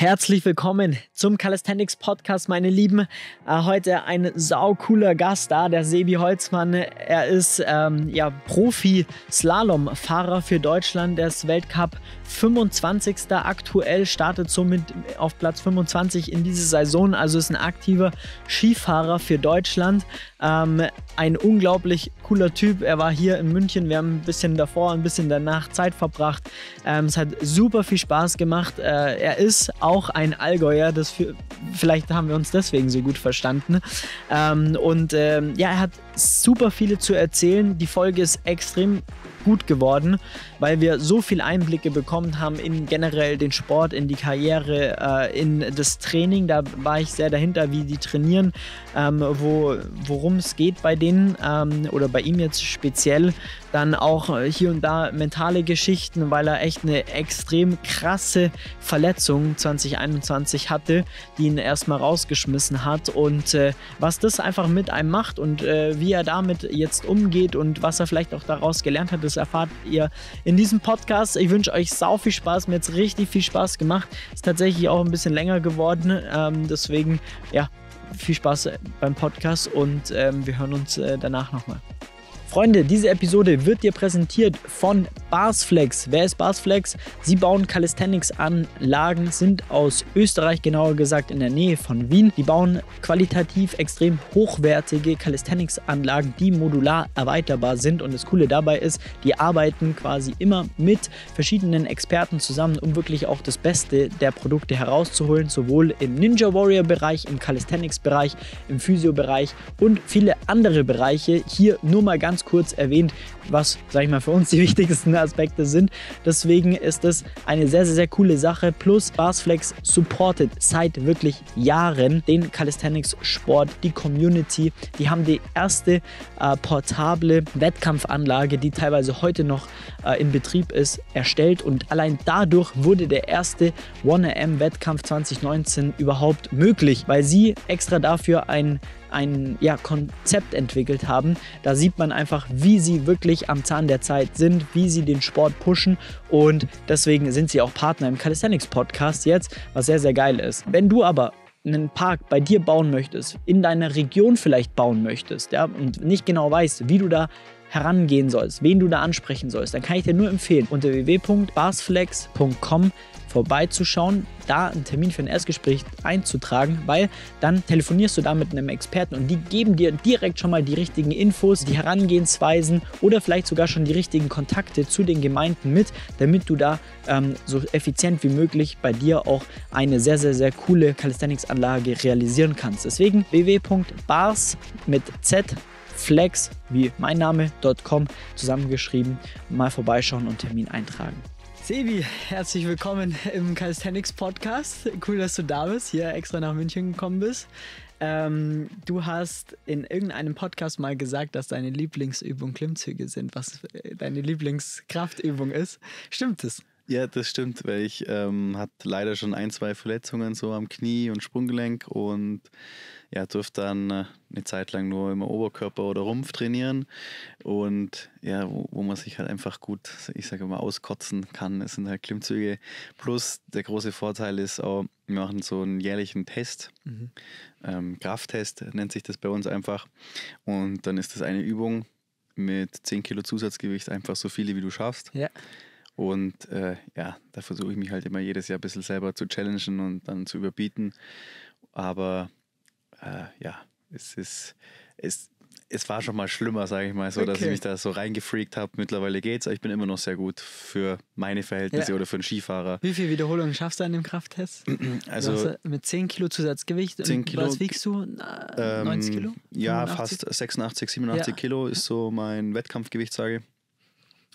Herzlich willkommen zum Calisthenics Podcast, meine Lieben. Äh, heute ein saucooler Gast da, der Sebi Holzmann. Er ist ähm, ja, Profi-Slalom-Fahrer für Deutschland. Der ist Weltcup 25. aktuell, startet somit auf Platz 25 in dieser Saison. Also ist ein aktiver Skifahrer für Deutschland. Ähm, ein unglaublich cooler Typ. Er war hier in München. Wir haben ein bisschen davor, ein bisschen danach Zeit verbracht. Ähm, es hat super viel Spaß gemacht. Äh, er ist auch auch ein Allgäuer. Das für, vielleicht haben wir uns deswegen so gut verstanden. Ähm, und ähm, ja, er hat super viele zu erzählen. Die Folge ist extrem gut geworden weil wir so viele Einblicke bekommen haben in generell den Sport, in die Karriere, äh, in das Training. Da war ich sehr dahinter, wie die trainieren, ähm, wo, worum es geht bei denen ähm, oder bei ihm jetzt speziell. Dann auch hier und da mentale Geschichten, weil er echt eine extrem krasse Verletzung 2021 hatte, die ihn erstmal rausgeschmissen hat. Und äh, was das einfach mit einem macht und äh, wie er damit jetzt umgeht und was er vielleicht auch daraus gelernt hat, das erfahrt ihr in diesem Podcast. Ich wünsche euch sau viel Spaß. Mir hat es richtig viel Spaß gemacht. Ist tatsächlich auch ein bisschen länger geworden. Ähm, deswegen, ja, viel Spaß äh, beim Podcast und ähm, wir hören uns äh, danach nochmal. Freunde, diese Episode wird dir präsentiert von Barsflex. Wer ist Barsflex? Sie bauen Calisthenics-Anlagen, sind aus Österreich, genauer gesagt in der Nähe von Wien. Die bauen qualitativ extrem hochwertige Calisthenics-Anlagen, die modular erweiterbar sind. Und das Coole dabei ist, die arbeiten quasi immer mit verschiedenen Experten zusammen, um wirklich auch das Beste der Produkte herauszuholen, sowohl im Ninja Warrior-Bereich, im Calisthenics-Bereich, im Physio-Bereich und viele andere Bereiche. Hier nur mal ganz ganz kurz erwähnt, was, sag ich mal, für uns die wichtigsten Aspekte sind. Deswegen ist es eine sehr, sehr, sehr coole Sache. Plus Barsflex supportet seit wirklich Jahren den Calisthenics-Sport, die Community. Die haben die erste äh, portable Wettkampfanlage, die teilweise heute noch äh, in Betrieb ist, erstellt. Und allein dadurch wurde der erste 1AM-Wettkampf 2019 überhaupt möglich, weil sie extra dafür ein ein ja, Konzept entwickelt haben. Da sieht man einfach, wie sie wirklich am Zahn der Zeit sind, wie sie den Sport pushen und deswegen sind sie auch Partner im Calisthenics Podcast jetzt, was sehr, sehr geil ist. Wenn du aber einen Park bei dir bauen möchtest, in deiner Region vielleicht bauen möchtest ja, und nicht genau weißt, wie du da herangehen sollst, wen du da ansprechen sollst, dann kann ich dir nur empfehlen, unter www.barsflex.com vorbeizuschauen, da einen Termin für ein Erstgespräch einzutragen, weil dann telefonierst du da mit einem Experten und die geben dir direkt schon mal die richtigen Infos, die Herangehensweisen oder vielleicht sogar schon die richtigen Kontakte zu den Gemeinden mit, damit du da ähm, so effizient wie möglich bei dir auch eine sehr, sehr, sehr coole Calisthenics-Anlage realisieren kannst. Deswegen www.bars mit Z flex wie mein Name.com zusammengeschrieben, mal vorbeischauen und Termin eintragen. Sebi, herzlich willkommen im Calisthenics Podcast. Cool, dass du da bist, hier extra nach München gekommen bist. Ähm, du hast in irgendeinem Podcast mal gesagt, dass deine Lieblingsübung Klimmzüge sind, was äh, deine Lieblingskraftübung ist. Stimmt es? Ja, das stimmt, weil ich ähm, hatte leider schon ein, zwei Verletzungen so am Knie und Sprunggelenk und ja, durfte dann äh, eine Zeit lang nur im Oberkörper oder Rumpf trainieren und ja, wo, wo man sich halt einfach gut, ich sage immer, auskotzen kann. Es sind halt Klimmzüge. Plus der große Vorteil ist auch, wir machen so einen jährlichen Test, mhm. ähm, Krafttest nennt sich das bei uns einfach und dann ist das eine Übung mit 10 Kilo Zusatzgewicht einfach so viele, wie du schaffst. Ja. Und äh, ja, da versuche ich mich halt immer jedes Jahr ein bisschen selber zu challengen und dann zu überbieten. Aber äh, ja, es ist, es, es war schon mal schlimmer, sage ich mal, so okay. dass ich mich da so reingefreakt habe. Mittlerweile geht's, aber ich bin immer noch sehr gut für meine Verhältnisse ja. oder für einen Skifahrer. Wie viele Wiederholungen schaffst du an dem Krafttest? Also mit 10 Kilo Zusatzgewicht. 10 Kilo, was wiegst du? 90 ähm, Kilo? 85? Ja, fast 86, 87 ja. Kilo ist so mein Wettkampfgewicht, sage ich.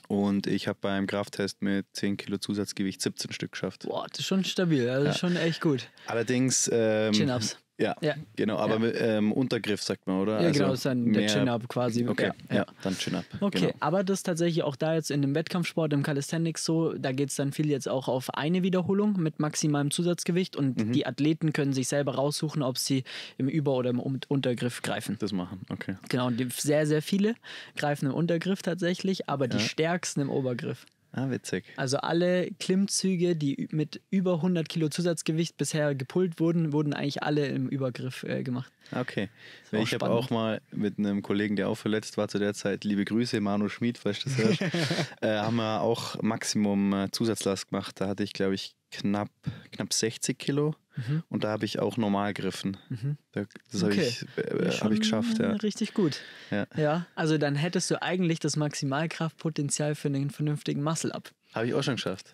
Und ich habe beim Krafttest mit 10 Kilo Zusatzgewicht 17 Stück geschafft. Boah, das ist schon stabil, also ja. schon echt gut. Allerdings. Ähm, Chin-Ups. Ja, ja, genau, aber ja. Ähm, Untergriff sagt man, oder? Ja, genau, also genau, das ist dann der Chin-Up quasi. Okay, ja, ja. dann Chin-Up. Okay, genau. aber das ist tatsächlich auch da jetzt in dem Wettkampfsport, im Calisthenics so, da geht es dann viel jetzt auch auf eine Wiederholung mit maximalem Zusatzgewicht und mhm. die Athleten können sich selber raussuchen, ob sie im Über- oder im Untergriff greifen. Das machen, okay. Genau, und sehr, sehr viele greifen im Untergriff tatsächlich, aber die stärksten im Obergriff. Ah, witzig. Also alle Klimmzüge, die mit über 100 Kilo Zusatzgewicht bisher gepult wurden, wurden eigentlich alle im Übergriff äh, gemacht. Okay. Ich habe auch mal mit einem Kollegen, der auch verletzt war zu der Zeit, liebe Grüße, Manu Schmid, falls du das hörst, äh, haben wir auch Maximum äh, Zusatzlast gemacht. Da hatte ich, glaube ich, knapp, knapp 60 Kilo. Mhm. Und da habe ich auch Normalgriffen. Mhm. Das habe okay. ich, äh, hab ich geschafft. Ja. Richtig gut. Ja. ja. also dann hättest du eigentlich das Maximalkraftpotenzial für einen vernünftigen Muscle-Up. Habe ich auch schon geschafft.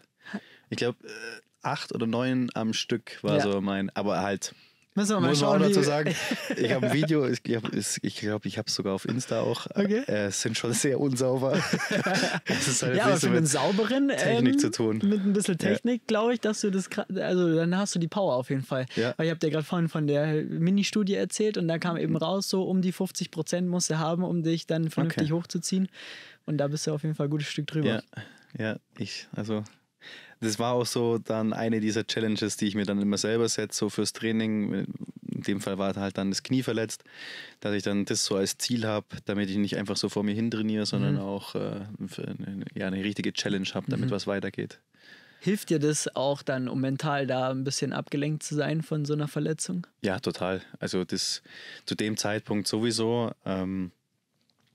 Ich glaube, äh, acht oder neun am Stück war ja. so mein, aber halt Müssen wir mal Muss schauen. Auch dazu sagen, ich habe ein Video, ich glaube, ich, glaub, ich habe es sogar auf Insta auch. Okay. Äh, es sind schon sehr unsauber. halt ja, aber für einen sauberen Technik ähm, zu tun. Mit ein bisschen Technik, ja. glaube ich, dass du das, also dann hast du die Power auf jeden Fall. Ja. Weil ich habe dir gerade vorhin von der Mini-Studie erzählt und da kam eben raus, so um die 50 Prozent musst du haben, um dich dann vernünftig okay. hochzuziehen. Und da bist du auf jeden Fall ein gutes Stück drüber. Ja, ja ich, also das war auch so dann eine dieser Challenges, die ich mir dann immer selber setze, so fürs Training. In dem Fall war halt dann das Knie verletzt, dass ich dann das so als Ziel habe, damit ich nicht einfach so vor mir hin trainiere, sondern mhm. auch äh, eine, ja, eine richtige Challenge habe, damit mhm. was weitergeht. Hilft dir das auch dann, um mental da ein bisschen abgelenkt zu sein von so einer Verletzung? Ja, total. Also das zu dem Zeitpunkt sowieso. Ähm,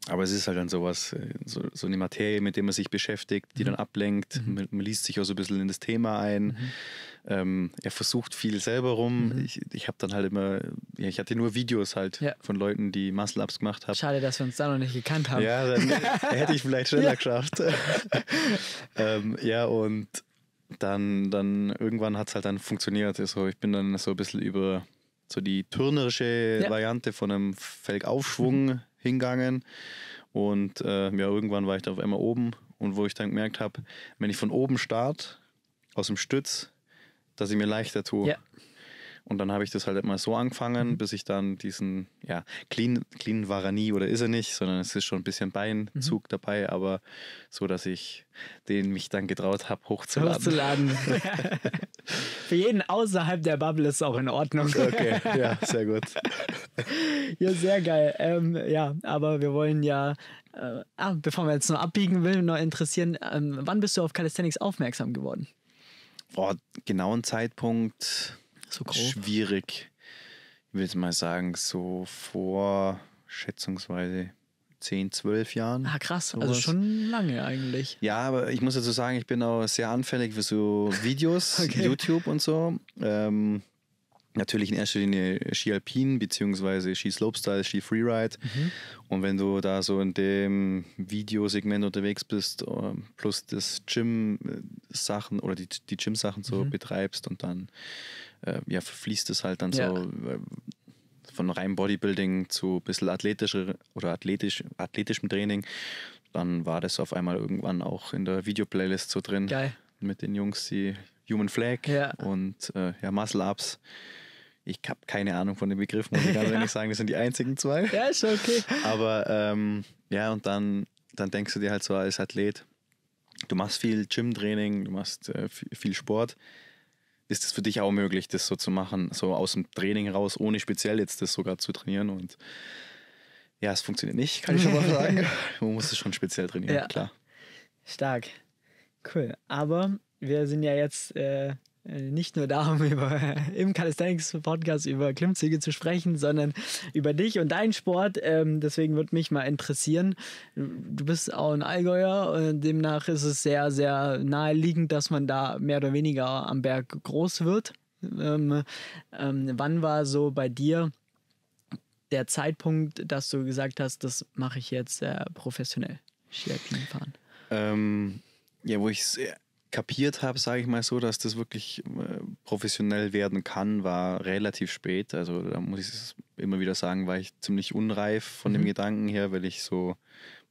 aber es ist halt dann sowas, äh, so, so eine Materie, mit der man sich beschäftigt, die mhm. dann ablenkt. Mhm. Man, man, liest sich auch so ein bisschen in das Thema ein. Mhm. Ähm, er versucht viel selber rum. Mhm. Ich, ich habe dann halt immer, ja, ich hatte nur Videos halt ja. von Leuten, die Muscle-Ups gemacht haben. Schade, dass wir uns da noch nicht gekannt haben. Ja, dann äh, hätte ich vielleicht schneller geschafft. ähm, ja, und dann, dann irgendwann hat es halt dann funktioniert. So, also ich bin dann so ein bisschen über so die turnerische ja. Variante von einem Felgaufschwung mhm. hingegangen. Und äh, ja, irgendwann war ich da auf einmal oben und wo ich dann gemerkt habe, wenn ich von oben starte, aus dem Stütz, dass ich mir leichter tue. Ja. Und dann habe ich das halt immer so angefangen, mhm. bis ich dann diesen, ja, clean, clean war er nie oder ist er nicht, sondern es ist schon ein bisschen Beinzug mhm. dabei, aber so, dass ich den mich dann getraut habe, hochzuladen. Hochzuladen. Für jeden außerhalb der Bubble ist es auch in Ordnung. Okay, ja, sehr gut. ja, sehr geil. Ähm, ja, aber wir wollen ja, äh, ah, bevor wir jetzt noch abbiegen, will mich noch interessieren, ähm, wann bist du auf Calisthenics aufmerksam geworden? Boah, genauen Zeitpunkt so grob? Schwierig. Ich würde mal sagen, so vor schätzungsweise 10, 12 Jahren. Ah, krass. Also Sowas. Also schon lange eigentlich. Ja, aber ich muss dazu sagen, ich bin auch sehr anfällig für so Videos, okay. YouTube und so. Ähm, natürlich in erster Linie Ski Alpin beziehungsweise Ski Slopestyle, Ski Freeride. Mhm. Und wenn du da so in dem Videosegment unterwegs bist, äh, plus das Gym-Sachen oder die, die Gym-Sachen so mhm. betreibst und dann äh, ja, verfließt es halt dann ja. so äh, von reinem Bodybuilding zu ein bisschen athletischer oder athletisch, athletischem Training. Dann war das auf einmal irgendwann auch in der Videoplaylist so drin. Geil. Mit den Jungs, die Human Flag ja. und äh, ja, Muscle Ups. Ich habe keine Ahnung von den Begriffen, muss ich ganz nicht sagen, das sind die einzigen zwei. Ja, ist okay. Aber ähm, ja, und dann, dann denkst du dir halt so als Athlet, du machst viel Gym-Training, du machst äh, viel Sport, ist es für dich auch möglich, das so zu machen, so aus dem Training raus, ohne speziell jetzt das sogar zu trainieren und ja, es funktioniert nicht, kann ich schon mal sagen. Man muss es schon speziell trainieren, ja. klar. Stark. Cool. Aber wir sind ja jetzt äh, äh, nicht nur darum, über, im Calisthenics-Podcast über Klimmzüge zu sprechen, sondern über dich und deinen Sport. Ähm, deswegen würde mich mal interessieren. Du bist auch ein Allgäuer und demnach ist es sehr, sehr naheliegend, dass man da mehr oder weniger am Berg groß wird. Ähm, ähm, wann war so bei dir der Zeitpunkt, dass du gesagt hast, das mache ich jetzt äh, professionell, Skialpin fahren? Ähm, ja, wo ich kapiert habe, sage ich mal so, dass das wirklich äh, professionell werden kann, war relativ spät. Also da muss ich es immer wieder sagen, war ich ziemlich unreif von mhm. dem Gedanken her, weil ich so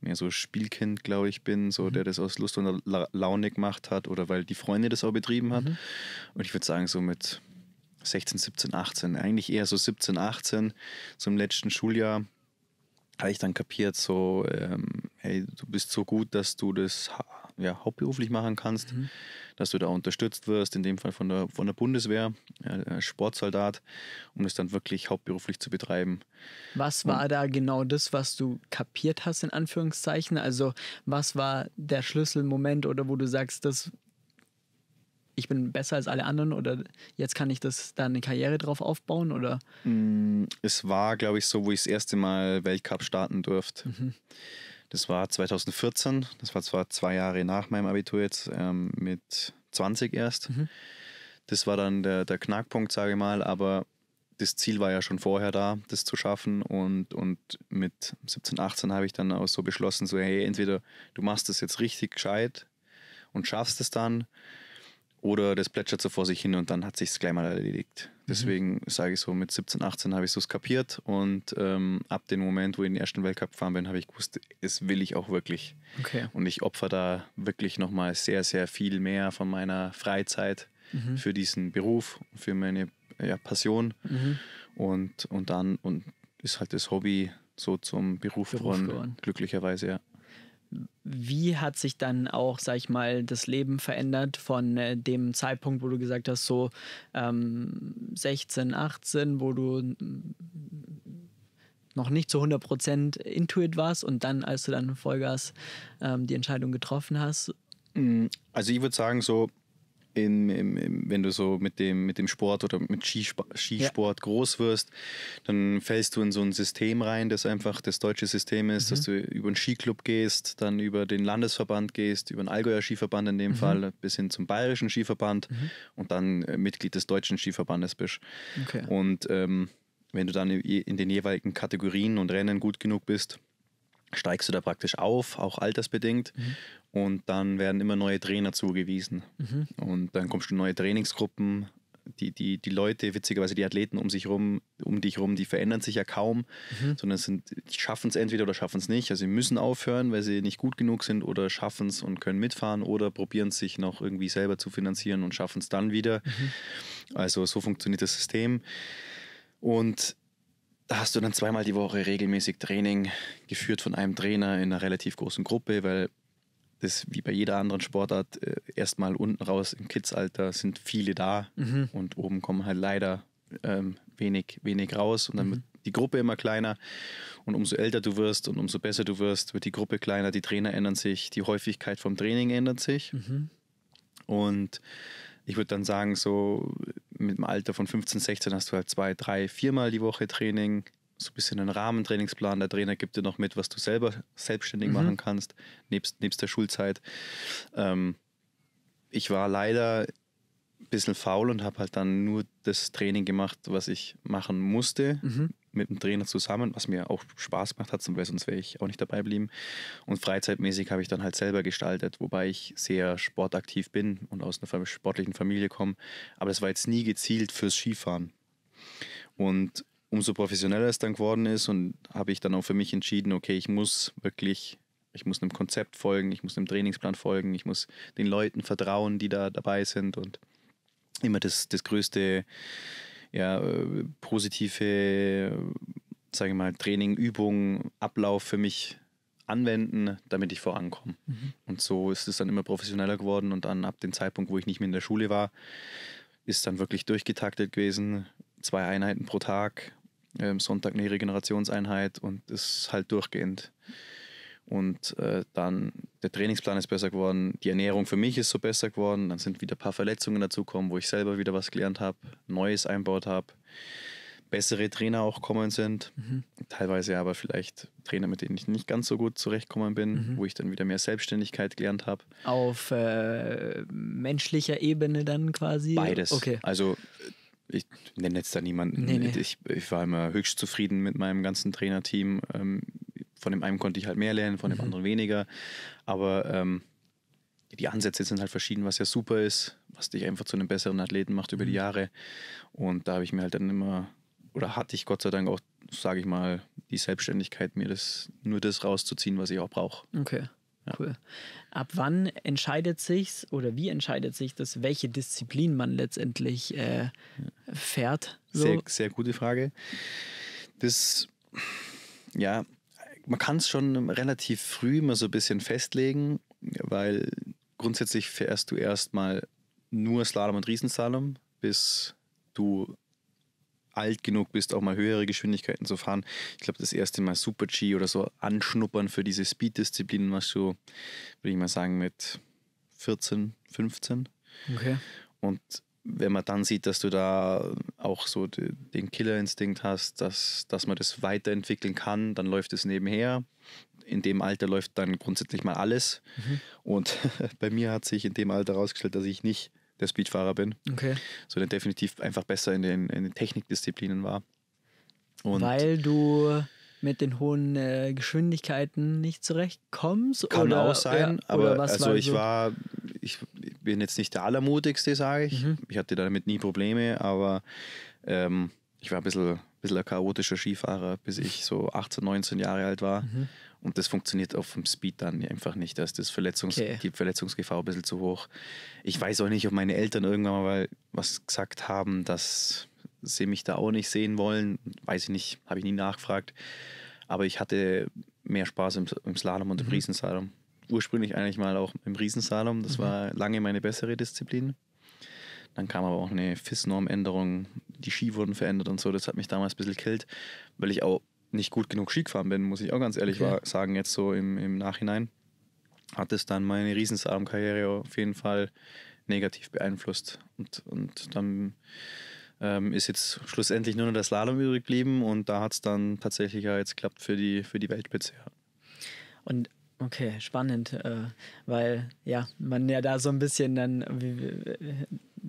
mehr so Spielkind, glaube ich, bin, so mhm. der das aus Lust und La Laune gemacht hat oder weil die Freunde das auch betrieben hat. Mhm. Und ich würde sagen, so mit 16, 17, 18, eigentlich eher so 17, 18, so letzten Schuljahr habe ich dann kapiert, so, ähm, hey, du bist so gut, dass du das ja, hauptberuflich machen kannst, mhm. dass du da unterstützt wirst, in dem Fall von der, von der Bundeswehr, ja, äh, Sportsoldat, um es dann wirklich hauptberuflich zu betreiben. Was war Und, da genau das, was du kapiert hast, in Anführungszeichen? Also was war der Schlüsselmoment oder wo du sagst, dass ich bin besser als alle anderen oder jetzt kann ich das da eine Karriere drauf aufbauen oder? Mm, es war, glaube ich, so, wo ich das erste Mal Weltcup starten durfte. Mhm. Das war 2014, das war zwar zwei Jahre nach meinem Abitur jetzt, ähm, mit 20 erst. Mhm. Das war dann der, der Knackpunkt, sage ich mal, aber das Ziel war ja schon vorher da, das zu schaffen. Und, und mit 17, 18 habe ich dann auch so beschlossen, so hey, entweder du machst das jetzt richtig gescheit und schaffst es dann, oder das plätschert so vor sich hin und dann hat sich es gleich mal erledigt. Mhm. Deswegen mhm. sage ich so, mit 17, 18 habe ich so kapiert und ähm, ab dem Moment, wo ich in den ersten Weltcup gefahren bin, habe ich gewusst, es will ich auch wirklich. Okay. Und ich opfer da wirklich nochmal sehr, sehr viel mehr von meiner Freizeit mhm. für diesen Beruf, für meine ja, Passion. Mhm. Und, und dann und ist halt das Hobby so zum Beruf, Beruf geworden, glücklicherweise, ja wie hat sich dann auch, sag ich mal, das Leben verändert von äh, dem Zeitpunkt, wo du gesagt hast, so ähm, 16, 18, wo du noch nicht zu 100% Intuit warst und dann, als du dann Vollgas ähm, die Entscheidung getroffen hast? Mm, also ich würde sagen, so in, im, im, wenn du so mit dem, mit dem Sport oder mit Skisport ja. groß wirst, dann fällst du in so ein System rein, das einfach das deutsche System ist, mhm. dass du über einen Skiclub gehst, dann über den Landesverband gehst, über den Allgäuer Skiverband in dem mhm. Fall, bis hin zum Bayerischen Skiverband mhm. und dann äh, Mitglied des Deutschen Skiverbandes bist. Okay. Und ähm, wenn du dann in den jeweiligen Kategorien und Rennen gut genug bist, steigst du da praktisch auf, auch altersbedingt. Mhm. Und dann werden immer neue Trainer zugewiesen. Mhm. Und dann kommst du in neue Trainingsgruppen. Die, die, die Leute, witzigerweise die Athleten um sich rum, um dich rum, die verändern sich ja kaum, mhm. sondern sind, schaffen es entweder oder schaffen es nicht. Also sie müssen aufhören, weil sie nicht gut genug sind oder schaffen es und können mitfahren oder probieren es sich noch irgendwie selber zu finanzieren und schaffen es dann wieder. Mhm. Also so funktioniert das System. Und da hast du dann zweimal die Woche regelmäßig Training, geführt von einem Trainer in einer relativ großen Gruppe, weil das wie bei jeder anderen Sportart äh, erstmal unten raus im Kidsalter sind viele da mhm. und oben kommen halt leider ähm, wenig, wenig raus und dann mhm. wird die Gruppe immer kleiner und umso älter du wirst und umso besser du wirst, wird die Gruppe kleiner, die Trainer ändern sich, die Häufigkeit vom Training ändert sich mhm. und ich würde dann sagen, so mit dem Alter von 15, 16 hast du halt zwei, drei, viermal die Woche Training, so ein bisschen einen Rahmentrainingsplan. Der Trainer gibt dir noch mit, was du selber selbstständig mhm. machen kannst, nebst, nebst der Schulzeit. Ähm, ich war leider ein bisschen faul und habe halt dann nur das Training gemacht, was ich machen musste. Mhm mit dem Trainer zusammen, was mir auch Spaß gemacht hat, sonst wäre ich auch nicht dabei geblieben. Und freizeitmäßig habe ich dann halt selber gestaltet, wobei ich sehr sportaktiv bin und aus einer sportlichen Familie komme. Aber das war jetzt nie gezielt fürs Skifahren. Und umso professioneller es dann geworden ist und habe ich dann auch für mich entschieden, okay, ich muss wirklich, ich muss einem Konzept folgen, ich muss einem Trainingsplan folgen, ich muss den Leuten vertrauen, die da dabei sind und immer das, das größte ja, äh, positive, sage ich mal, Training, Übung, Ablauf für mich anwenden, damit ich vorankomme. Mhm. Und so ist es dann immer professioneller geworden und dann ab dem Zeitpunkt, wo ich nicht mehr in der Schule war, ist dann wirklich durchgetaktet gewesen. Zwei Einheiten pro Tag, ähm, Sonntag eine Regenerationseinheit und ist halt durchgehend. Und äh, dann der Trainingsplan ist besser geworden, die Ernährung für mich ist so besser geworden. Dann sind wieder ein paar Verletzungen dazugekommen, wo ich selber wieder was gelernt habe, Neues einbaut habe. Bessere Trainer auch kommen sind. Mhm. Teilweise aber vielleicht Trainer, mit denen ich nicht ganz so gut zurechtkommen bin, mhm. wo ich dann wieder mehr Selbstständigkeit gelernt habe. Auf äh, menschlicher Ebene dann quasi? Beides. Okay. Also äh, ich nenne jetzt da niemanden. Nee, nee. Ich, ich, war immer höchst zufrieden mit meinem ganzen Trainerteam. Ähm, von dem einen konnte ich halt mehr lernen, von dem mhm. anderen weniger. Aber ähm, die Ansätze sind halt verschieden, was ja super ist, was dich einfach zu einem besseren Athleten macht über mhm. die Jahre. Und da habe ich mir halt dann immer, oder hatte ich Gott sei Dank auch, sage ich mal, die Selbstständigkeit, mir das nur das rauszuziehen, was ich auch brauche. Okay. Ja. Cool. Ab wann entscheidet sich's oder wie entscheidet sich das, welche Disziplin man letztendlich äh, fährt? So? Sehr, sehr gute Frage. Das, ja, man kann es schon relativ früh mal so ein bisschen festlegen, weil grundsätzlich fährst du erstmal nur Slalom und Riesenslalom, bis du alt genug bist, auch mal höhere Geschwindigkeiten zu fahren. Ich glaube, das erste Mal Super G oder so anschnuppern für diese Speed-Disziplinen warst du, würde ich mal sagen, mit 14, 15. Okay. Und wenn man dann sieht, dass du da auch so den Killerinstinkt hast, dass, dass man das weiterentwickeln kann, dann läuft es nebenher. In dem Alter läuft dann grundsätzlich mal alles. Mhm. Und bei mir hat sich in dem Alter herausgestellt, dass ich nicht der Speedfahrer bin, okay. sondern definitiv einfach besser in den, in den Technikdisziplinen war. Und Weil du mit den hohen äh, Geschwindigkeiten nicht zurechtkommst? Kann oder, auch sein, ja, aber also ich so? war, ich bin jetzt nicht der Allermutigste, sage ich. Mhm. Ich hatte damit nie Probleme, aber ähm, ich war ein bisschen, ein bisschen ein chaotischer Skifahrer, bis ich so 18, 19 Jahre alt war. Mhm. Und das funktioniert auf dem Speed dann einfach nicht. Da ist das Verletzungs okay. die Verletzungsgefahr ein bisschen zu hoch. Ich weiß auch nicht, ob meine Eltern irgendwann mal was gesagt haben, dass sie mich da auch nicht sehen wollen. Weiß ich nicht, habe ich nie nachgefragt. Aber ich hatte mehr Spaß im, im Slalom und im mhm. Riesenslalom ursprünglich eigentlich mal auch im Riesensalom. Das mhm. war lange meine bessere Disziplin. Dann kam aber auch eine FIS-Normänderung, die Ski wurden verändert und so. Das hat mich damals ein bisschen killt, weil ich auch nicht gut genug Ski gefahren bin, muss ich auch ganz ehrlich okay. sagen, jetzt so im, im Nachhinein. Hat es dann meine Riesensalom-Karriere auf jeden Fall negativ beeinflusst. Und, und dann ähm, ist jetzt schlussendlich nur noch das Slalom übrig geblieben und da hat es dann tatsächlich ja jetzt geklappt für die, für die Weltspitze. Und Okay, spannend, äh, weil ja, man ja da so ein bisschen dann, äh,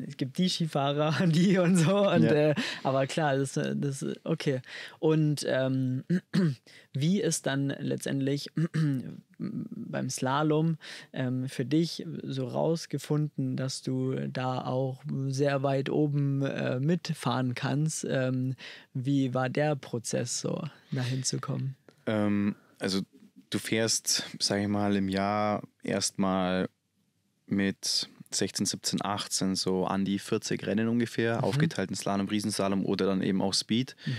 es gibt die Skifahrer, die und so, und, ja. äh, aber klar, das, äh, das okay. Und ähm, wie ist dann letztendlich beim Slalom ähm, für dich so rausgefunden, dass du da auch sehr weit oben äh, mitfahren kannst? Ähm, wie war der Prozess so, dahin zu kommen? Ähm, also du fährst, sage ich mal, im Jahr erstmal mit 16, 17, 18 so an die 40 Rennen ungefähr, mhm. aufgeteilt in Slalom, Riesensalom oder dann eben auch Speed, mhm.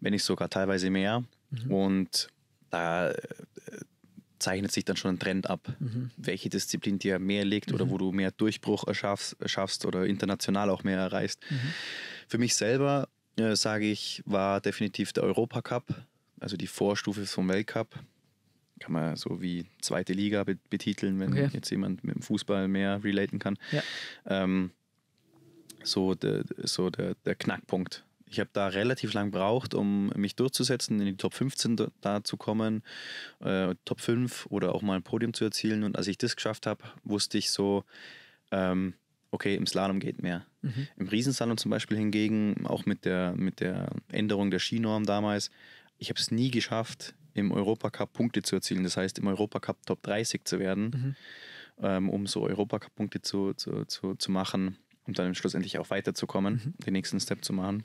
wenn nicht sogar teilweise mehr. Mhm. Und da äh, zeichnet sich dann schon ein Trend ab, mhm. welche Disziplin dir mehr liegt oder mhm. wo du mehr Durchbruch erschaffst, erschaffst oder international auch mehr erreichst. Mhm. Für mich selber, äh, sage ich, war definitiv der Europacup, also die Vorstufe vom Weltcup kann man so wie zweite Liga betiteln, wenn okay. jetzt jemand mit dem Fußball mehr relaten kann. Ja. Ähm, so der, so der, der Knackpunkt. Ich habe da relativ lang gebraucht, um mich durchzusetzen, in die Top 15 da, da zu kommen, äh, Top 5 oder auch mal ein Podium zu erzielen. Und als ich das geschafft habe, wusste ich so, ähm, okay, im Slalom geht mehr. Mhm. Im Riesensalon zum Beispiel hingegen, auch mit der, mit der Änderung der Skinorm damals, ich habe es nie geschafft, im Europacup Punkte zu erzielen, das heißt im Europacup Top 30 zu werden, mhm. ähm, um so Europacup-Punkte zu, zu, zu, zu machen, um dann schlussendlich auch weiterzukommen, mhm. den nächsten Step zu machen.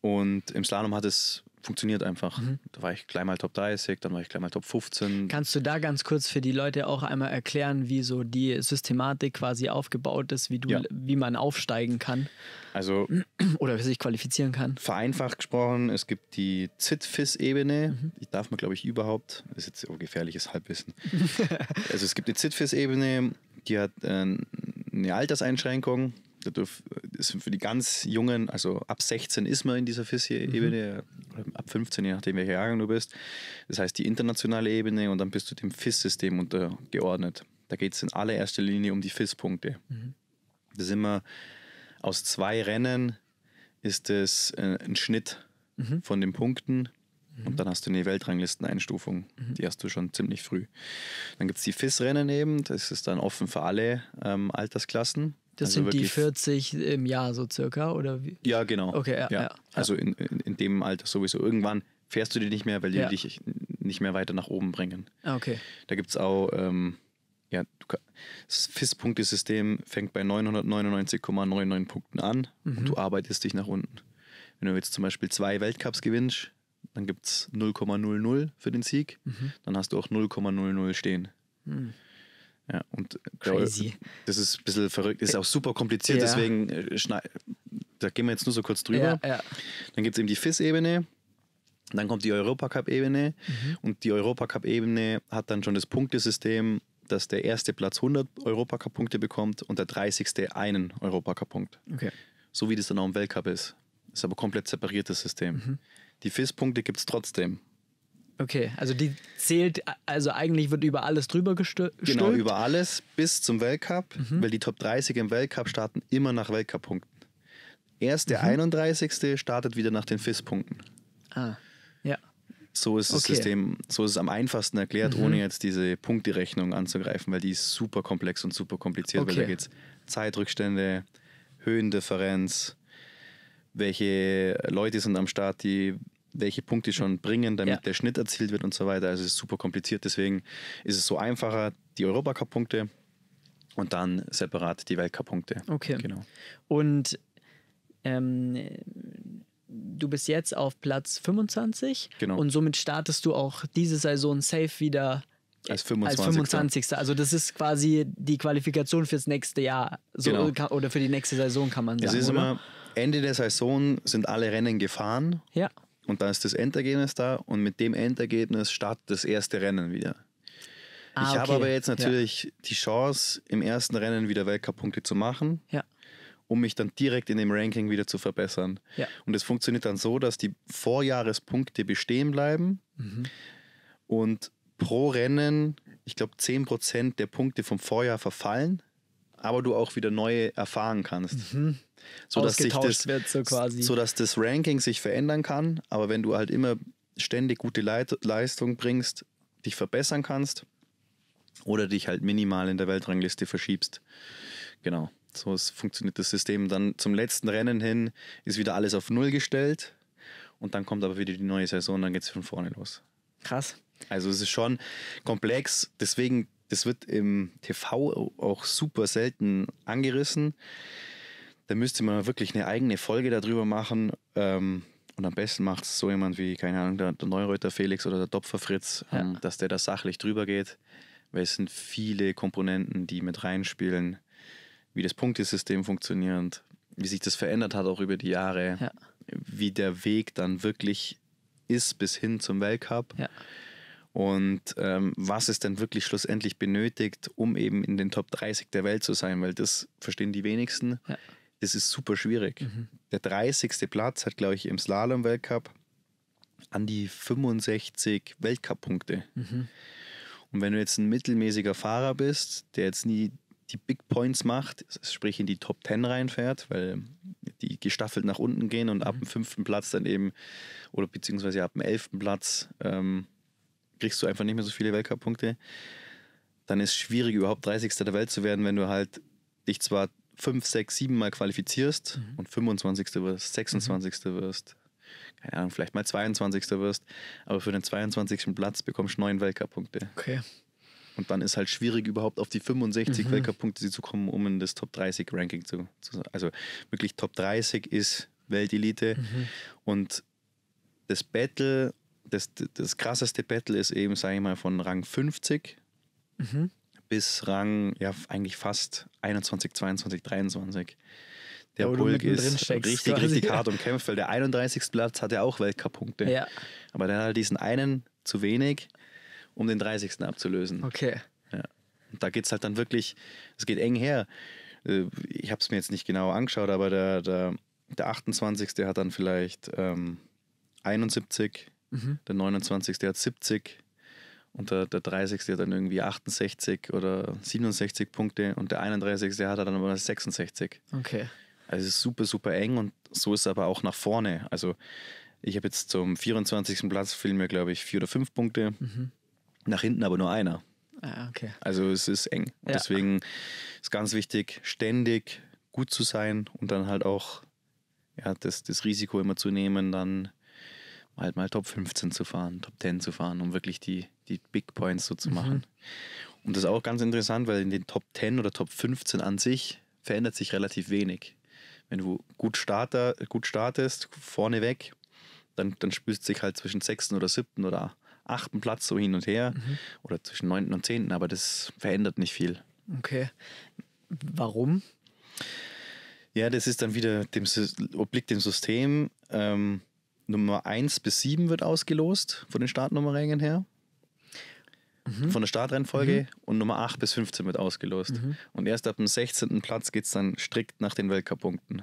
Und im Slalom hat es funktioniert einfach. Mhm. Da war ich gleich mal Top 30, dann war ich gleich mal Top 15. Kannst du da ganz kurz für die Leute auch einmal erklären, wie so die Systematik quasi aufgebaut ist, wie, du, ja. wie man aufsteigen kann? Also oder sich qualifizieren kann? Vereinfacht gesprochen, es gibt die ZITFIS-Ebene. Mhm. Die darf man, glaube ich, überhaupt. Das ist jetzt ein gefährliches Halbwissen. also es gibt die ZITFIS-Ebene, die hat äh, eine Alterseinschränkung da dürfen, äh, sind für die ganz Jungen, also ab 16 ist man in dieser FIS-Ebene, mhm. Äh, ab 15, je nachdem welcher Jahrgang du bist. Das heißt die internationale Ebene und dann bist du dem FIS-System untergeordnet. Da geht es in allererster Linie um die FIS-Punkte. Mhm. Das sind immer aus zwei Rennen ist es äh, ein Schnitt mhm. von den Punkten. Mhm. Und dann hast du eine Weltranglisteneinstufung. Mhm. Die hast du schon ziemlich früh. Dann gibt es die FIS-Rennen eben. Das ist dann offen für alle ähm, Altersklassen. Das also sind die 40 im Jahr so circa, oder wie? Ja, genau. Okay, ja. ja. ja. Also in, in, dem Alter sowieso. Irgendwann fährst du die nicht mehr, weil die ja. dich nicht mehr weiter nach oben bringen. Ah, okay. Da gibt es auch, ähm, ja, das FIS-Punktesystem fängt bei 999,99 ,99 Punkten an mhm. und du arbeitest dich nach unten. Wenn du jetzt zum Beispiel zwei Weltcups gewinnst, dann gibt es 0,00 für den Sieg, mhm. dann hast du auch 0,00 stehen. Mhm. Ja, und Crazy. das ist ein bisschen verrückt, ist auch super kompliziert, ja. deswegen äh, da gehen wir jetzt nur so kurz drüber. Ja, ja. Dann gibt es eben die FIS-Ebene, dann kommt die Europacup-Ebene mhm. und die Europacup-Ebene hat dann schon das Punktesystem, dass der erste Platz 100 Europacup-Punkte bekommt und der 30. einen Europacup-Punkt. Okay. So wie das dann auch im Weltcup ist. ist aber komplett separiertes System. Mhm. Die FIS-Punkte gibt es trotzdem. Okay, also die zählt, also eigentlich wird über alles drüber genau, gestülpt? Genau, über alles bis zum Weltcup, mhm. weil die Top 30 im Weltcup starten immer nach Weltcup-Punkten. Erst der mhm. 31. startet wieder nach den FIS-Punkten. Ah, ja. So ist das okay. System, so ist es am einfachsten erklärt, mhm. ohne jetzt diese Punkterechnung anzugreifen, weil die ist super komplex und super kompliziert, okay. weil da geht es Zeitrückstände, Höhendifferenz, welche Leute sind am Start, die welche Punkte schon bringen, damit ja. der Schnitt erzielt wird und so weiter. Also es ist super kompliziert, deswegen ist es so einfacher, die Europacup-Punkte und dann separat die Weltcup-Punkte. Okay. Genau. Und ähm, du bist jetzt auf Platz 25 genau. und somit startest du auch diese Saison safe wieder als 25. Als 25. Also das ist quasi die Qualifikation fürs nächste Jahr so genau. oder für die nächste Saison kann man sagen. Es ist oder? immer Ende der Saison sind alle Rennen gefahren. Ja und dann ist das Endergebnis da und mit dem Endergebnis startet das erste Rennen wieder. Ah, ich okay. habe aber jetzt natürlich ja. die Chance, im ersten Rennen wieder Weltcup-Punkte zu machen, ja. um mich dann direkt in dem Ranking wieder zu verbessern. Ja. Und es funktioniert dann so, dass die Vorjahrespunkte bestehen bleiben mhm. und pro Rennen, ich glaube, 10% der Punkte vom Vorjahr verfallen, aber du auch wieder neue erfahren kannst. Mhm so dass sich das, wird, so quasi. Sodass das Ranking sich verändern kann, aber wenn du halt immer ständig gute Leit Leistung bringst, dich verbessern kannst oder dich halt minimal in der Weltrangliste verschiebst. Genau, so funktioniert das System. Dann zum letzten Rennen hin ist wieder alles auf Null gestellt und dann kommt aber wieder die neue Saison und dann geht es von vorne los. Krass. Also es ist schon komplex, deswegen, das wird im TV auch super selten angerissen. Da müsste man wirklich eine eigene Folge darüber machen. Ähm, und am besten macht es so jemand wie, keine Ahnung, der, der Neureuter Felix oder der Topfer Fritz, ähm, ja. ähm, dass der da sachlich drüber geht. Weil es sind viele Komponenten, die mit reinspielen, wie das Punktesystem funktioniert, wie sich das verändert hat auch über die Jahre, ja. wie der Weg dann wirklich ist bis hin zum Weltcup. Ja. Und ähm, was es denn wirklich schlussendlich benötigt, um eben in den Top 30 der Welt zu sein, weil das verstehen die wenigsten. Ja das ist super schwierig. Mhm. Der 30. Platz hat, glaube ich, im Slalom-Weltcup an die 65 Weltcup-Punkte. Mhm. Und wenn du jetzt ein mittelmäßiger Fahrer bist, der jetzt nie die Big Points macht, sprich in die Top 10 reinfährt, weil die gestaffelt nach unten gehen und mhm. ab dem fünften Platz dann eben, oder beziehungsweise ab dem elften Platz, ähm, kriegst du einfach nicht mehr so viele Weltcup-Punkte. Dann ist es schwierig, überhaupt 30. der Welt zu werden, wenn du halt dich zwar 5, 6, 7 Mal qualifizierst mhm. und 25. wirst, 26. Mhm. wirst, keine Ahnung, vielleicht mal 22. wirst, aber für den 22. Platz bekommst du 9 Weltcup-Punkte. Okay. Und dann ist halt schwierig, überhaupt auf die 65 mhm. Weltcup-Punkte zu kommen, um in das Top 30-Ranking zu, zu Also wirklich Top 30 ist Weltelite. Mhm. Und das Battle, das, das krasseste Battle ist eben, sage ich mal, von Rang 50 mhm bis Rang, ja, eigentlich fast 21, 22, 23. Der Bulk ist richtig, quasi. richtig hart umkämpft, weil der 31. Platz hat ja auch Weltcup-Punkte. Ja. Aber der hat halt diesen einen zu wenig, um den 30. abzulösen. Okay. Ja. Und da geht es halt dann wirklich, es geht eng her. Äh, ich habe es mir jetzt nicht genau angeschaut, aber der, der, der 28. hat dann vielleicht ähm, 71, mhm. der 29. hat 70, und der, der 30. hat dann irgendwie 68 oder 67 Punkte und der 31. hat dann aber 66. Okay. Also es ist super, super eng und so ist es aber auch nach vorne. Also ich habe jetzt zum 24. Platz fehlen mir, glaube ich, vier oder fünf Punkte. Mhm. Nach hinten aber nur einer. Ah, okay. Also es ist eng. Und ja. deswegen ist ganz wichtig, ständig gut zu sein und dann halt auch ja, das, das Risiko immer zu nehmen, dann halt mal Top 15 zu fahren, Top 10 zu fahren, um wirklich die, die Big Points so zu mhm. machen. Mhm. Und das ist auch ganz interessant, weil in den Top 10 oder Top 15 an sich verändert sich relativ wenig. Wenn du gut, starter, gut startest, vorne weg, dann, dann spürst sich halt zwischen 6. oder 7. oder 8. Platz so hin und her mhm. oder zwischen 9. und 10. aber das verändert nicht viel. Okay. Warum? Ja, das ist dann wieder dem obliegt dem System. Ähm, Nummer 1 bis 7 wird ausgelost von den Startnummerrängen her. Mhm. Von der Startrennfolge mhm. und Nummer 8 bis 15 wird ausgelost. Mhm. Und erst ab dem 16. Platz geht es dann strikt nach den Weltcup-Punkten.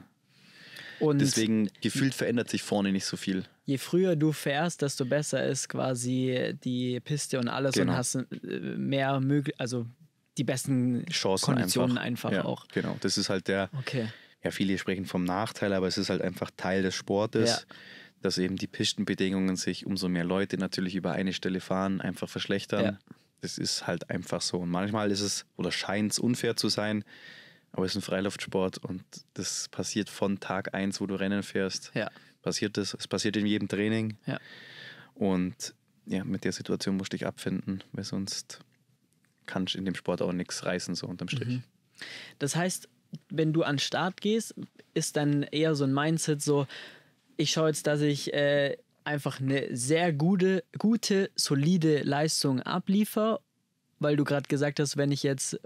Und Deswegen gefühlt verändert sich vorne nicht so viel. Je früher du fährst, desto besser ist quasi die Piste und alles genau. und hast äh, mehr möglich, also die besten Chancen Konditionen einfach, einfach ja, auch. Genau, das ist halt der. Okay. Ja, viele sprechen vom Nachteil, aber es ist halt einfach Teil des Sportes. Ja dass eben die Pistenbedingungen sich umso mehr Leute natürlich über eine Stelle fahren, einfach verschlechtern. Ja. Das ist halt einfach so. Und manchmal ist es oder scheint es unfair zu sein, aber es ist ein Freiluftsport und das passiert von Tag 1, wo du Rennen fährst. Ja. Passiert das. Es passiert in jedem Training. Ja. Und ja, mit der Situation musst du dich abfinden, weil sonst kannst du in dem Sport auch nichts reißen, so unterm Strich. Mhm. Das heißt, wenn du an den Start gehst, ist dann eher so ein Mindset so, ich schaue jetzt, dass ich äh, einfach eine sehr gute, gute, solide Leistung abliefere, weil du gerade gesagt hast, wenn ich jetzt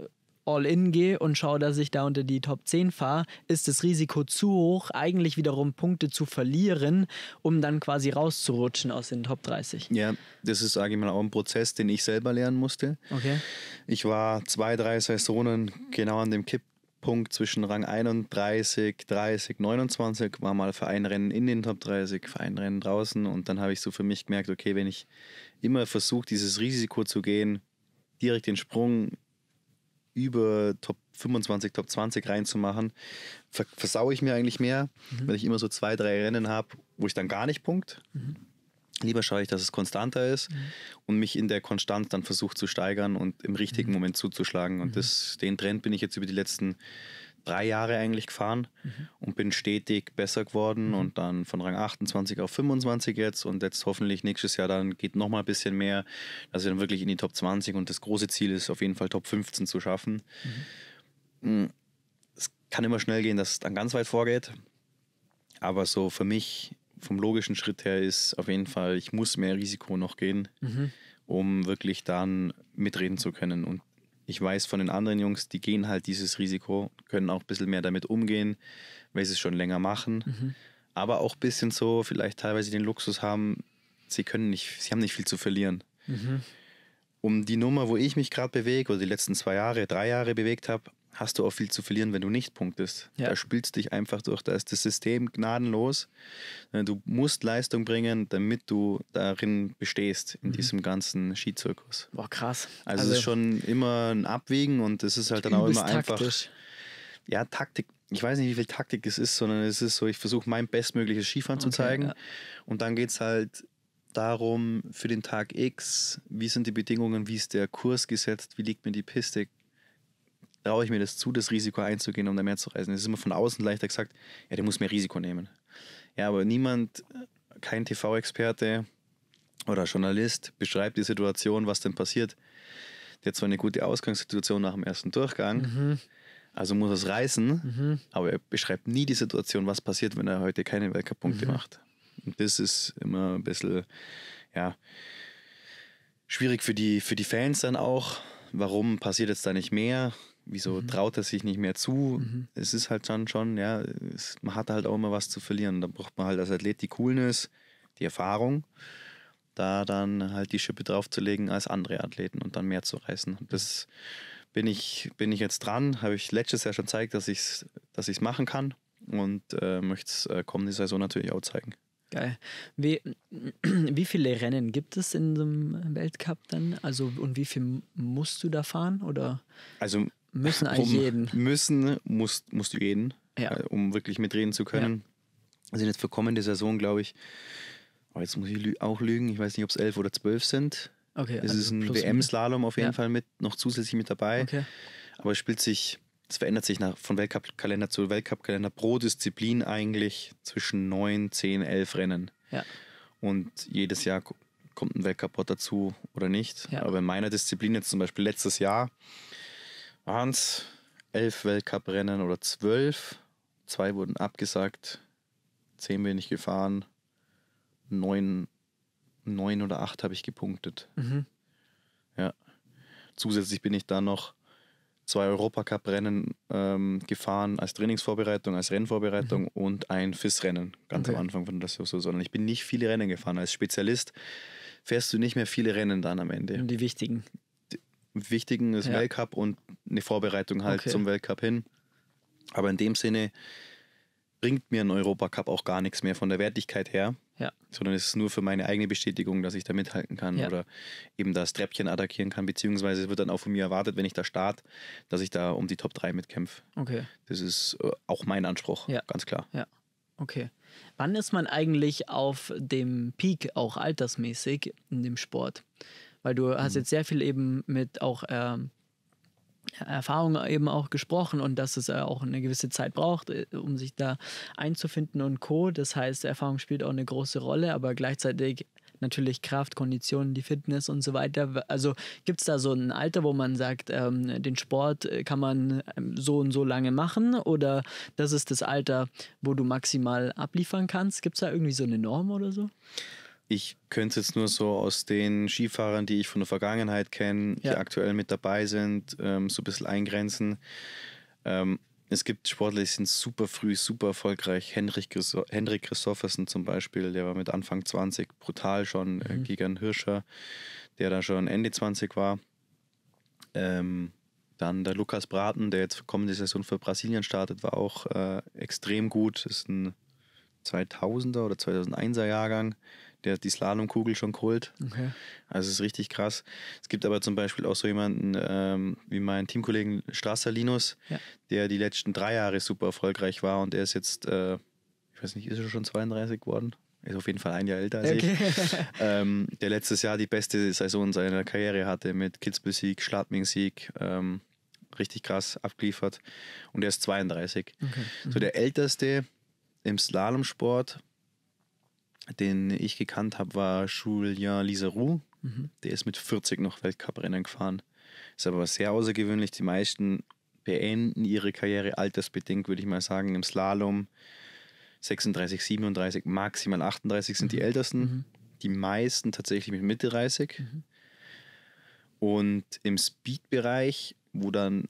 all in gehe und schaue, dass ich da unter die Top 10 fahre, ist das Risiko zu hoch, eigentlich wiederum Punkte zu verlieren, um dann quasi rauszurutschen aus den Top 30. Ja, das ist, sage ich mal, auch ein Prozess, den ich selber lernen musste. Okay. Ich war zwei, drei Saisonen genau an dem Kipp Punkt zwischen Rang 31, 30, 29, war mal für ein Rennen in den Top 30, für ein Rennen draußen und dann habe ich so für mich gemerkt, okay, wenn ich immer versuche, dieses Risiko zu gehen, direkt den Sprung über Top 25, Top 20 reinzumachen, ver versaue ich mir eigentlich mehr, mhm. wenn ich immer so zwei, drei Rennen habe, wo ich dann gar nicht punkt. Mhm. Lieber schaue ich, dass es konstanter ist mhm. und mich in der Konstanz dann versucht zu steigern und im richtigen mhm. Moment zuzuschlagen. Und mhm. das, den Trend bin ich jetzt über die letzten drei Jahre eigentlich gefahren mhm. und bin stetig besser geworden mhm. und dann von Rang 28 auf 25 jetzt und jetzt hoffentlich nächstes Jahr dann geht nochmal ein bisschen mehr, dass ich dann wirklich in die Top 20 und das große Ziel ist auf jeden Fall Top 15 zu schaffen. Mm, es kann immer schnell gehen, dass es dann ganz weit vorgeht. Aber so für mich vom logischen Schritt her ist auf jeden Fall, ich muss mehr Risiko noch gehen, mhm. um wirklich dann mitreden zu können. Und ich weiß von den anderen Jungs, die gehen halt dieses Risiko, können auch ein bisschen mehr damit umgehen, weil sie es schon länger machen. Mhm. Aber auch ein bisschen so, vielleicht teilweise den Luxus haben, sie können nicht, sie haben nicht viel zu verlieren. Mhm. Um die Nummer, wo ich mich gerade bewege, oder die letzten zwei Jahre, drei Jahre bewegt habe, hast du auch viel zu verlieren, wenn du nicht punktest. Ja. Da spielst du dich einfach durch, da ist das System gnadenlos. Äh, du musst Leistung bringen, damit du darin bestehst, in mhm. diesem ganzen Skizirkus. Boah, krass. Also, also es ist schon immer ein Abwägen und es ist halt dann auch immer taktisch. einfach. Ja, Taktik. Ich weiß nicht, wie viel Taktik es ist, sondern es ist so, ich versuche mein bestmögliches Skifahren okay, zu zeigen. Ja. Und dann geht es halt darum, für den Tag X, wie sind die Bedingungen, wie ist der Kurs gesetzt, wie liegt mir die Piste, traue ich mir das zu, das Risiko einzugehen, um da mehr zu reisen. Es ist immer von außen leichter gesagt, ja, der muss mehr Risiko nehmen. Ja, aber niemand, äh, kein TV-Experte oder Journalist beschreibt die Situation, was denn passiert. Der hat zwar eine gute Ausgangssituation nach dem ersten Durchgang, mhm. also muss er es reißen, mhm. aber er beschreibt nie die Situation, was passiert, wenn er heute keine Weltcup-Punkte mhm. macht. Und das ist immer ein bisschen, ja, schwierig für die, für die Fans dann auch. Warum passiert jetzt da nicht mehr? Wieso mhm. traut er sich nicht mehr zu? Mhm. Es ist halt dann schon, ja, es, man hat halt auch immer was zu verlieren. Da braucht man halt als Athlet die Coolness, die Erfahrung, da dann halt die Schippe draufzulegen als andere Athleten und dann mehr zu reißen. das bin ich, bin ich jetzt dran, habe ich letztes Jahr schon gezeigt, dass ich es dass ich's machen kann und äh, möchte es äh, kommende Saison natürlich auch zeigen. Geil. Wie, wie viele Rennen gibt es in dem Weltcup dann? Also und wie viel musst du da fahren? Oder? Also Müssen eigentlich um, jeden. Müssen, musst, musst du jeden, ja. äh, um wirklich mitreden zu können. Ja. Sind jetzt für kommende Saison, glaube ich, oh, jetzt muss ich lü auch lügen, ich weiß nicht, ob es elf oder zwölf sind. Okay, es also ist ein WM-Slalom auf jeden ja. Fall mit, noch zusätzlich mit dabei. Okay. Aber es spielt sich, es verändert sich nach, von Weltcup-Kalender zu Weltcup-Kalender pro Disziplin eigentlich zwischen neun, zehn, elf Rennen. Ja. Und jedes Jahr kommt ein Weltcup-Port dazu oder nicht. Ja. Aber in meiner Disziplin jetzt zum Beispiel letztes Jahr waren es elf Weltcuprennen oder zwölf. Zwei wurden abgesagt, zehn bin ich gefahren, neun, neun oder acht habe ich gepunktet. Mhm. Ja. Zusätzlich bin ich dann noch zwei Europacup-Rennen ähm, gefahren als Trainingsvorbereitung, als Rennvorbereitung mhm. und ein FIS-Rennen ganz okay. am Anfang von der Saison. Ich bin nicht viele Rennen gefahren. Als Spezialist fährst du nicht mehr viele Rennen dann am Ende. Die wichtigen. Wichtigen ist ja. Weltcup und eine Vorbereitung halt okay. zum Weltcup hin. Aber in dem Sinne bringt mir ein Europacup auch gar nichts mehr von der Wertigkeit her, ja. sondern es ist nur für meine eigene Bestätigung, dass ich da mithalten kann ja. oder eben das Treppchen attackieren kann, beziehungsweise es wird dann auch von mir erwartet, wenn ich da start, dass ich da um die Top 3 mitkämpfe. Okay. Das ist äh, auch mein Anspruch, ja. ganz klar. Ja, okay. Wann ist man eigentlich auf dem Peak auch altersmäßig in dem Sport? Weil du hast mhm. jetzt sehr viel eben mit auch äh, Erfahrung eben auch gesprochen und dass es äh, auch eine gewisse Zeit braucht, äh, um sich da einzufinden und Co. Das heißt, Erfahrung spielt auch eine große Rolle, aber gleichzeitig natürlich Kraft, Konditionen, die Fitness und so weiter. Also gibt es da so ein Alter, wo man sagt, ähm, den Sport äh, kann man ähm, so und so lange machen oder das ist das Alter, wo du maximal abliefern kannst? Gibt es da irgendwie so eine Norm oder so? ich könnte jetzt nur so aus den Skifahrern, die ich von der Vergangenheit kenne, ja. die aktuell mit dabei sind, ähm, so ein bisschen eingrenzen. Ähm, es gibt Sportler, die sind super früh, super erfolgreich. Henrik, Christoffersen zum Beispiel, der war mit Anfang 20 brutal schon äh, mhm. gegen Hirscher, der da schon Ende 20 war. Ähm, dann der Lukas Braten, der jetzt kommende Saison für Brasilien startet, war auch äh, extrem gut. Ist ein 2000er oder 2001er Jahrgang der hat die Slalomkugel schon geholt. Okay. Also es ist richtig krass. Es gibt aber zum Beispiel auch so jemanden ähm, wie meinen Teamkollegen Strasser Linus, ja. der die letzten drei Jahre super erfolgreich war und der ist jetzt, äh, ich weiß nicht, ist er schon 32 geworden? Ist auf jeden Fall ein Jahr älter als okay. ich. Ähm, der letztes Jahr die beste Saison seiner Karriere hatte mit Kitzbühel-Sieg, Schladming-Sieg. Ähm, richtig krass abgeliefert. Und er ist 32. Okay. Mhm. So der älteste im Slalomsport den ich gekannt habe, war Julien Liseroux. Mhm. Der ist mit 40 noch Weltcuprennen gefahren. Ist aber sehr außergewöhnlich. Die meisten beenden ihre Karriere altersbedingt, würde ich mal sagen, im Slalom. 36, 37, maximal 38 sind mhm. die Ältesten. Mhm. Die meisten tatsächlich mit Mitte 30. Mhm. Und im Speed-Bereich, wo dann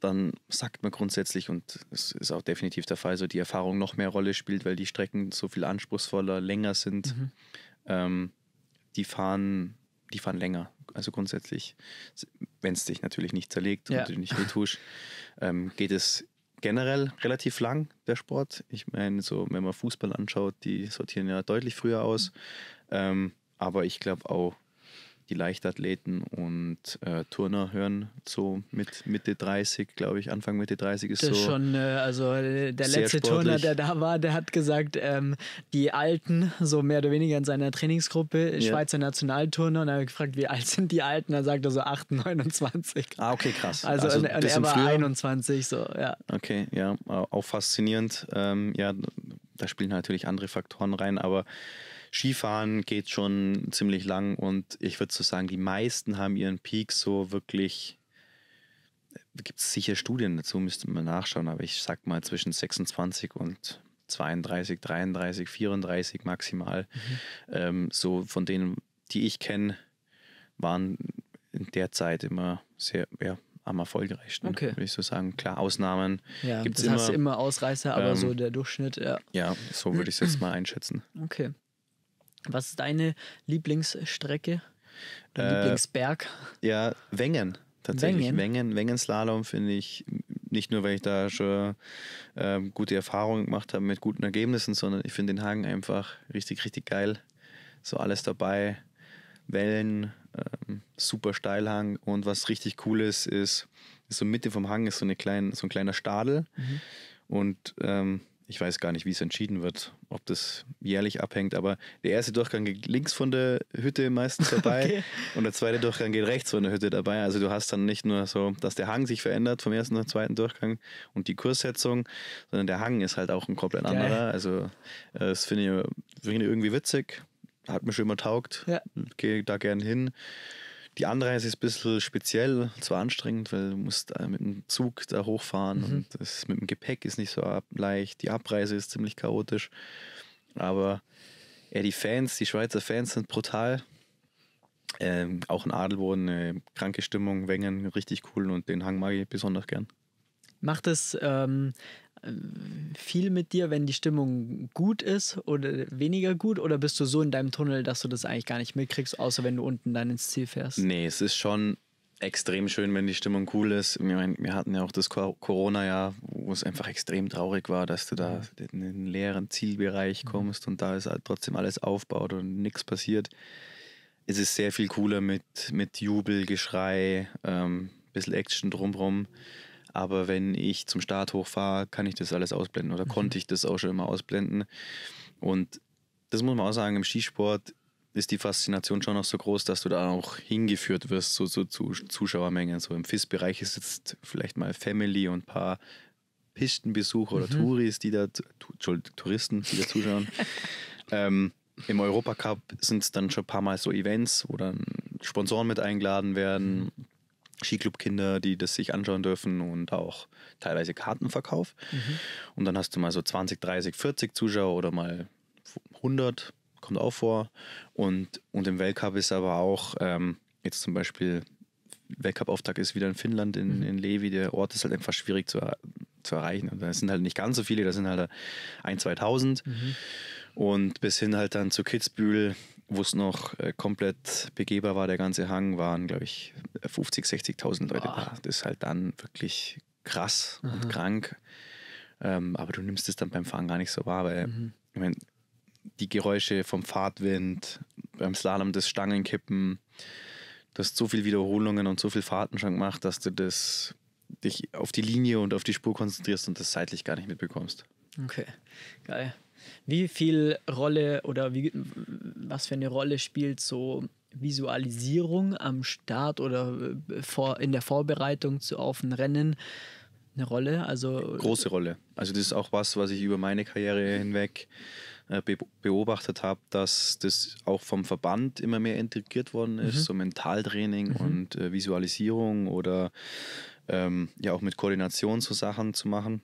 dann sagt man grundsätzlich, und es ist auch definitiv der Fall, so die Erfahrung noch mehr Rolle spielt, weil die Strecken so viel anspruchsvoller, länger sind. Mhm. Ähm, die fahren, die fahren länger. Also grundsätzlich, wenn es dich natürlich nicht zerlegt ja. und du nicht wehtust, ähm, geht es generell relativ lang, der Sport. Ich meine, so wenn man Fußball anschaut, die sortieren ja deutlich früher aus. Mhm. Ähm, aber ich glaube auch, die Leichtathleten und äh, Turner hören so mit Mitte 30, glaube ich, Anfang Mitte 30 ist das so. Das schon, äh, also äh, der letzte sportlich. Turner, der da war, der hat gesagt, ähm, die Alten, so mehr oder weniger in seiner Trainingsgruppe, Schweizer ja. Nationalturner, und er hat gefragt, wie alt sind die Alten? Er sagte so 8, 29. Ah, okay, krass. Also, also und, und er war früher? 21, so, ja. Okay, ja, auch faszinierend. Ähm, ja, da spielen natürlich andere Faktoren rein, aber Skifahren geht schon ziemlich lang und ich würde so sagen, die meisten haben ihren Peak so wirklich. Gibt es sicher Studien dazu, müsste man nachschauen, aber ich sag mal zwischen 26 und 32, 33, 34 maximal. Mhm. Ähm, so von denen, die ich kenne, waren in der Zeit immer sehr, ja, am erfolgreichsten, okay. würde ich so sagen. Klar, Ausnahmen ja, gibt es immer. Hast immer Ausreißer, aber ähm, so der Durchschnitt, ja. Ja, so würde ich es jetzt mal einschätzen. Okay. Was ist deine Lieblingsstrecke? Äh, Lieblingsberg? Ja, Wengen. Tatsächlich Wengen. Wengen, Slalom finde ich nicht nur, weil ich da schon äh, gute Erfahrungen gemacht habe mit guten Ergebnissen, sondern ich finde den Hagen einfach richtig, richtig geil. So alles dabei. Wellen, ähm, super Steilhang und was richtig cool ist, ist, ist so Mitte vom Hang ist so, eine klein, so ein kleiner Stadel mhm. und ähm, ich weiß gar nicht, wie es entschieden wird, ob das jährlich abhängt, aber der erste Durchgang geht links von der Hütte meistens dabei okay. und der zweite Durchgang geht rechts von der Hütte dabei. Also du hast dann nicht nur so, dass der Hang sich verändert vom ersten und zweiten Durchgang und die Kurssetzung, sondern der Hang ist halt auch ein komplett Geil. anderer. Also äh, das finde ich, find ich irgendwie witzig, hat mir schon immer taugt, ja. gehe da gern hin. Die Anreise ist ein bisschen speziell, zwar anstrengend, weil du musst äh, mit dem Zug da hochfahren mhm. und das mit dem Gepäck ist nicht so leicht. Die Abreise ist ziemlich chaotisch. Aber ja, die Fans, die Schweizer Fans sind brutal. Ähm, auch in Adelboden, eine kranke Stimmung, Wengen, richtig cool und den Hang mag ich besonders gern. Macht es ähm, viel mit dir, wenn die Stimmung gut ist oder weniger gut? Oder bist du so in deinem Tunnel, dass du das eigentlich gar nicht mitkriegst, außer wenn du unten dann ins Ziel fährst? Nee, es ist schon extrem schön, wenn die Stimmung cool ist. Ich meine, wir hatten ja auch das Corona-Jahr, wo es einfach extrem traurig war, dass du da in den leeren Zielbereich mhm. kommst und da ist halt trotzdem alles aufbaut und nichts passiert. Es ist sehr viel cooler mit, mit Jubel, Geschrei, ähm, bisschen Action drumrum. Aber wenn ich zum Start hochfahre, kann ich das alles ausblenden oder mhm. konnte ich das auch schon immer ausblenden. Und das muss man auch sagen, im Skisport ist die Faszination schon noch so groß, dass du da auch hingeführt wirst, so zu so, so Zuschauermengen. So im FIS-Bereich ist jetzt vielleicht mal Family und ein paar Pistenbesucher mhm. oder Touris, die da, tu, Touristen, die da zuschauen. ähm, Im Europacup sind es dann schon ein paar Mal so Events, wo dann Sponsoren mit eingeladen werden. Mhm Skiclub-Kinder, die das sich anschauen dürfen und auch teilweise Kartenverkauf. Mhm. Und dann hast du mal so 20, 30, 40 Zuschauer oder mal 100, kommt auch vor. Und, und im Weltcup ist aber auch ähm, jetzt zum Beispiel Weltcup-Auftakt ist wieder in Finnland, in, mhm. in Levi. Der Ort ist halt einfach schwierig zu, zu erreichen. Und also da sind halt nicht ganz so viele, da sind halt ein, 2000. Mhm. Und bis hin halt dann zu Kitzbühel wo es noch äh, komplett begehbar war, der ganze Hang, waren, glaube ich, 50, 60.000 Leute Boah. da. Das ist halt dann wirklich krass Aha. und mhm. krank. Ähm, aber du nimmst es dann beim Fahren gar nicht so wahr, weil mhm. ich mein, die Geräusche vom Fahrtwind, beim Slalom das Stangenkippen, du hast so viele Wiederholungen und so viele Fahrten schon gemacht, dass du das dich auf die Linie und auf die Spur konzentrierst und das seitlich gar nicht mitbekommst. Okay, geil. Wie viel Rolle oder wie, was für eine Rolle spielt so Visualisierung am Start oder äh, vor, in der Vorbereitung zu, auf ein Rennen eine Rolle? Also Große Rolle. Also das ist auch was, was ich über meine Karriere hinweg äh, beobachtet habe, dass das auch vom Verband immer mehr integriert worden ist, mhm. so Mentaltraining mhm. und äh, Visualisierung oder ähm, ja auch mit Koordination so Sachen zu machen.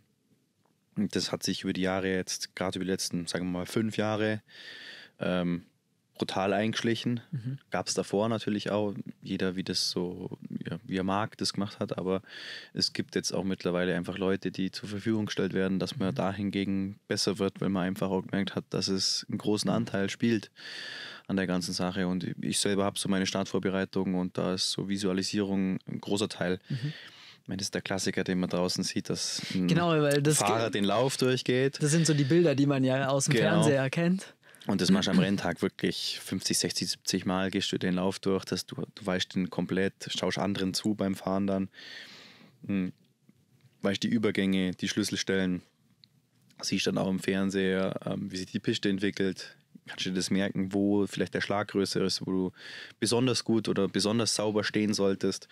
Das hat sich über die Jahre jetzt, gerade über die letzten, sagen wir mal, fünf Jahre, ähm, brutal eingeschlichen. Mhm. Gab es davor natürlich auch, jeder wie das so, ja, wie er mag, das gemacht hat, aber es gibt jetzt auch mittlerweile einfach Leute, die zur Verfügung gestellt werden, dass man mhm. da besser wird, weil man einfach auch gemerkt hat, dass es einen großen mhm. Anteil spielt an der ganzen Sache. Und ich selber habe so meine Startvorbereitung und da ist so Visualisierung ein großer Teil. Mhm. Ich meine, das ist der Klassiker, den man draußen sieht, dass ein genau, das Fahrer den Lauf durchgeht. Das sind so die Bilder, die man ja aus dem genau. Fernseher erkennt. Und das machst du am Renntag wirklich 50, 60, 70 Mal, gehst du den Lauf durch, dass du, du weißt den komplett, schaust anderen zu beim Fahren dann, hm. weißt die Übergänge, die Schlüsselstellen, siehst dann auch im Fernseher, ähm, wie sich die Piste entwickelt, kannst du das merken, wo vielleicht der Schlag größer ist, wo du besonders gut oder besonders sauber stehen solltest.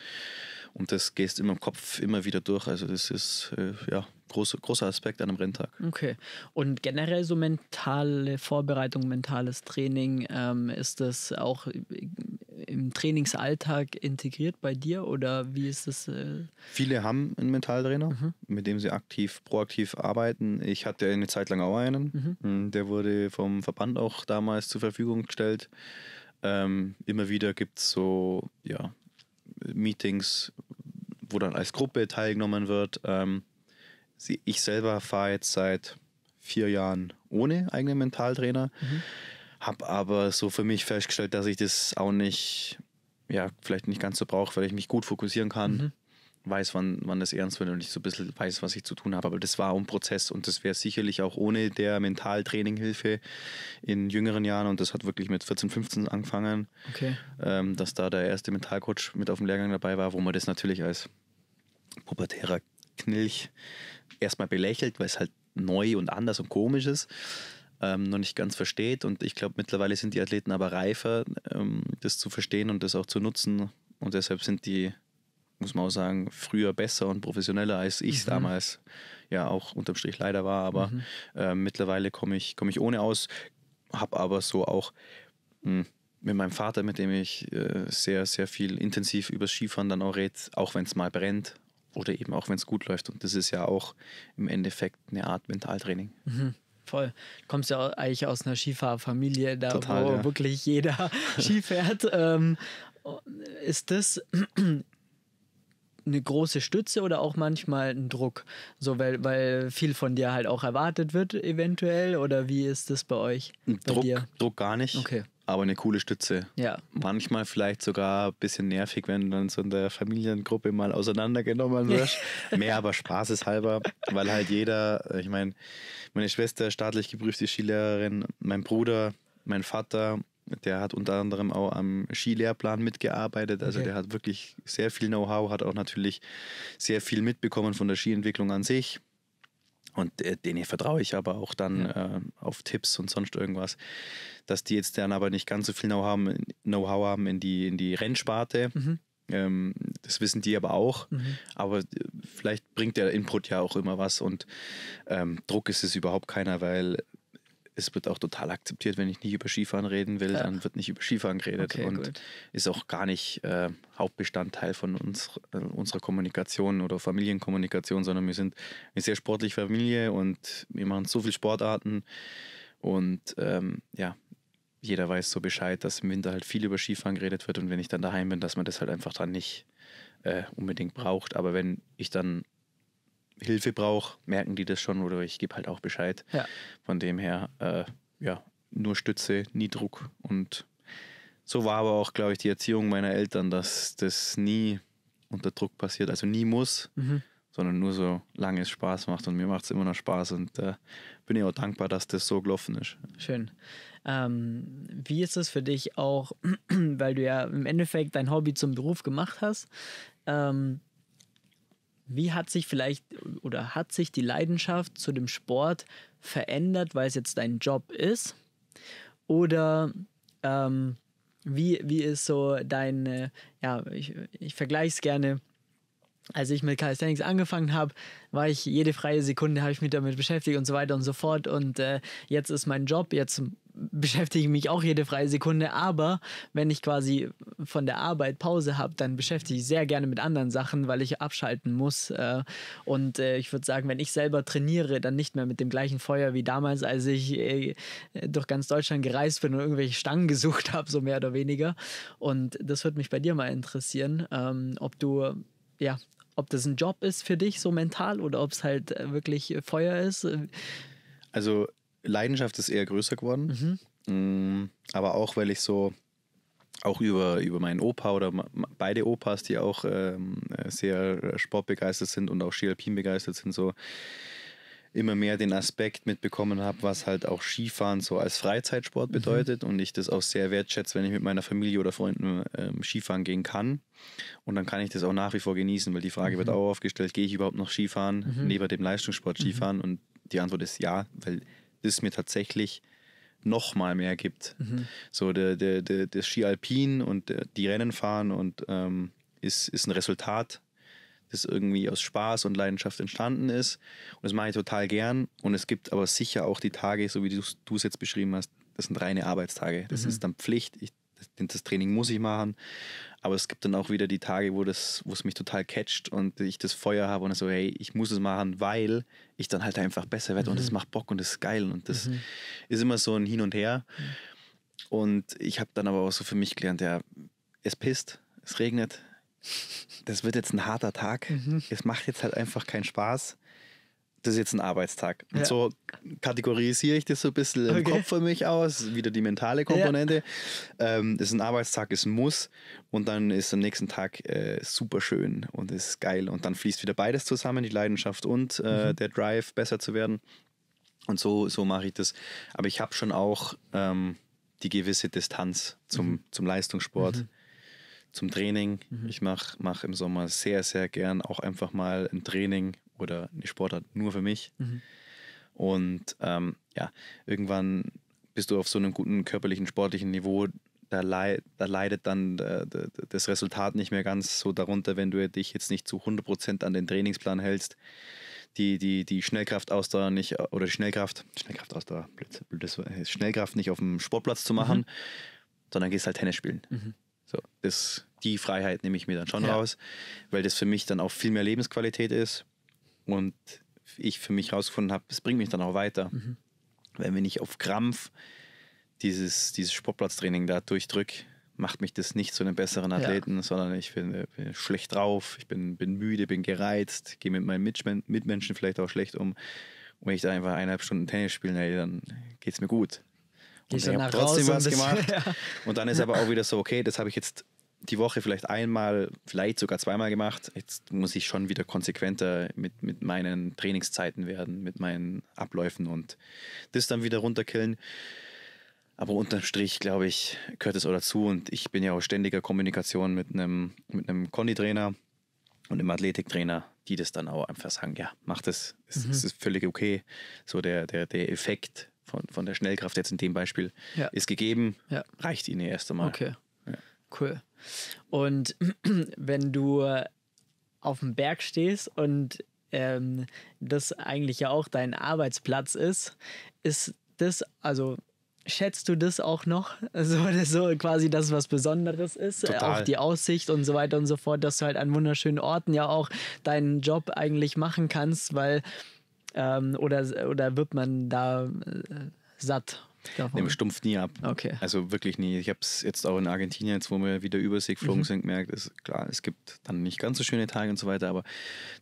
Und das gehst immer im Kopf immer wieder durch. Also das ist äh, ja groß, großer Aspekt an einem Renntag. Okay. Und generell so mentale Vorbereitung, mentales Training, ähm, ist das auch im Trainingsalltag integriert bei dir oder wie ist das? Äh? Viele haben einen Mentaltrainer, mhm. mit dem sie aktiv, proaktiv arbeiten. Ich hatte eine Zeit lang auch einen. Mhm. Hm, der wurde vom Verband auch damals zur Verfügung gestellt. Ähm, immer wieder gibt es so, ja, Meetings, wo dann als Gruppe teilgenommen wird. Ähm, ich selber fahre jetzt seit vier Jahren ohne eigenen Mentaltrainer, mhm. habe aber so für mich festgestellt, dass ich das auch nicht, ja, vielleicht nicht ganz so brauche, weil ich mich gut fokussieren kann. Mhm weiß, wann, wann es ernst wird und ich so ein bisschen weiß, was ich zu tun habe. Aber das war ein Prozess und das wäre sicherlich auch ohne der Mentaltraininghilfe in jüngeren Jahren und das hat wirklich mit 14, 15 angefangen, okay. ähm, dass da der erste Mentalcoach mit auf dem Lehrgang dabei war, wo man das natürlich als pubertärer Knilch erstmal belächelt, weil es halt neu und anders und komisch ist ähm, noch nicht ganz versteht. Und ich glaube, mittlerweile sind die Athleten aber reifer, ähm, das zu verstehen und das auch zu nutzen. Und deshalb sind die muss man auch sagen, früher besser und professioneller, als ich es mhm. damals ja auch unterm Strich leider war. Aber mhm. äh, mittlerweile komme ich, komm ich ohne aus, habe aber so auch mh, hm, mit meinem Vater, mit dem ich äh, sehr, sehr viel intensiv übers Skifahren dann auch rede, auch wenn es mal brennt oder eben auch wenn es gut läuft. Und das ist ja auch im Endeffekt eine Art Mentaltraining. Mhm. Voll. Du kommst ja eigentlich aus einer Skifahrerfamilie, da Total, wo ja. wirklich jeder Skifährt. Ähm, ist das eine große Stütze oder auch manchmal ein Druck? So, weil, weil viel von dir halt auch erwartet wird, eventuell? Oder wie ist das bei euch? Bei Druck, dir? Druck gar nicht. Okay. Aber eine coole Stütze. Ja. Manchmal vielleicht sogar ein bisschen nervig, wenn du dann so in der Familiengruppe mal auseinandergenommen wirst. Mehr aber spaßeshalber, weil halt jeder, ich meine, meine Schwester staatlich geprüfte Skilehrerin, mein Bruder, mein Vater, der hat unter anderem auch am Skilehrplan mitgearbeitet. Also okay. der hat wirklich sehr viel Know-how, hat auch natürlich sehr viel mitbekommen von der Skientwicklung an sich. Und äh, denen vertraue ich aber auch dann ja. äh, auf Tipps und sonst irgendwas. Dass die jetzt dann aber nicht ganz so viel Know-how haben, Know haben in die, in die Rennsparte. Mhm. Ähm, das wissen die aber auch. Mhm. Aber äh, vielleicht bringt der Input ja auch immer was und ähm, Druck ist es überhaupt keiner, weil es wird auch total akzeptiert, wenn ich nicht über Skifahren reden will, ja. dann wird nicht über Skifahren geredet okay, und gut. ist auch gar nicht äh, Hauptbestandteil von uns, äh, unserer Kommunikation oder Familienkommunikation, sondern wir sind eine sehr sportliche Familie und wir machen so viele Sportarten und ähm, ja, jeder weiß so Bescheid, dass im Winter halt viel über Skifahren geredet wird und wenn ich dann daheim bin, dass man das halt einfach dann nicht äh, unbedingt braucht. Aber wenn ich dann Hilfe brauche, merken die das schon oder ich gebe halt auch Bescheid. Ja. Von dem her, äh, ja, nur Stütze, nie Druck. Und so war aber auch, glaube ich, die Erziehung meiner Eltern, dass das nie unter Druck passiert, also nie muss, mhm. sondern nur so lange es Spaß macht. Und mir macht es immer noch Spaß und äh, bin ich auch dankbar, dass das so gelaufen ist. Schön. Ähm, wie ist es für dich auch, weil du ja im Endeffekt dein Hobby zum Beruf gemacht hast? Ähm, wie hat sich vielleicht oder hat sich die Leidenschaft zu dem Sport verändert, weil es jetzt dein Job ist? Oder ähm, wie, wie ist so dein, ja, ich, ich vergleiche es gerne. Als ich mit Calisthenics angefangen habe, war ich jede freie Sekunde, habe ich mich damit beschäftigt und so weiter und so fort. Und äh, jetzt ist mein Job, jetzt beschäftige mich auch jede freie Sekunde, aber wenn ich quasi von der Arbeit Pause habe, dann beschäftige ich sehr gerne mit anderen Sachen, weil ich abschalten muss. Äh, und äh, ich würde sagen, wenn ich selber trainiere, dann nicht mehr mit dem gleichen Feuer wie damals, als ich äh, durch ganz Deutschland gereist bin und irgendwelche Stangen gesucht habe, so mehr oder weniger. Und das würde mich bei dir mal interessieren, ähm, ob du ja, ob das ein Job ist für dich so mental oder ob es halt wirklich Feuer ist. Also Leidenschaft ist eher größer geworden. Mhm. Mm, aber auch, weil ich so auch über, über meinen Opa oder beide Opas, die auch ähm, sehr sportbegeistert sind und auch Skialpin begeistert sind, so immer mehr den Aspekt mitbekommen habe, was halt auch Skifahren so als Freizeitsport mhm. bedeutet mhm. und ich das auch sehr wertschätze, wenn ich mit meiner Familie oder Freunden ähm, Skifahren gehen kann. Und dann kann ich das auch nach wie vor genießen, weil die Frage mhm. wird auch aufgestellt, gehe ich überhaupt noch Skifahren, mhm. neben dem Leistungssport mhm. Skifahren? Und die Antwort ist ja, weil es mir tatsächlich noch mal mehr gibt. Mhm. So der, der, der, der Ski Alpin und der, äh, die Rennen fahren und ähm, ist, ist ein Resultat, das irgendwie aus Spaß und Leidenschaft entstanden ist. Und das mache ich total gern. Und es gibt aber sicher auch die Tage, so wie du es jetzt beschrieben hast, das sind reine Arbeitstage. Das mhm. ist dann Pflicht. Ich das Training muss ich machen. Aber es gibt dann auch wieder die Tage, wo das, wo es mich total catcht und ich das Feuer habe und so, hey, ich muss es machen, weil ich dann halt einfach besser werde mhm. und es mhm. macht Bock und es ist geil und das mhm. ist immer so ein Hin und Her. Mhm. Und ich habe dann aber auch so für mich gelernt, ja, es pisst, es regnet, das wird jetzt ein harter Tag, mhm. es macht jetzt halt einfach keinen Spaß das ist jetzt ein Arbeitstag. Und so kategorisiere ich das so ein bisschen okay. Kopf für mich aus, wieder die mentale Komponente. Ja. Ähm, das ist ein Arbeitstag, ist ein muss und dann ist am nächsten Tag äh, super schön und ist geil. Und dann fließt wieder beides zusammen, die Leidenschaft und äh, mhm. der Drive, besser zu werden. Und so, so mache ich das. Aber ich habe schon auch ähm, die gewisse Distanz zum, mhm. zum Leistungssport. Mhm zum Training. Mhm. Ich mache mach im Sommer sehr, sehr gern auch einfach mal ein Training oder eine Sportart nur für mich. Mhm. Und ähm, ja, irgendwann bist du auf so einem guten körperlichen, sportlichen Niveau, da, leid, da leidet dann äh, das Resultat nicht mehr ganz so darunter, wenn du dich jetzt nicht zu 100% an den Trainingsplan hältst, die, die, die Schnellkraftausdauer nicht, oder die Schnellkraft, Schnellkraftausdauer, blöd, blöd, äh, Schnellkraft nicht auf dem Sportplatz zu machen, mhm. sondern gehst halt Tennis spielen. Mhm. So, das, die Freiheit nehme ich mir dann schon ja. raus, weil das für mich dann auch viel mehr Lebensqualität ist und ich für mich herausgefunden habe, es bringt mich dann auch weiter. Mhm. Wenn wir nicht auf Krampf dieses, dieses Sportplatztraining da durchdrücke, macht mich das nicht zu einem besseren Athleten, ja. sondern ich bin, bin, schlecht drauf, ich bin, bin müde, bin gereizt, gehe mit meinen Mitmen Mitmenschen vielleicht auch schlecht um. Und wenn ich da einfach eineinhalb Stunden Tennis spiele, hey, dann geht es mir gut. Und ich habe trotzdem was gemacht. Ja. Und dann ist aber auch wieder so, okay, das habe ich jetzt die Woche vielleicht einmal, vielleicht sogar zweimal gemacht. Jetzt muss ich schon wieder konsequenter mit, mit meinen Trainingszeiten werden, mit meinen Abläufen und das dann wieder runterkillen. Aber unterm Strich, glaube ich, gehört es auch dazu. Und ich bin ja auch ständiger Kommunikation mit einem, mit einem Conditrainer und einem Athletiktrainer, die das dann auch einfach sagen, ja, mach das, es, mhm. es ist völlig okay. So der, der, der Effekt von, von der Schnellkraft jetzt in dem Beispiel ja. ist gegeben, ja. reicht ihnen erst einmal. Okay, ja. cool. Und wenn du auf dem Berg stehst und ähm, das eigentlich ja auch dein Arbeitsplatz ist, ist das, also schätzt du das auch noch? So, also, so quasi das, was Besonderes ist, äh, Total. auch die Aussicht und so weiter und so fort, dass du halt an wunderschönen Orten ja auch deinen Job eigentlich machen kannst, weil ähm, oder, oder wird man da äh, satt? Davon? ich stumpf nie ab. Okay. Also wirklich nie. Ich habe es jetzt auch in Argentinien, jetzt wo wir wieder übersee geflogen mhm. sind, gemerkt, ist klar, es gibt dann nicht ganz so schöne Tage und so weiter, aber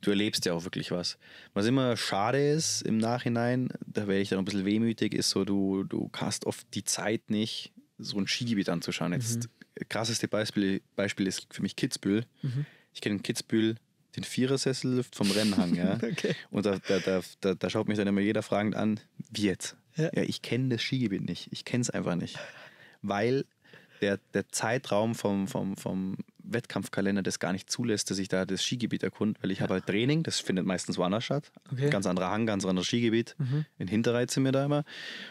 du erlebst ja auch wirklich was. Was immer schade ist im Nachhinein, da wäre ich dann ein bisschen wehmütig, ist so, du, du hast oft die Zeit nicht, so ein Skigebiet anzuschauen. Jetzt mhm. krasseste Beispiel, Beispiel ist für mich Kitzbühel. Mhm. Ich kenne Kitzbühel den Vierersessel vom Rennhang, ja. okay. Und da, da, da, da, schaut mich dann immer jeder fragend an, wie jetzt? Ja, ja ich kenne das Skigebiet nicht. Ich kenne es einfach nicht. Weil der, der Zeitraum vom, vom, vom Wettkampfkalender das gar nicht zulässt, dass ich da das Skigebiet erkunde, weil ich ja. habe halt Training, das findet meistens woanders statt. Okay. Ganz anderer Hang, ganz anderes Skigebiet. Mhm. In Hinterreiz sind wir da immer.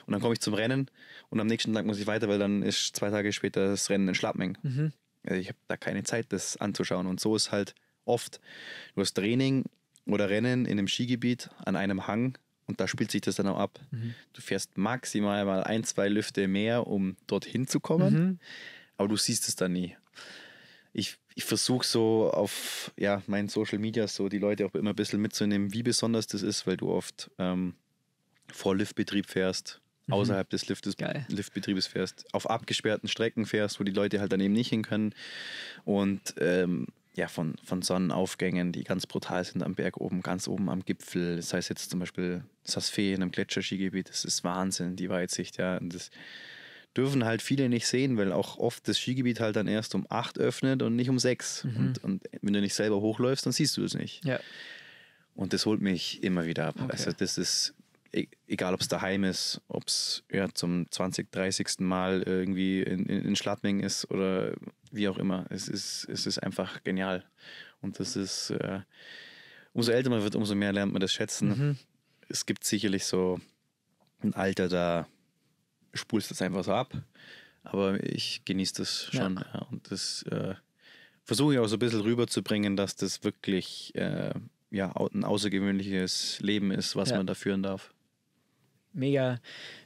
Und dann komme ich zum Rennen und am nächsten Tag muss ich weiter, weil dann ist zwei Tage später das Rennen in Schlappmeng. Mhm. Also ich habe da keine Zeit, das anzuschauen. Und so ist halt oft, du hast Training oder Rennen in einem Skigebiet an einem Hang und da spielt sich das dann auch ab. Mhm. Du fährst maximal mal ein, zwei Lüfte mehr, um dorthin zu kommen, mhm. aber du siehst es dann nie. Ich, ich versuche so auf ja, meinen Social Media so die Leute auch immer ein bisschen mitzunehmen, wie besonders das ist, weil du oft ähm, vor Liftbetrieb fährst, mhm. außerhalb des Liftes, Liftbetriebes fährst, auf abgesperrten Strecken fährst, wo die Leute halt dann eben nicht hin können. Und ähm, ja, von, von Sonnenaufgängen, die ganz brutal sind am Berg oben, ganz oben am Gipfel. Das heißt jetzt zum Beispiel Sasfee in einem Gletscherskigebiet, das ist Wahnsinn, die Weitsicht, ja. Und das dürfen halt viele nicht sehen, weil auch oft das Skigebiet halt dann erst um acht öffnet und nicht um sechs. Mhm. Und, und, wenn du nicht selber hochläufst, dann siehst du es nicht. Ja. Und das holt mich immer wieder ab. Okay. Also das ist E-, egal ob es daheim ist, ob es ja, zum 20, 30. Mal irgendwie in, in, in Schladming ist oder wie auch immer. Es ist, es ist einfach genial. Und das ist, äh, umso älter man wird, umso mehr lernt man das schätzen. Mhm. Es gibt sicherlich so ein Alter, da spulst du es einfach so ab. Aber ich genieße das schon. Ja. Und das äh, versuche ich auch so ein bisschen rüberzubringen, dass das wirklich äh, ja, ein außergewöhnliches Leben ist, was ja. man da führen darf mega,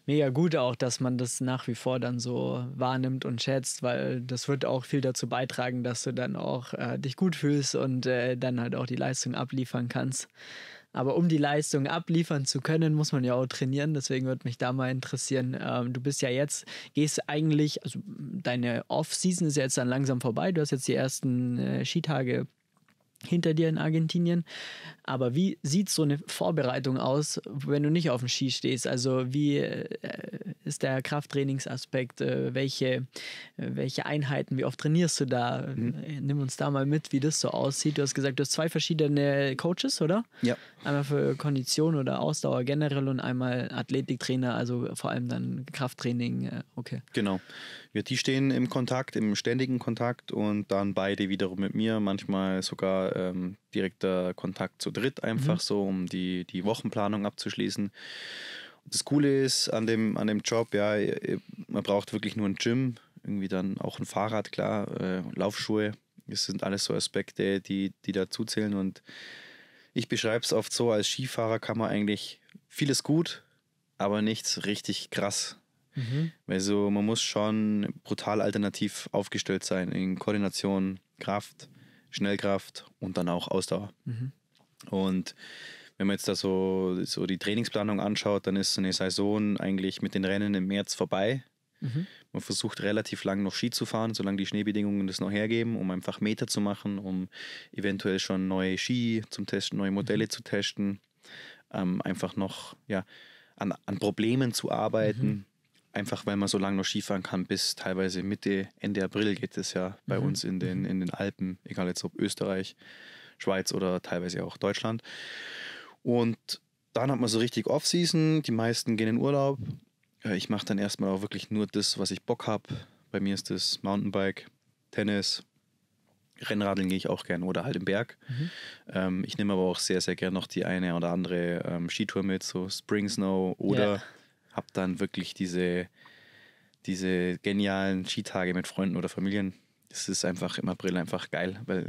mega gut auch, dass man das nach wie vor dann so wahrnimmt und schätzt, weil das wird auch viel dazu beitragen, dass du dann auch äh, dich gut fühlst und äh, dann halt auch die Leistung abliefern kannst. Aber um die Leistung abliefern zu können, muss man ja auch trainieren. Deswegen würde mich da mal interessieren. Ähm, du bist ja jetzt, gehst eigentlich, also deine Off-Season ist ja jetzt dann langsam vorbei. Du hast jetzt die ersten äh, Skitage hinter dir in Argentinien. Aber wie sieht so eine Vorbereitung aus, wenn du nicht auf dem Ski stehst? Also wie äh, ist der Krafttrainingsaspekt? Äh, welche, äh, welche Einheiten, wie oft trainierst du da? Mhm. Nimm uns da mal mit, wie das so aussieht. Du hast gesagt, du hast zwei verschiedene Coaches, oder? Ja. Einmal für Kondition oder Ausdauer generell und einmal Athletiktrainer, also vor allem dann Krafttraining. Okay. Genau wir, die stehen im Kontakt, im ständigen Kontakt und dann beide wiederum mit mir, manchmal sogar ähm, direkter Kontakt zu dritt einfach mhm. so, um die, die Wochenplanung abzuschließen. Das Coole ist an dem, an dem Job, ja, man braucht wirklich nur ein Gym, irgendwie dann auch ein Fahrrad, klar, äh, Laufschuhe. Das sind alles so Aspekte, die, die dazu zählen. Und ich beschreibe es oft so, als Skifahrer kann man eigentlich vieles gut, aber nichts richtig krass. Mhm. Also man muss schon brutal alternativ aufgestellt sein in Koordination, Kraft, Schnellkraft und dann auch Ausdauer. Mhm. Und wenn man jetzt da so, so die Trainingsplanung anschaut, dann ist so eine Saison eigentlich mit den Rennen im März vorbei. Mhm. Man versucht relativ lang noch Ski zu fahren, solange die Schneebedingungen das noch hergeben, um einfach Meter zu machen, um eventuell schon neue Ski zum Testen, neue Modelle mhm. zu testen, ähm, einfach noch ja, an, an Problemen zu arbeiten, mhm. Einfach weil man so lange noch Skifahren kann, bis teilweise Mitte, Ende April geht es ja bei mhm. uns in den, mhm. in den Alpen, egal jetzt ob Österreich, Schweiz oder teilweise auch Deutschland. Und dann hat man so richtig Off-Season, die meisten gehen in Urlaub. Ich mache dann erstmal auch wirklich nur das, was ich Bock habe. Bei mir ist das Mountainbike, Tennis, Rennradeln gehe ich auch gern oder halt im Berg. Mhm. Ähm, ich nehme aber auch sehr, sehr gern noch die eine oder andere ähm, Skitour mit, so Spring Snow oder yeah habe dann wirklich diese, diese genialen Skitage mit Freunden oder Familien. Es ist einfach im April einfach geil, weil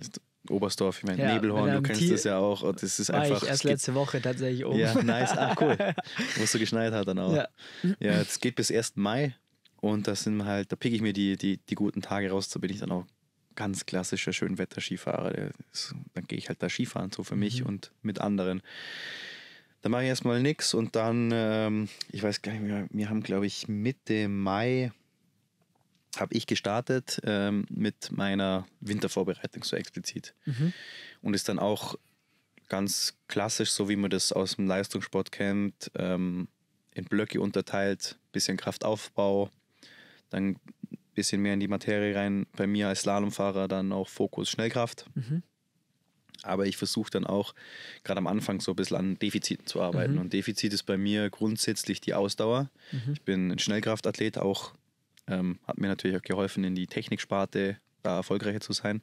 Oberstdorf, ich meine, ja, Nebelhorn, du kennst Tier das ja auch. Und das ist war einfach. Ich erst letzte Woche tatsächlich oben. Ja, nice. Ah, cool. Wo es so geschneit hat dann auch. Ja, ja es geht bis 1. Mai und da sind halt, da pick ich mir die, die, die guten Tage raus, da bin ich dann auch ganz klassischer Schönwetter-Skifahrer. Dann gehe ich halt da Skifahren so für mich mhm. und mit anderen. Dann mache ich erstmal nichts und dann, ähm, ich weiß gar nicht mehr, wir haben, glaube ich, Mitte Mai habe ich gestartet ähm, mit meiner Wintervorbereitung so explizit. Mhm. Und ist dann auch ganz klassisch, so wie man das aus dem Leistungssport kennt, ähm, in Blöcke unterteilt, bisschen Kraftaufbau, dann bisschen mehr in die Materie rein. Bei mir als Slalomfahrer dann auch Fokus Schnellkraft. Mhm aber ich versuche dann auch gerade am Anfang so ein bisschen an Defiziten zu arbeiten. Mhm. Und Defizit ist bei mir grundsätzlich die Ausdauer. Mhm. Ich bin ein Schnellkraftathlet, auch ähm, hat mir natürlich auch geholfen, in die Techniksparte da erfolgreicher zu sein.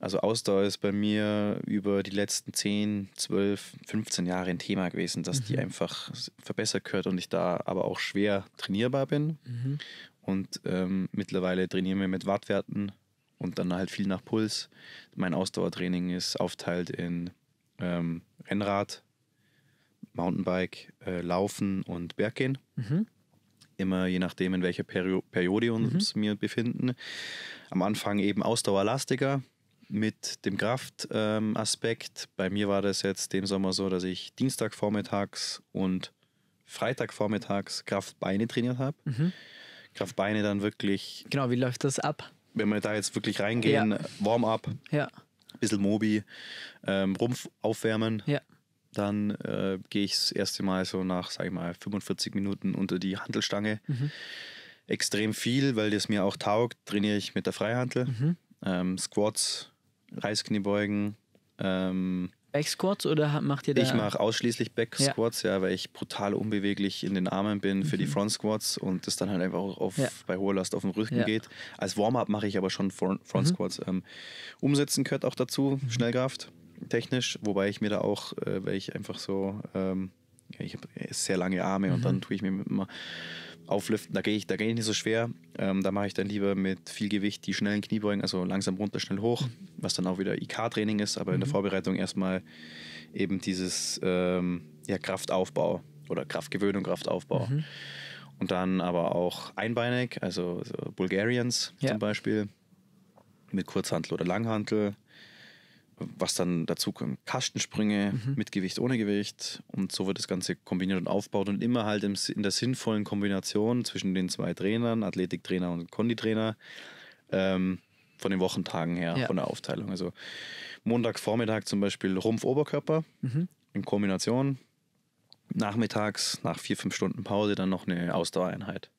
Also Ausdauer ist bei mir über die letzten 10, 12, 15 Jahre ein Thema gewesen, dass mhm. die einfach verbessert gehört und ich da aber auch schwer trainierbar bin. Mhm. Und ähm, mittlerweile trainieren wir mit Wattwerten und dann halt viel nach Puls. Mein Ausdauertraining ist aufteilt in ähm, Rennrad, Mountainbike, äh, Laufen und Berggehen. Mhm. Immer je nachdem, in welcher Perio Periode wir uns mhm. befinden. Am Anfang eben ausdauerlastiger mit dem Kraftaspekt. Ähm, Bei mir war das jetzt dem Sommer so, dass ich Dienstagvormittags und Freitagvormittags Kraftbeine trainiert habe. Mhm. Kraftbeine dann wirklich. Genau, wie läuft das ab? wenn wir da jetzt wirklich reingehen, ja. Warm-up, ja. bisschen Mobi, ähm, Rumpf aufwärmen. Ja. Dann äh, gehe ich das erste Mal so nach, sag ich mal, 45 Minuten unter die Handelstange. Mhm. Extrem viel, weil das mir auch taugt, trainiere ich mit der Freihandel. Mhm. Ähm, Squats, Reißkniebeugen, ähm, Backsquats oder macht ihr da? Ich mache ausschließlich Backsquats, ja. ja. weil ich brutal unbeweglich in den Armen bin für mhm. die Frontsquats und das dann halt einfach auf, ja. bei hoher Last auf den Rücken ja. geht. Als Warm-up mache ich aber schon mhm. Frontsquats. Mhm. umsetzen gehört auch dazu, mhm. Schnellkraft, technisch, wobei ich mir da auch, äh, weil ich einfach so, ähm, ich habe sehr lange Arme und mhm. dann tue ich mir immer Auflüften, da gehe ich, geh ich nicht so schwer. Ähm, da mache ich dann lieber mit viel Gewicht die schnellen Kniebeugen, also langsam runter, schnell hoch, was dann auch wieder IK-Training ist, aber in der mhm. Vorbereitung erstmal eben dieses ähm, ja, Kraftaufbau oder Kraftgewöhnung, Kraftaufbau. Mhm. Und dann aber auch einbeinig, also so Bulgarians ja. zum Beispiel, mit Kurzhantel oder Langhantel was dann dazu kommt, Kastensprünge mhm. mit Gewicht, ohne Gewicht. Und so wird das Ganze kombiniert und aufgebaut und immer halt im, in der sinnvollen Kombination zwischen den zwei Trainern, Athletiktrainer und Konditrainer, ähm, von den Wochentagen her, ja. von der Aufteilung. Also Montagvormittag zum Beispiel Rumpf-Oberkörper mhm. in Kombination. Nachmittags, nach vier, fünf Stunden Pause, dann noch eine Ausdauereinheit.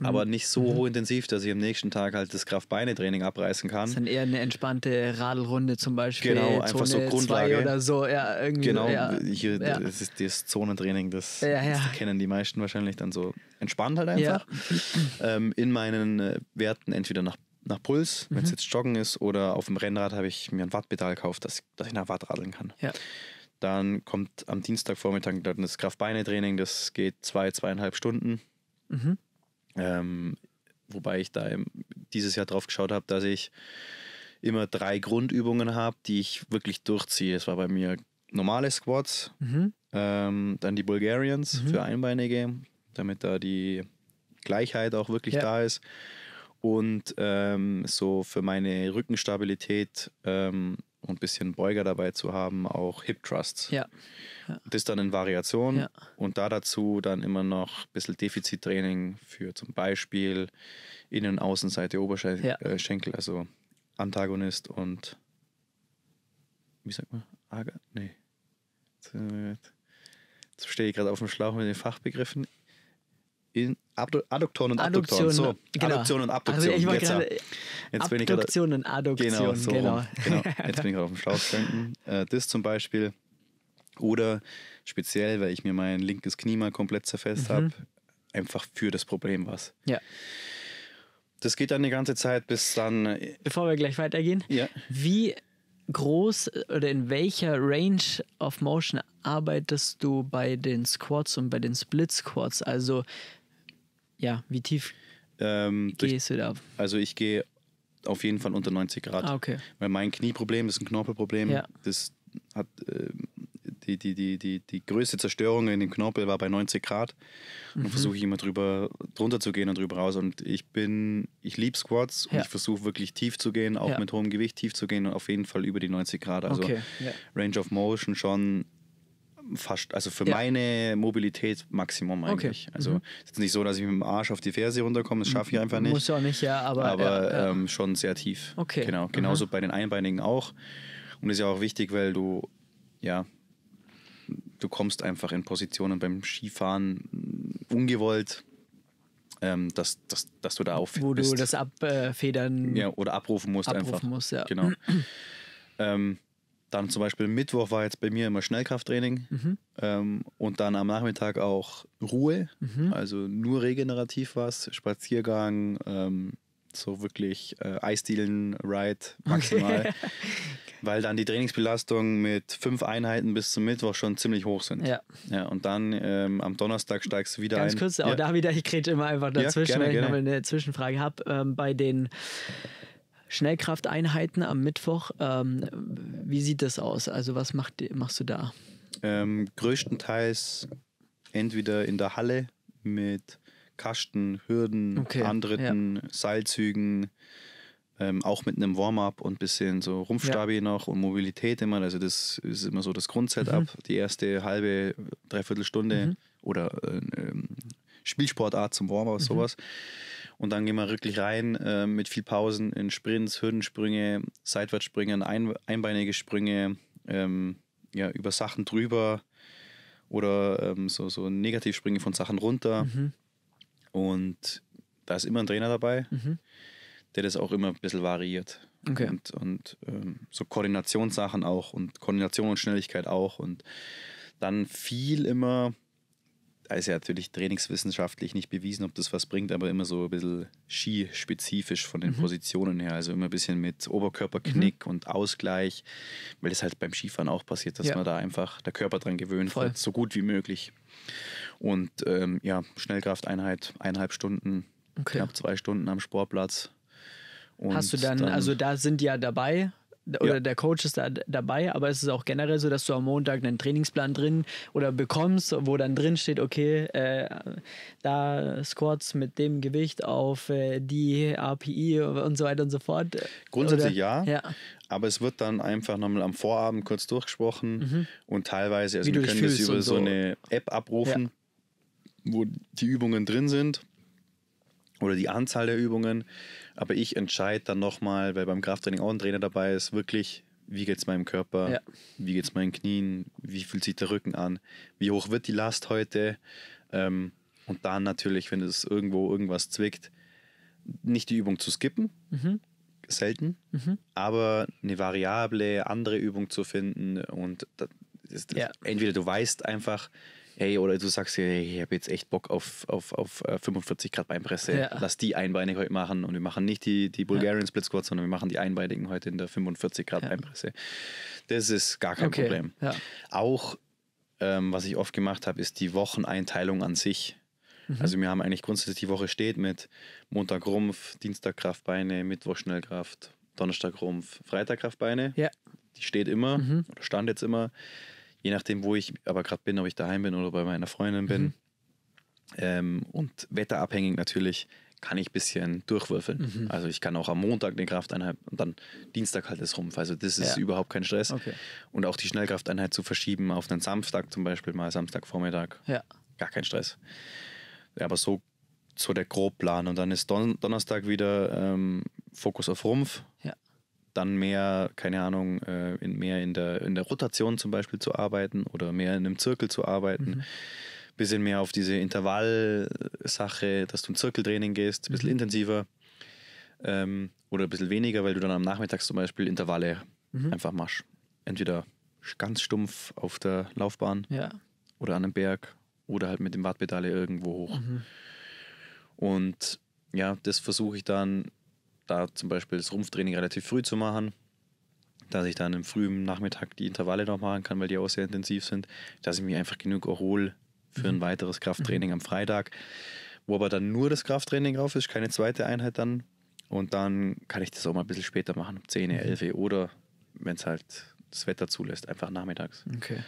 Mhm. Aber nicht so mhm. intensiv, dass ich am nächsten Tag halt das Kraft-Beine-Training abreißen kann. Das ist dann eher eine entspannte Radelrunde zum Beispiel. Genau, Zone einfach so Grundlage. Oder so, ja, irgendwie genau, ja. hier, ja. das ist das Zonentraining, das, ja, das, kennen die meisten wahrscheinlich dann so entspannt halt einfach. Ähm, in meinen äh, Werten entweder nach nach Puls, wenn es mhm. jetzt Joggen ist, oder auf dem Rennrad habe ich mir ein Wattpedal gekauft, dass, dass ich nach Watt radeln kann. Ja. Dann kommt am Dienstagvormittag das Kraft-Beine-Training, das geht zwei, zweieinhalb Stunden. Mhm. Ähm, wobei ich da dieses Jahr drauf geschaut habe, dass ich immer drei Grundübungen habe, die ich wirklich durchziehe. Das war bei mir normale Squats, mhm. ähm, dann die Bulgarians mhm. für Einbeinige, damit da die Gleichheit auch wirklich ja. da ist. Und ähm, so für meine Rückenstabilität ähm, und ein bisschen Beuger dabei zu haben, auch Hip Trusts. Ja. ja. Das dann in Variation ja. und da dazu dann immer noch ein bisschen Defizittraining für zum Beispiel Innen- und Außenseite, Oberschenkel, ja. Äh, also Antagonist und wie sagt man? Ager? Nee. Äh, jetzt stehe ich gerade auf dem Schlauch mit den Fachbegriffen in Abdu Adduktoren und Adduktoren. Adduktion, so, genau. Adduktion und Abduktion. Also jetzt, grade, jetzt bin ich gerade, Abduktion und Adduktion. Genau, so genau. genau. Jetzt bin ich gerade auf dem Schlauch gestanden. Äh, das zum Beispiel. Oder speziell, weil ich mir mein linkes Knie mal komplett zerfetzt mhm. habe, einfach für das Problem was. Ja. Das geht dann die ganze Zeit bis dann. Äh, Bevor wir gleich weitergehen, ja. wie groß oder in welcher Range of Motion arbeitest du bei den Squats und bei den Split Squats? Also ja, wie tief ähm, gehst du da ab? Also ich gehe auf jeden Fall unter 90 Grad. Ah, okay. Weil mein Knieproblem ist ein Knorpelproblem. Ja. Das hat äh, die, die, die, die, die größte Zerstörung in dem Knorpel war bei 90 Grad. Und mhm. versuche ich immer drüber, drunter zu gehen und drüber raus. Und ich bin, ich liebe Squats ja. und ich versuche wirklich tief zu gehen, auch ja. mit hohem Gewicht tief zu gehen und auf jeden Fall über die 90 Grad. Also okay. Range of Motion schon fast, also für ja. meine Mobilität Maximum eigentlich. Okay. Also mhm. es ist nicht so, dass ich mit dem Arsch auf die Ferse runterkomme, das schaffe ich einfach nicht. Muss auch nicht, ja, aber. Aber ja, ähm, schon sehr tief. Okay. Genau. Mhm. Genauso mhm. bei den Einbeinigen auch. Und ist ja auch wichtig, weil du, ja, du kommst einfach in Positionen beim Skifahren ungewollt ähm, dass, dass, dass du da auffindest. Wo du das abfedern. ja, oder abrufen musst abrufen einfach. Musst, ja. Genau. ähm, dann zum Beispiel Mittwoch war jetzt bei mir immer Schnellkrafttraining mhm. ähm, und dann am Nachmittag auch Ruhe, mhm. also nur regenerativ was, Spaziergang, ähm, so wirklich äh, Eisdielen, Ride maximal, okay. weil dann die Trainingsbelastung mit fünf Einheiten bis zum Mittwoch schon ziemlich hoch sind. Ja. ja und dann ähm, am Donnerstag steigst du wieder Ganz ein. Ganz kurz, aber ja. da wieder, ich kriege immer einfach dazwischen, ja, gerne, wenn ich gerne. nochmal eine Zwischenfrage habe. Ähm, bei den Schnellkrafteinheiten am Mittwoch. Ähm, wie sieht das aus? Also was macht, machst du da? Ähm, größtenteils entweder in der Halle mit Kasten, Hürden, okay, Antritten, ja. Seilzügen, ähm, auch mit einem Warm-up und ein bisschen so Rumpfstabi ja. noch und Mobilität immer. Also das ist immer so das Grundsetup. Mhm. Die erste halbe, dreiviertel Stunde mhm. oder äh, ähm, Spielsportart zum Warm-up, mhm. sowas. Und dann gehen wir wirklich rein äh, mit viel Pausen in Sprints, Hürdensprünge, Seitwärtssprünge, ein, einbeinige Sprünge, ähm, ja, über Sachen drüber oder ähm, so, so Negativsprünge von Sachen runter. Mhm. Und da ist immer ein Trainer dabei, mhm. der das auch immer ein bisschen variiert. Okay. Und, und ähm, so Koordinationssachen auch und Koordination und Schnelligkeit auch. Und dann viel immer ist ja natürlich trainingswissenschaftlich nicht bewiesen, ob das was bringt, aber immer so ein bisschen skispezifisch von den mhm. Positionen her. Also immer ein bisschen mit Oberkörperknick mhm. und Ausgleich, weil das halt beim Skifahren auch passiert, dass ja. man da einfach der Körper dran gewöhnt Voll. wird, so gut wie möglich. Und ähm, ja, Schnellkrafteinheit, eineinhalb Stunden, okay. knapp zwei Stunden am Sportplatz. Und Hast du dann, dann, also da sind ja dabei oder ja. der Coach ist da dabei, aber es ist auch generell so, dass du am Montag einen Trainingsplan drin oder bekommst, wo dann drin steht, okay, äh, da Squats mit dem Gewicht auf äh, die API und so weiter und so fort. Grundsätzlich ja, ja, aber es wird dann einfach nochmal am Vorabend kurz durchgesprochen mhm. und teilweise, also Wie wir können das über so, so eine App abrufen, ja. wo die Übungen drin sind oder die Anzahl der Übungen aber ich entscheide dann nochmal, weil beim Krafttraining auch ein Trainer dabei ist, wirklich, wie geht es meinem Körper, ja. wie geht es meinen Knien, wie fühlt sich der Rücken an, wie hoch wird die Last heute. Ähm, und dann natürlich, wenn es irgendwo irgendwas zwickt, nicht die Übung zu skippen, mhm. selten, mhm. aber eine variable, andere Übung zu finden und das, das ja. entweder du weißt einfach, hey, oder du sagst dir, hey, ich habe jetzt echt Bock auf, auf, auf 45 äh, Grad Beinpresse, ja. lass die einbeinig heute machen und wir machen nicht die, die Bulgarian ja. Split Squats, sondern wir machen die einbeinigen heute in der 45 Grad ja. Beinpresse. Das ist gar kein okay. Problem. Auch, ähm, was ich oft gemacht habe, ist die Wocheneinteilung an sich. Mhm. Also wir haben eigentlich grundsätzlich die Woche steht mit Montag Rumpf, Dienstag Kraftbeine, Mittwoch Schnellkraft, Donnerstag Rumpf, Freitag Kraftbeine. Ja. Die steht immer mhm. oder stand jetzt immer je nachdem, wo ich aber gerade bin, ob ich daheim bin oder bei meiner Freundin bin. Mhm. Ähm, und wetterabhängig natürlich kann ich ein bisschen durchwürfeln. Mhm. Also ich kann auch am Montag eine Krafteinheit und dann Dienstag halt das Rumpf. Also das ist ja. überhaupt kein Stress. Okay. Und auch die Schnellkrafteinheit zu verschieben auf einen Samstag zum Beispiel, mal Samstagvormittag, ja. gar kein Stress. Aber so, so der Grobplan. Und dann ist Don Donnerstag wieder ähm, Fokus auf Rumpf. Ja dann mehr, keine Ahnung, äh, in, mehr in der, in der Rotation zum Beispiel zu arbeiten oder mehr in einem Zirkel zu arbeiten. Mhm. Bisschen mehr auf diese Intervallsache, dass du ein Zirkeltraining gehst, ein bisschen mhm. intensiver ähm, oder ein bisschen weniger, weil du dann am Nachmittag zum Beispiel Intervalle mhm. einfach machst. Entweder ganz stumpf auf der Laufbahn ja. oder an einem Berg oder halt mit dem Wattpedale irgendwo hoch. Mhm. Und ja, das versuche ich dann da zum Beispiel das Rumpftraining relativ früh zu machen, dass ich dann im frühen Nachmittag die Intervalle noch machen kann, weil die auch sehr intensiv sind, dass ich mich einfach genug erhole für ein mhm. weiteres Krafttraining mhm. am Freitag, wo aber dann nur das Krafttraining drauf ist, keine zweite Einheit dann. Und dann kann ich das auch mal ein bisschen später machen, um 10, 11 mhm. oder wenn es halt das Wetter zulässt, einfach nachmittags. Okay.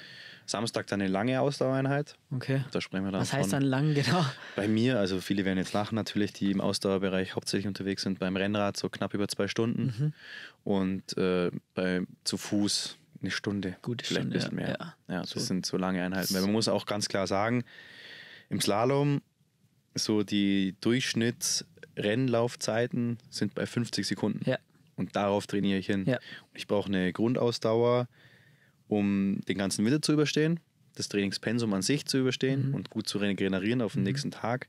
Samstag dann eine lange Ausdauereinheit. Okay. Da sprechen wir dann Was heißt dann lang genau? Bei mir, also viele werden jetzt lachen natürlich, die im Ausdauerbereich hauptsächlich unterwegs sind, beim Rennrad so knapp über zwei Stunden mhm. und äh, bei, zu Fuß eine Stunde. Gute vielleicht Stunde, ein bisschen mehr. Ja, ja so. das sind so lange Einheiten. Weil man muss auch ganz klar sagen, im Slalom so die Durchschnittsrennlaufzeiten sind bei 50 Sekunden. Ja. Und darauf trainiere ich hin. Ja. Ich brauche eine Grundausdauer um den ganzen Winter zu überstehen, das Trainingspensum an sich zu überstehen mhm. und gut zu regenerieren auf den mhm. nächsten Tag.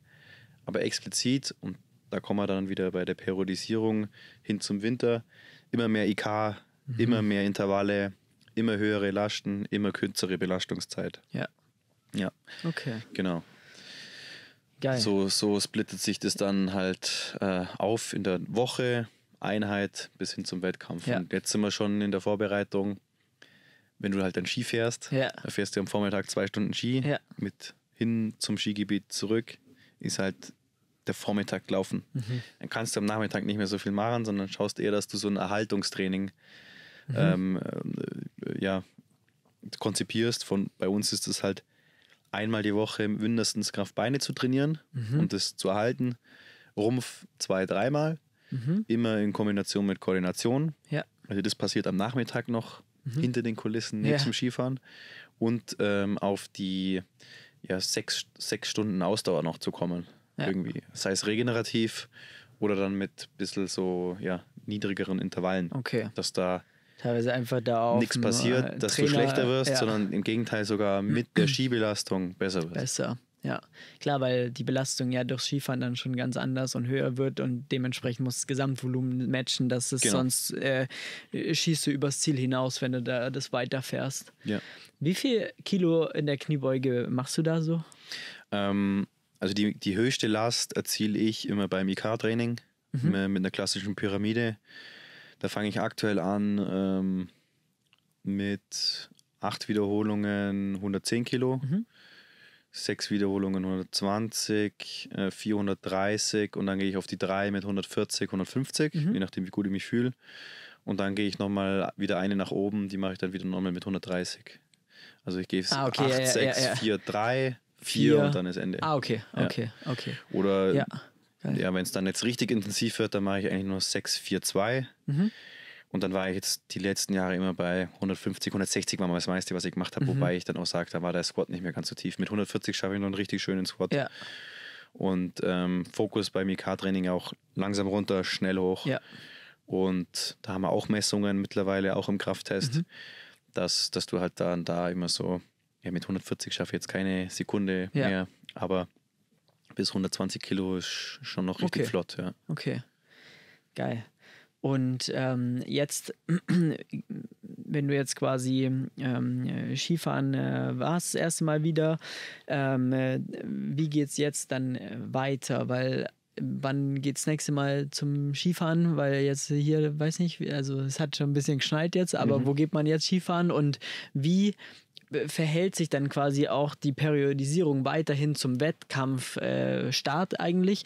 Aber explizit, und da kommen wir dann wieder bei der Periodisierung hin zum Winter, immer mehr IK, mhm. immer mehr Intervalle, immer höhere Lasten, immer kürzere Belastungszeit. Ja. Ja. Okay. Genau. Geil. So, so splittet sich das dann halt äh, auf in der Woche, Einheit bis hin zum Wettkampf. Ja. Und jetzt sind wir schon in der Vorbereitung wenn du halt dann Ski fährst, ja. da fährst du am Vormittag zwei Stunden Ski ja. mit hin zum Skigebiet zurück, ist halt der Vormittag laufen. Mhm. Dann kannst du am Nachmittag nicht mehr so viel machen, sondern schaust eher, dass du so ein Erhaltungstraining mhm. ähm, äh, ja, konzipierst. Von, bei uns ist es halt einmal die Woche mindestens Kraftbeine zu trainieren mhm. und das zu erhalten. Rumpf zwei, dreimal. Mhm. Immer in Kombination mit Koordination. Ja. Also das passiert am Nachmittag noch mhm. hinter den Kulissen neben ja. dem Skifahren und ähm, auf die ja, sechs, sechs Stunden Ausdauer noch zu kommen. Ja. Irgendwie. Sei es regenerativ oder dann mit ein bisschen so ja, niedrigeren Intervallen. Okay. Dass da teilweise einfach da nichts äh, passiert, dass Trainer, du schlechter wirst, ja. sondern im Gegenteil sogar mit der Skibelastung besser wirst. Besser. Ja, klar, weil die Belastung ja durch Skifahren dann schon ganz anders und höher wird und dementsprechend muss das Gesamtvolumen matchen, dass es genau. sonst äh, äh, schießt du übers Ziel hinaus, wenn du da das weiterfährst. Ja. Wie viel Kilo in der Kniebeuge machst du da so? Ähm, also die, die höchste Last erziele ich immer beim IK-Training mhm. mit einer klassischen Pyramide. Da fange ich aktuell an ähm, mit acht Wiederholungen 110 Kilo. Mhm 6 Wiederholungen 120, 430 äh, und dann gehe ich auf die 3 mit 140, 150, mhm. je nachdem, wie gut ich mich fühle. Und dann gehe ich nochmal wieder eine nach oben, die mache ich dann wieder nochmal mit 130. Also ich gehe es ah, okay, 8, ja, 6, ja, ja. 4, 3, 4, 4 und dann ist Ende. Ah, okay, okay, okay. Oder ja, wenn es dann jetzt richtig intensiv wird, dann mache ich eigentlich nur 6, 4, 2. Mhm. Und dann war ich jetzt die letzten Jahre immer bei 150, 160 war mal das meiste, was ich gemacht habe, mhm. wobei ich dann auch sage, da war der Squat nicht mehr ganz so tief. Mit 140 schaffe ich noch einen richtig schönen Squat. Ja. Und ähm, Fokus bei IK-Training auch langsam runter, schnell hoch. Ja. Und da haben wir auch Messungen mittlerweile, auch im Krafttest, mhm. dass, dass du halt dann da immer so, ja, mit 140 schaffe ich jetzt keine Sekunde ja. mehr, aber bis 120 Kilo ist schon noch richtig okay. flott, ja. Okay. Geil. Und ähm, jetzt, wenn du jetzt quasi ähm, äh, Skifahren äh, warst, das erste Mal wieder, ähm, äh, wie geht es jetzt dann äh, weiter? Weil wann geht das nächste Mal zum Skifahren? Weil jetzt hier, weiß nicht, also es hat schon ein bisschen geschneit jetzt, aber mhm. wo geht man jetzt Skifahren und wie äh, verhält sich dann quasi auch die Periodisierung weiterhin zum Wettkampfstart äh, eigentlich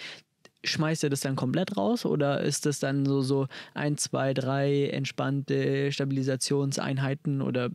schmeißt ihr das dann komplett raus oder ist das dann so, so ein, zwei, drei entspannte Stabilisationseinheiten oder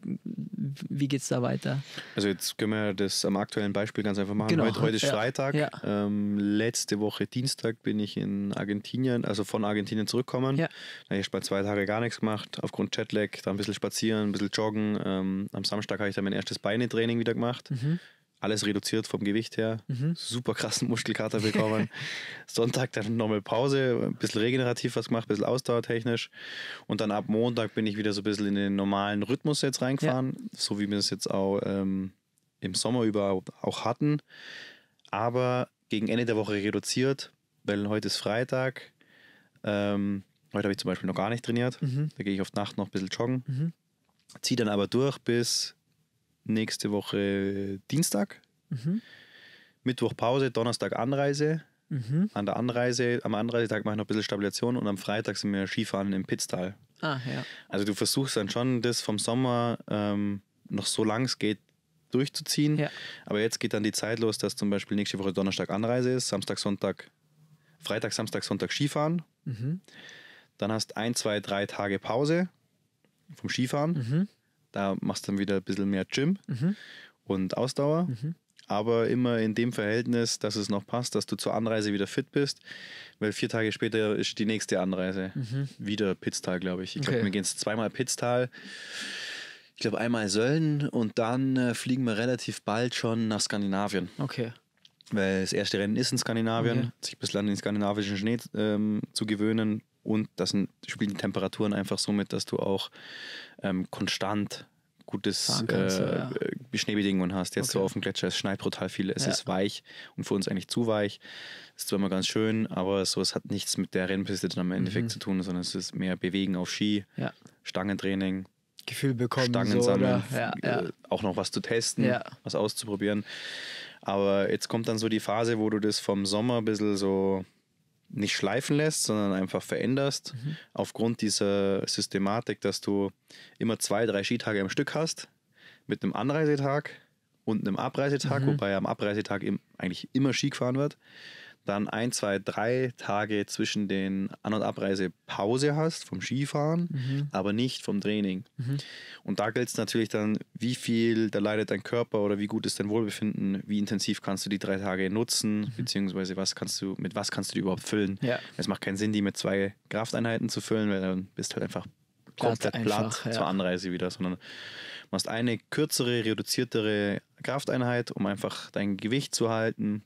wie geht es da weiter? Also jetzt können wir das am aktuellen Beispiel ganz einfach machen. Genau. Heute, heute ist ja. Freitag. Ja. Ähm, letzte Woche Dienstag bin ich in Argentinien, also von Argentinien zurückgekommen. Ja. Da habe ich bei zwei Tage gar nichts gemacht, aufgrund Jetlag, da ein bisschen spazieren, ein bisschen joggen. Ähm, am Samstag habe ich dann mein erstes Beinetraining wieder gemacht. Mhm alles reduziert vom Gewicht her, mhm. super krassen Muskelkater bekommen. Sonntag dann nochmal Pause, ein bisschen regenerativ was gemacht, ein bisschen ausdauertechnisch. Und dann ab Montag bin ich wieder so ein bisschen in den normalen Rhythmus jetzt reingefahren, ja. so wie wir es jetzt auch ähm, im Sommer überhaupt auch hatten. Aber gegen Ende der Woche reduziert, weil heute ist Freitag. Ähm, heute habe ich zum Beispiel noch gar nicht trainiert. Mhm. Da gehe ich auf Nacht noch ein bisschen joggen. Mhm. Ziehe dann aber durch bis nächste Woche Dienstag. Mhm. Mittwoch Pause, Donnerstag Anreise. Mhm. An der Anreise, am Anreisetag mache ich noch ein bisschen Stabilisation und am Freitag sind wir Skifahren im Pitztal. Ah, ja. Also du versuchst dann schon das vom Sommer ähm, noch so lang es geht durchzuziehen. Ja. Aber jetzt geht dann die Zeit los, dass zum Beispiel nächste Woche Donnerstag Anreise ist, Samstag, Sonntag, Freitag, Samstag, Sonntag Skifahren. Mhm. Dann hast ein, zwei, drei Tage Pause vom Skifahren. Mhm. Da machst du dann wieder ein bisschen mehr Gym mhm. und Ausdauer. Mhm. Aber immer in dem Verhältnis, dass es noch passt, dass du zur Anreise wieder fit bist, weil vier Tage später ist die nächste Anreise. Mhm. Wieder Pitztal, glaube ich. Ich glaube, okay. wir gehen jetzt zweimal Pitztal. Ich glaube, einmal Sölden und dann äh, fliegen wir relativ bald schon nach Skandinavien. Okay weil das erste Rennen ist in Skandinavien, okay. sich bislang den skandinavischen Schnee ähm, zu gewöhnen, und das sind, spielen Temperaturen einfach so mit, dass du auch ähm, konstant gutes äh, ja. Schneebedingungen hast. Jetzt okay. so auf dem Gletscher, es schneit brutal viel, es ja. ist weich und für uns eigentlich zu weich. Ist zwar immer ganz schön, aber so, es hat nichts mit der Rennpiste dann im Endeffekt mhm. zu tun, sondern es ist mehr Bewegen auf Ski, ja. Stangentraining. Gefühl bekommen, Stangen so, sammeln, äh, auch noch was zu testen, was auszuprobieren. Aber jetzt kommt dann so die Phase, wo du das vom Sommer ein bisschen so nicht schleifen lässt, sondern einfach veränderst, mhm. aufgrund dieser Systematik, dass du immer zwei, drei Skitage am Stück hast, mit einem Anreisetag und einem Abreisetag, mhm. wobei am Abreisetag eigentlich immer Ski gefahren wird dann ein, zwei, drei Tage zwischen den An- und Abreise Pause hast vom Skifahren, mhm. aber nicht vom Training. Mhm. Und da gilt es natürlich dann, wie viel da leidet dein Körper oder wie gut ist dein Wohlbefinden, wie intensiv kannst du die drei Tage nutzen, mhm. beziehungsweise was kannst du, mit was kannst du die überhaupt füllen. Ja. Es macht keinen Sinn, die mit zwei Krafteinheiten zu füllen, weil dann bist du halt einfach komplett einfach, platt ja. zur Anreise wieder, sondern machst eine kürzere, reduziertere Krafteinheit, um einfach dein Gewicht zu halten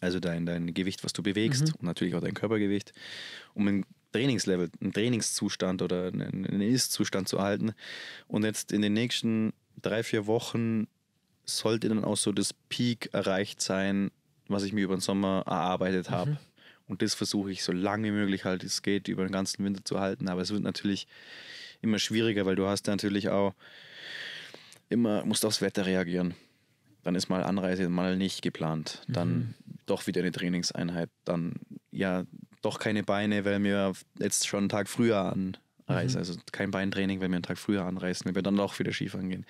also dein, dein Gewicht, was du bewegst mhm. und natürlich auch dein Körpergewicht, um ein Trainingslevel, einen Trainingszustand oder einen, Ist-Zustand zu halten. Und jetzt in den nächsten drei, vier Wochen sollte dann auch so das Peak erreicht sein, was ich mir über den Sommer erarbeitet mhm. habe. Mhm. Und das versuche ich so lange wie möglich halt, es geht, über den ganzen Winter zu halten. Aber es wird natürlich immer schwieriger, weil du hast natürlich auch immer, musst aufs Wetter reagieren. Dann ist mal Anreise, mal nicht geplant. Dann mhm. doch wieder eine Trainingseinheit. Dann ja, doch keine Beine, weil wir jetzt schon einen Tag früher anreisen. Mhm. Also kein Beintraining, wenn wir einen Tag früher anreisen, wenn wir dann doch wieder Skifahren gehen.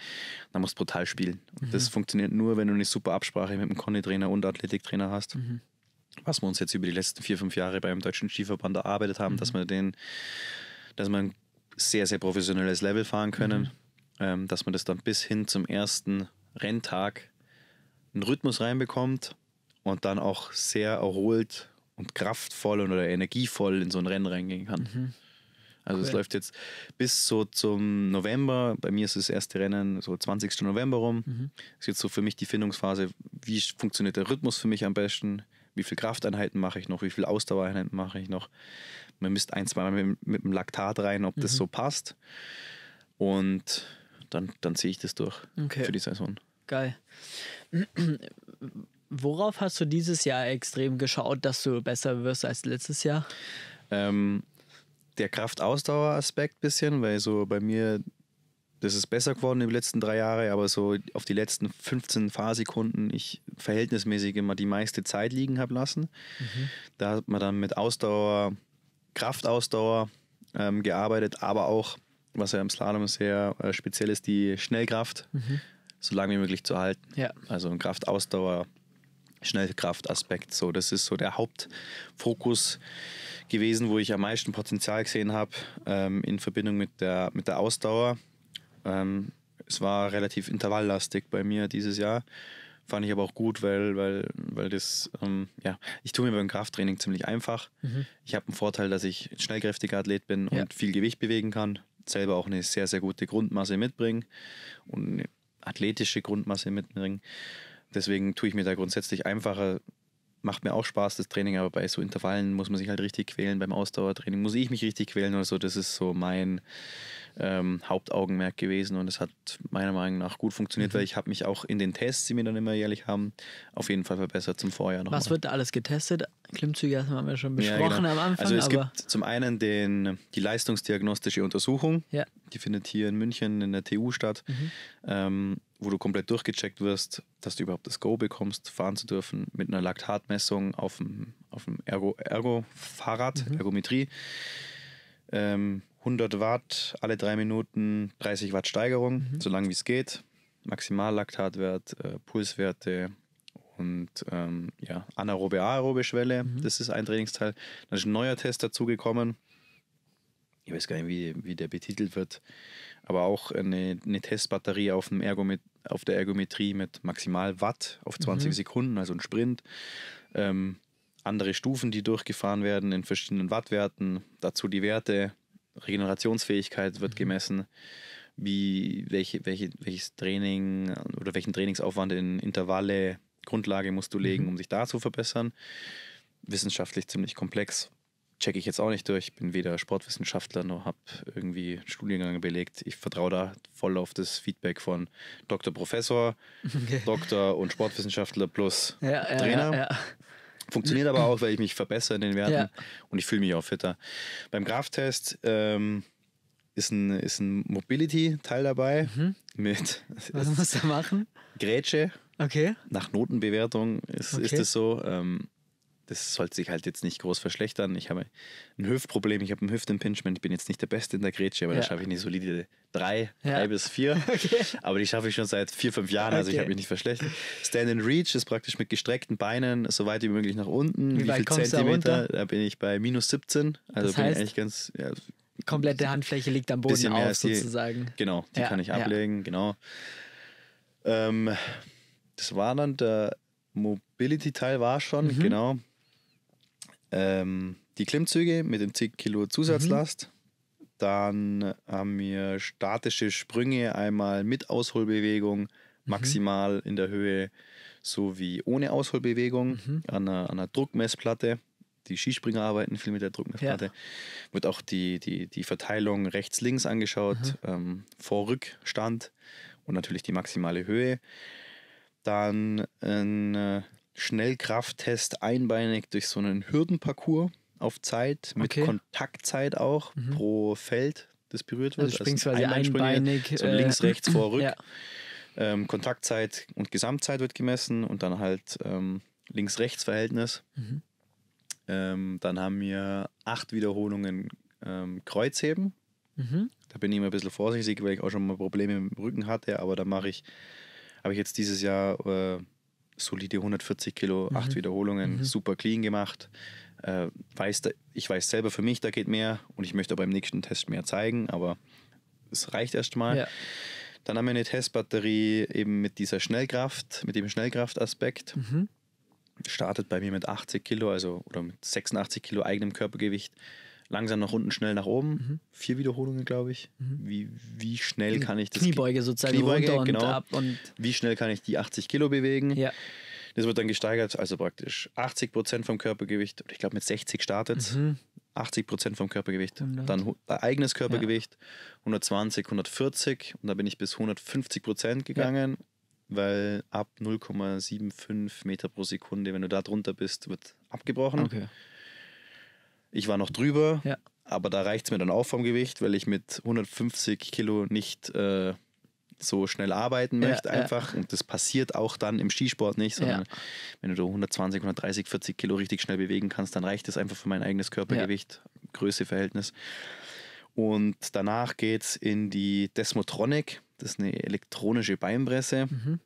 Dann musst du brutal spielen. Mhm. Das funktioniert nur, wenn du eine super Absprache mit dem Conny-Trainer und Athletiktrainer hast. Mhm. Was wir uns jetzt über die letzten vier, fünf Jahre beim Deutschen Skiverband erarbeitet haben, dass mhm. wir den, dass man sehr, sehr professionelles Level fahren können, mhm. ähm, dass man das dann bis hin zum ersten Renntag einen Rhythmus reinbekommt und dann auch sehr erholt und kraftvoll und, oder energievoll in so ein Rennen reingehen kann. Mhm. Also cool. es läuft jetzt bis so zum November, bei mir ist das erste Rennen so 20. November rum. Mhm. Ist jetzt so für mich die Findungsphase, wie funktioniert der Rhythmus für mich am besten, wie viele Krafteinheiten mache ich noch, wie viele Ausdauereinheiten mache ich noch. Man misst ein, zweimal mit, mit dem Laktat rein, ob mhm. das so passt. Und dann, dann ziehe ich das durch okay. für die Saison geil. Worauf hast du dieses Jahr extrem geschaut, dass du besser wirst als letztes Jahr? Ähm, der Kraftausdauer-Aspekt bisschen, weil so bei mir, das ist besser geworden in den letzten drei Jahren, aber so auf die letzten 15 Fahrsekunden ich verhältnismäßig immer die meiste Zeit liegen habe lassen. Mhm. Da hat man dann mit Ausdauer, Kraftausdauer ähm, gearbeitet, aber auch, was ja im Slalom sehr äh, speziell ist, die Schnellkraft. Mhm so lange wie möglich zu halten. Ja. Also Kraftausdauer, Schnellkraftaspekt. So, das ist so der Hauptfokus gewesen, wo ich am meisten Potenzial gesehen habe ähm, in Verbindung mit der, mit der Ausdauer. Ähm, es war relativ intervalllastig bei mir dieses Jahr. Fand ich aber auch gut, weil, weil, weil das, ähm, ja, ich tue mir beim Krafttraining ziemlich einfach. Mhm. Ich habe einen Vorteil, dass ich ein schnellkräftiger Athlet bin ja. und viel Gewicht bewegen kann. Selber auch eine sehr, sehr gute Grundmasse mitbringen und athletische Grundmasse mitbringen. Deswegen tue ich mir da grundsätzlich einfacher, macht mir auch Spaß, das Training, aber bei so Intervallen muss man sich halt richtig quälen. Beim Ausdauertraining muss ich mich richtig quälen oder so. Das ist so mein ähm, Hauptaugenmerk gewesen und es hat meiner Meinung nach gut funktioniert, mhm. weil ich habe mich auch in den Tests, die wir dann immer jährlich haben, auf jeden Fall verbessert zum Vorjahr noch. Was mal. wird da alles getestet? Klimmzüge haben wir schon besprochen ja, genau. am Anfang. Also es gibt zum einen den, die leistungsdiagnostische Untersuchung. Ja. Die findet hier in München in der TU statt. Mhm. Ähm, wo du komplett durchgecheckt wirst, dass du überhaupt das Go bekommst, fahren zu dürfen, mit einer Laktatmessung auf dem, auf dem Ergo, Ergo-Fahrrad, mhm. Ergometrie. Ähm, 100 Watt alle drei Minuten, 30 Watt Steigerung, mhm. so lange wie es geht. Maximallaktatwert, äh, Pulswerte und ähm, ja, anaerobe, aerobe Schwelle, mhm. das ist ein Trainingsteil. Dann ist ein neuer Test dazugekommen. Ich weiß gar nicht, wie, wie der betitelt wird aber auch eine, eine Testbatterie auf, dem Ergomet auf der Ergometrie mit maximal Watt auf 20 mhm. Sekunden, also ein Sprint. Ähm, andere Stufen, die durchgefahren werden in verschiedenen Wattwerten. Dazu die Werte. Regenerationsfähigkeit wird mhm. gemessen. Wie, welche, welche, welches Training oder welchen Trainingsaufwand in Intervalle, Grundlage musst du legen, mhm. um sich da zu verbessern. Wissenschaftlich ziemlich komplex checke ich jetzt auch nicht durch. Ich bin weder Sportwissenschaftler noch habe irgendwie einen Studiengang belegt. Ich vertraue da voll auf das Feedback von Dr. Professor, Doktor und Sportwissenschaftler plus ja, Trainer. Ja, ja, Funktioniert aber auch, weil ich mich verbessere in den Werten und ich fühle mich auch fitter. Beim Graphtest ähm, ist ein, ist ein Mobility-Teil dabei. Mhm. Mit, Was muss er machen? Grätsche. Okay. Nach Notenbewertung ist, okay. ist es so. Ähm, das sollte sich halt jetzt nicht groß verschlechtern. Ich habe ein Hüftproblem, ich habe ein Hüftimpingement, ich bin jetzt nicht der Beste in der Grätsche, aber ja. da schaffe ich eine solide 3, ja. 3 bis 4. Okay. Aber die schaffe ich schon seit 4, 5 Jahren, also okay. ich habe mich nicht verschlechtert. Stand in Reach ist praktisch mit gestreckten Beinen so weit wie möglich nach unten. Wie, wie viel Zentimeter? Da, da, bin ich bei minus 17. Also das bin ich eigentlich ganz. Ja, komplette Handfläche liegt am Boden auf, sozusagen. Die, genau, die ja, kann ich ablegen, genau. Ähm, das war dann der Mobility-Teil war schon, mhm. genau ähm, die Klimmzüge mit den 10 Kilo Zusatzlast. Mhm. Dann haben wir statische Sprünge einmal mit Ausholbewegung, mhm. maximal mhm. in der Höhe sowie ohne Ausholbewegung mhm. an, einer, an einer Druckmessplatte. Die Skispringer arbeiten viel mit der Druckmessplatte. Ja. Wird auch die, die, die Verteilung rechts-links angeschaut, mhm. ähm, Vor-Rückstand und natürlich die maximale Höhe. Dann ein äh, Schnellkrafttest einbeinig durch so einen Hürdenparcours auf Zeit, mit okay. Kontaktzeit auch mhm. pro Feld, das berührt wird. Also, also springst also quasi einbeinig. So äh, links, rechts, vor, rück. Ja. Ähm, Kontaktzeit und Gesamtzeit wird gemessen und dann halt ähm, Links-Rechts-Verhältnis. Mhm. Ähm, dann haben wir acht Wiederholungen ähm, Kreuzheben. Mhm. Da bin ich immer ein bisschen vorsichtig, weil ich auch schon mal Probleme im Rücken hatte, aber da mache ich, habe ich jetzt dieses Jahr äh, solide 140 Kilo, mhm. 8 Wiederholungen, mhm. super clean gemacht. Äh, weiß da, ich weiß selber für mich, da geht mehr und ich möchte beim nächsten Test mehr zeigen, aber es reicht erstmal. Ja. Dann haben wir eine Testbatterie eben mit dieser Schnellkraft, mit dem Schnellkraftaspekt. Mhm. Startet bei mir mit 80 Kilo, also oder mit 86 Kilo eigenem Körpergewicht langsam nach unten, schnell nach oben. Mhm. Vier Wiederholungen, glaube ich. Mhm. Wie, wie schnell kann ich das. Kniebeuge sozusagen. Kniebeuge, und genau. ab und wie schnell kann ich die 80 Kilo bewegen? Ja. Das wird dann gesteigert, also praktisch 80 Prozent vom Körpergewicht, ich glaube mit 60 startet mhm. 80 Prozent vom Körpergewicht, 100. dann äh, eigenes Körpergewicht, ja. 120, 140 und da bin ich bis 150 Prozent gegangen, ja. weil ab 0,75 Meter pro Sekunde, wenn du da drunter bist, wird abgebrochen. Okay. Ich war noch drüber, ja. aber da reicht es mir dann auch vom Gewicht, weil ich mit 150 Kilo nicht äh, so schnell arbeiten möchte ja, einfach. Und das passiert auch dann im Skisport nicht, sondern wenn du 120, 130, 40 Kilo richtig schnell bewegen kannst, dann reicht es einfach für mein eigenes Körpergewicht, Größe-Verhältnis. Und danach geht es in die Desmotronic, das ist eine elektronische Beinpresse. Mhm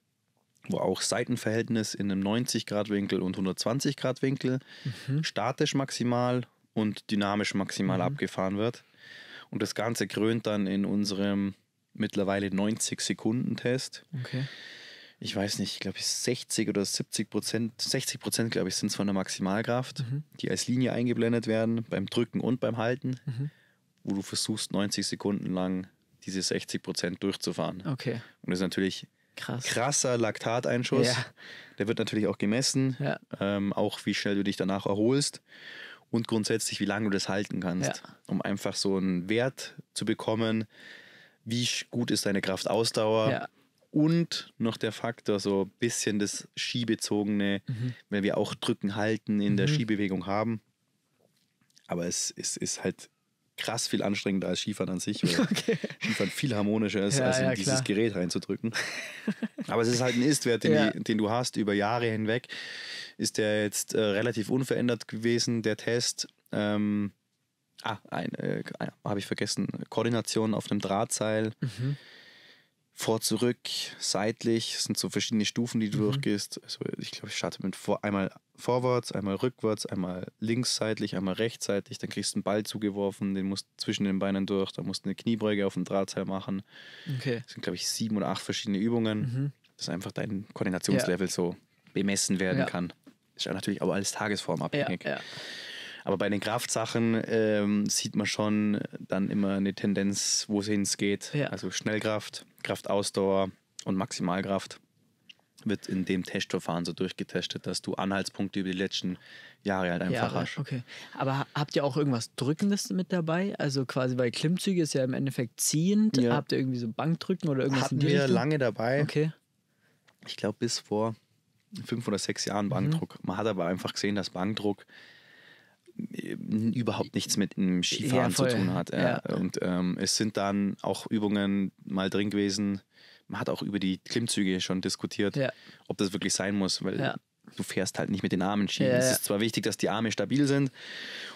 wo auch Seitenverhältnis in einem 90 Grad Winkel und 120 Grad Winkel, mhm. statisch maximal und dynamisch maximal mhm. abgefahren wird. Und das Ganze krönt dann in unserem mittlerweile 90-Sekunden-Test. Okay. Ich weiß nicht, ich glaube, 60 oder 70 Prozent, 60 Prozent, glaube ich, sind es von der Maximalkraft, mhm. die als Linie eingeblendet werden beim Drücken und beim Halten, mhm. wo du versuchst, 90 Sekunden lang diese 60 Prozent durchzufahren. Okay. Und das ist natürlich Krass. krasser Laktateinschuss. Ja. Der wird natürlich auch gemessen, ja. ähm, auch wie schnell du dich danach erholst und grundsätzlich, wie lange du das halten kannst, ja. um einfach so einen Wert zu bekommen, wie gut ist deine Kraftausdauer. Ja. Und noch der Faktor, so ein bisschen das Skibezogene, mhm. weil wir auch Drücken halten in mhm. der Skibewegung haben. Aber es, es ist halt krass viel anstrengender als Skifahren an sich, weil okay. Skifahren viel harmonischer ist, ja, als in ja, dieses Gerät reinzudrücken. Aber es ist halt ein Istwert, den, ja. den du hast über Jahre hinweg. Ist der jetzt äh, relativ unverändert gewesen, der Test. Ähm, ah, äh, ah habe ich vergessen. Koordination auf einem Drahtseil. Mhm vor, zurück, seitlich. Das sind so verschiedene Stufen, die du mhm. durchgehst. Also ich glaube, ich starte mit vor, einmal vorwärts, einmal rückwärts, einmal links einmal rechtsseitig. Dann kriegst du einen Ball zugeworfen, den musst du zwischen den Beinen durch. Dann musst du eine Kniebeuge auf dem Drahtseil machen. Okay. Das sind, glaube ich, sieben oder acht verschiedene Übungen, mhm. dass einfach dein Koordinationslevel ja. so bemessen werden ja. kann. Ist ja natürlich aber alles tagesformabhängig. Ja, ja. Aber bei den Kraftsachen ähm, sieht man schon dann immer eine Tendenz, wo es geht. Ja. Also Schnellkraft, Kraftausdauer und Maximalkraft wird in dem Testverfahren so durchgetestet, dass du Anhaltspunkte über die letzten Jahre halt einfach Jahre, hast. Okay. Aber habt ihr auch irgendwas Drückendes mit dabei? Also quasi, bei Klimmzüge ist ja im Endeffekt ziehend. Ja. Habt ihr irgendwie so Bankdrücken oder irgendwas? Hatten wir Richtung? lange dabei. Okay. Ich glaube bis vor fünf oder sechs Jahren Bankdruck. Mhm. Man hat aber einfach gesehen, dass Bankdruck äh, überhaupt nichts mit dem Skifahren ja, zu tun hat. Ja. Und ähm, es sind dann auch Übungen mal drin gewesen. Man hat auch über die Klimmzüge schon diskutiert, ja. ob das wirklich sein muss, weil du fährst halt nicht mit den Armen Ski. es ist zwar wichtig, dass die Arme stabil sind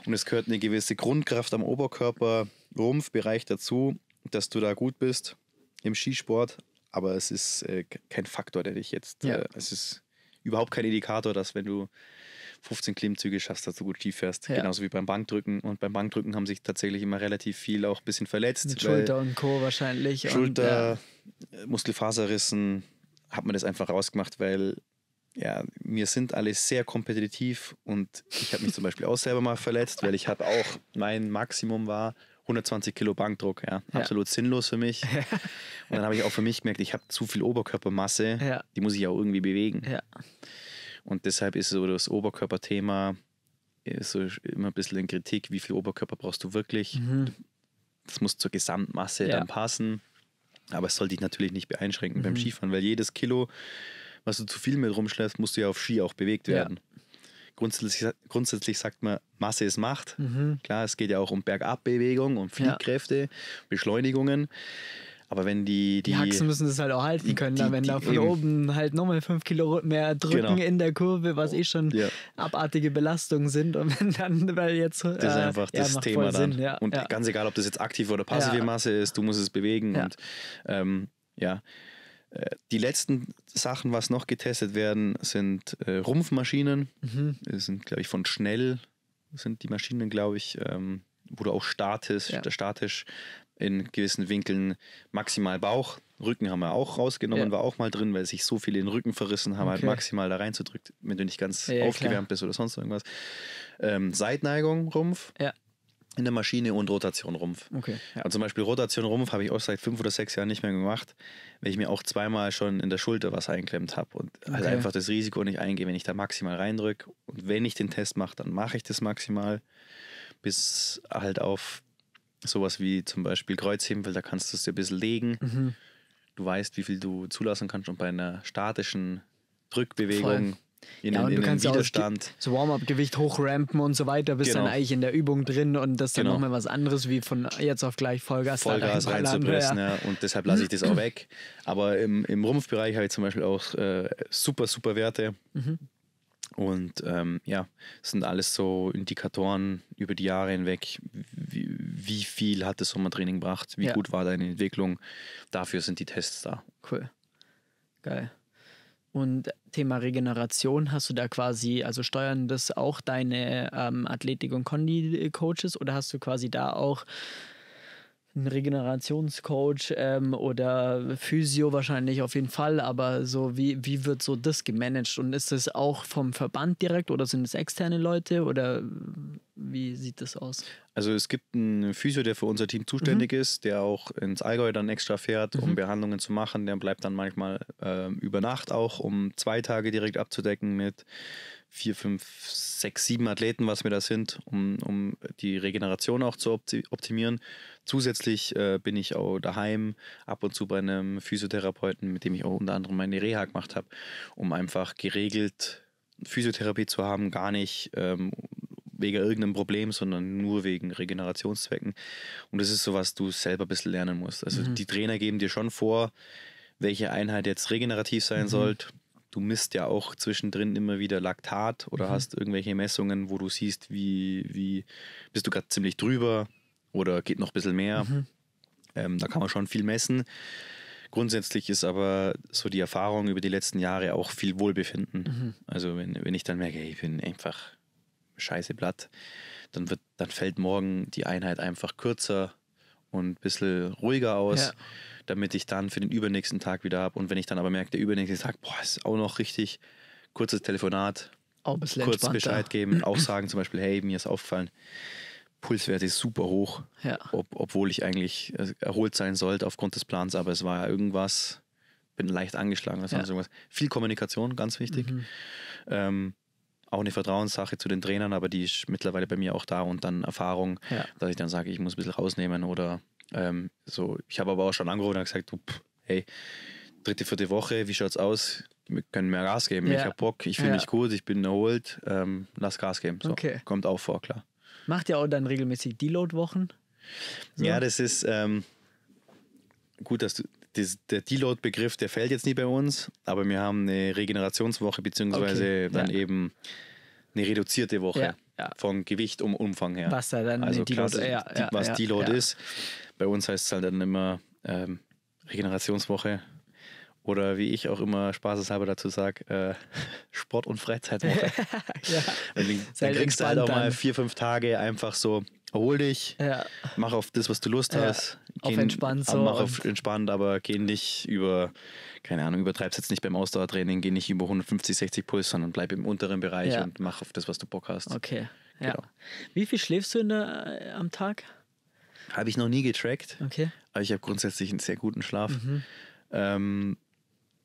und es gehört eine gewisse Grundkraft am Oberkörper, Rumpfbereich dazu, dass du da gut bist im Skisport, aber es ist äh, kein Faktor, der dich jetzt, äh, es ist überhaupt kein Indikator, dass wenn du 15 Klimmzüge schaffst, dass du gut tief fährst. Ja. Genauso wie beim Bankdrücken. Und beim Bankdrücken haben sich tatsächlich immer relativ viel auch ein bisschen verletzt. Mit Schulter und Co. wahrscheinlich. Schulter, und, ja. Äh, Muskelfaserrissen, hat man das einfach rausgemacht, weil ja, wir sind alle sehr kompetitiv und ich habe mich zum Beispiel auch selber mal verletzt, weil ich habe auch, mein Maximum war 120 Kilo Bankdruck, ja. Absolut ja. sinnlos für mich. Und dann habe ich auch für mich gemerkt, ich habe zu viel Oberkörpermasse, ja. die muss ich auch irgendwie bewegen. Und deshalb ist so das Oberkörperthema äh, so immer ein bisschen in Kritik, wie viel Oberkörper brauchst du wirklich? Mhm. Das muss zur Gesamtmasse ja. dann passen. Aber es soll dich natürlich nicht beeinschränken mhm. beim Skifahren, weil jedes Kilo, was du zu viel mit rumschleppst, musst du ja auf Ski auch bewegt werden. Ja. Grundsätzlich, grundsätzlich, sagt man, Masse ist Macht. Mhm. Klar, es geht ja auch um Bergabbewegung, um Fliehkräfte, ja. Beschleunigungen. Aber wenn die. Die, die Haxen müssen das halt auch halten können, die, ne? wenn die, da von eben. oben halt nochmal 5 Kilo mehr drücken genau. in der Kurve, was eh schon ja. abartige Belastungen sind. Und wenn dann, weil jetzt. Das ist äh, einfach äh, das ja, Thema dann. ja. Und ganz egal, ob das jetzt aktive oder passive Masse ist, du musst es bewegen. Und ähm, ja. Äh, die letzten Sachen, was noch getestet werden, sind äh, Rumpfmaschinen. Mhm. Das sind, glaube ich, von Schnell sind die Maschinen, glaube ich, ähm, wo du auch statisch, statisch in gewissen Winkeln maximal Bauch. Rücken haben wir auch rausgenommen, ja. war auch mal drin, weil sich so viele den Rücken verrissen haben, halt okay. halt maximal da reinzudrückt, wenn du nicht ganz ja, aufgewärmt klar. bist oder sonst irgendwas. Ähm, Seitneigung, Rumpf. Ja. In der Maschine und Rotation Rumpf. Okay. Ja. Und also zum Beispiel Rotation Rumpf habe ich auch seit fünf oder sechs Jahren nicht mehr gemacht, weil ich mir auch zweimal schon in der Schulter was einklemmt habe und halt okay. halt einfach das Risiko nicht eingehe, wenn ich da maximal reindrücke. Und wenn ich den Test mache, dann mache ich das maximal bis halt auf sowas wie zum Beispiel Kreuzheben, weil da kannst du es dir ein bisschen legen. Mhm. Du weißt, wie viel du zulassen kannst und bei einer statischen Drückbewegung Voll. in, ja, in, in den Widerstand. Ja so Warm-up-Gewicht hochrampen und so weiter, bist genau. dann eigentlich in der Übung drin und das ist genau. dann nochmal was anderes, wie von jetzt auf gleich Vollgas, Vollgas da rein reinzupressen. Ja. Und deshalb lasse ich das auch weg. Aber im, im Rumpfbereich habe ich zum Beispiel auch äh, super, super Werte. Mhm. Und ähm, ja, es sind alles so Indikatoren über die Jahre hinweg, wie, wie viel hat das Sommertraining gebracht, wie ja. gut war deine Entwicklung. Dafür sind die Tests da. Cool. Geil. Und Thema Regeneration, hast du da quasi, also steuern das auch deine ähm, Athletik- und Condi-Coaches oder hast du quasi da auch ein Regenerationscoach ähm, oder Physio wahrscheinlich auf jeden Fall, aber so wie, wie wird so das gemanagt und ist das auch vom Verband direkt oder sind es externe Leute oder wie sieht das aus? Also es gibt einen Physio, der für unser Team zuständig mhm. ist, der auch ins Allgäu dann extra fährt, um mhm. Behandlungen zu machen. Der bleibt dann manchmal äh, über Nacht auch, um zwei Tage direkt abzudecken mit vier, fünf, sechs, sieben Athleten, was wir da sind, um, um die Regeneration auch zu optimieren. Zusätzlich äh, bin ich auch daheim, ab und zu bei einem Physiotherapeuten, mit dem ich auch unter anderem meine Reha gemacht habe, um einfach geregelt Physiotherapie zu haben, gar nicht ähm, wegen irgendeinem Problem, sondern nur wegen Regenerationszwecken. Und das ist so, was du selber ein bisschen lernen musst. Also mhm. die Trainer geben dir schon vor, welche Einheit jetzt regenerativ sein mhm. sollte du misst ja auch zwischendrin immer wieder Laktat oder mhm. hast irgendwelche Messungen, wo du siehst, wie, wie bist du gerade ziemlich drüber oder geht noch ein bisschen mehr. Mhm. Ähm, da kann man schon viel messen. Grundsätzlich ist aber so die Erfahrung über die letzten Jahre auch viel Wohlbefinden. Mhm. Also wenn, wenn ich dann merke, ich bin einfach scheiße Blatt, dann, wird, dann fällt morgen die Einheit einfach kürzer und ein bisschen ruhiger aus. Ja damit ich dann für den übernächsten Tag wieder habe. Und wenn ich dann aber merke, der übernächste Tag, boah, ist auch noch richtig, kurzes Telefonat, auch ein kurz Bescheid geben, auch sagen zum Beispiel, hey, mir ist aufgefallen, Pulswert ist super hoch, ja. ob, obwohl ich eigentlich äh, erholt sein sollte aufgrund des Plans, aber es war ja irgendwas, bin leicht angeschlagen, was ja. irgendwas. Viel Kommunikation, ganz wichtig. Mhm. Ähm, auch eine Vertrauenssache zu den Trainern, aber die ist mittlerweile bei mir auch da und dann Erfahrung, ja. dass ich dann sage, ich muss ein bisschen rausnehmen oder ähm, so, ich habe aber auch schon angerufen und gesagt, du, hey, dritte, vierte Woche, wie schaut's aus? Wir können mehr Gas geben. Ja. Ich habe Bock, ich fühle ja. mich gut, ich bin erholt. Ähm, lass Gas geben. So, okay. Kommt auch vor, klar. Macht ihr auch dann regelmäßig Deload-Wochen? So. Ja, das ist ähm, gut, dass du. Das, der Deload-Begriff, der fällt jetzt nie bei uns, aber wir haben eine Regenerationswoche, beziehungsweise okay. dann ja. eben eine reduzierte Woche ja, ja. von Gewicht um Umfang her. Was da dann also Deload, ja, was Deload ist. Bei uns heißt es halt dann immer ähm, Regenerationswoche oder wie ich auch immer spaßeshalber dazu sage, äh, Sport- und Freizeitwoche. ja. Dann, dann kriegst du halt auch mal vier, fünf Tage einfach so, erhol dich, ja. mach auf das, was du Lust ja. hast. Geh, auf entspannt so. Mach auf entspannt, aber geh nicht über, keine Ahnung, übertreib's jetzt nicht beim Ausdauertraining, geh nicht über 150, 60 Puls, sondern bleib im unteren Bereich und mach auf das, was du Bock hast. Okay, genau. Wie viel schläfst du der, äh, am Tag? Habe ich noch nie getrackt. Okay. Aber also ich habe grundsätzlich einen sehr guten Schlaf. Mhm. Ähm,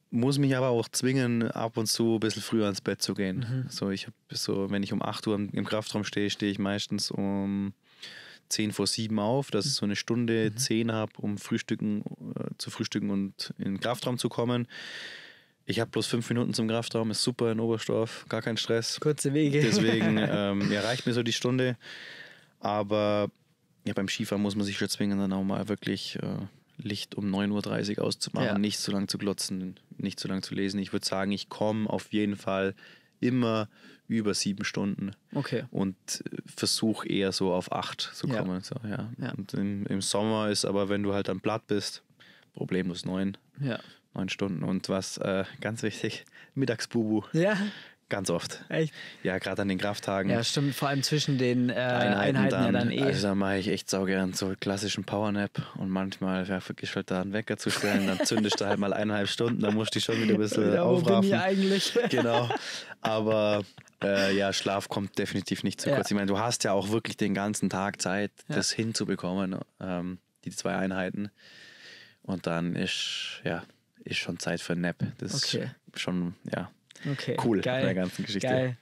muss mich aber auch zwingen, ab und zu ein bisschen früher ins Bett zu gehen. Mhm. So, ich habe so, wenn ich um 8 Uhr im Kraftraum stehe, stehe ich meistens um 10 vor 7 auf, dass ich so eine Stunde mhm. 10 habe, um frühstücken, äh, zu frühstücken und in den Kraftraum zu kommen. Ich habe bloß fünf Minuten zum Kraftraum, ist super in Oberstdorf, gar kein Stress. Kurze Wege. Deswegen ähm, ja, mir so die Stunde. Aber ja, beim Skifahren muss man sich schon zwingen, dann auch mal wirklich äh, Licht um 9.30 Uhr auszumachen, ja. nicht zu lang zu glotzen, nicht zu lang zu lesen. Ich würde sagen, ich komme auf jeden Fall immer über sieben Stunden. Okay. Und äh, versuche eher so auf acht zu kommen. Ja. So, ja. ja. Und im, im, Sommer ist aber, wenn du halt dann platt bist, problemlos neun. Ja. Neun Stunden. Und was äh, ganz wichtig, Mittagsbubu. Ja. Ganz oft. Echt? Ja, gerade an den Krafttagen. Ja, stimmt. Vor allem zwischen den äh, Einheiten, Einheiten dann, ja dann eh. Also da mache ich echt saugern so klassischen Powernap und manchmal ja, vergisst halt da einen Wecker zu stellen. Dann zündest du halt mal eineinhalb Stunden, dann musst du dich schon wieder ein bisschen ja, aufraffen. Wo bin ich eigentlich? genau. Aber äh, ja, Schlaf kommt definitiv nicht zu kurz. Ja. Ich meine, du hast ja auch wirklich den ganzen Tag Zeit, ja. das hinzubekommen, ähm, die zwei Einheiten. Und dann ist, ja, ist schon Zeit für einen Nap. Das okay. ist schon, ja, okay, cool geil, in der ganzen Geschichte. Geil.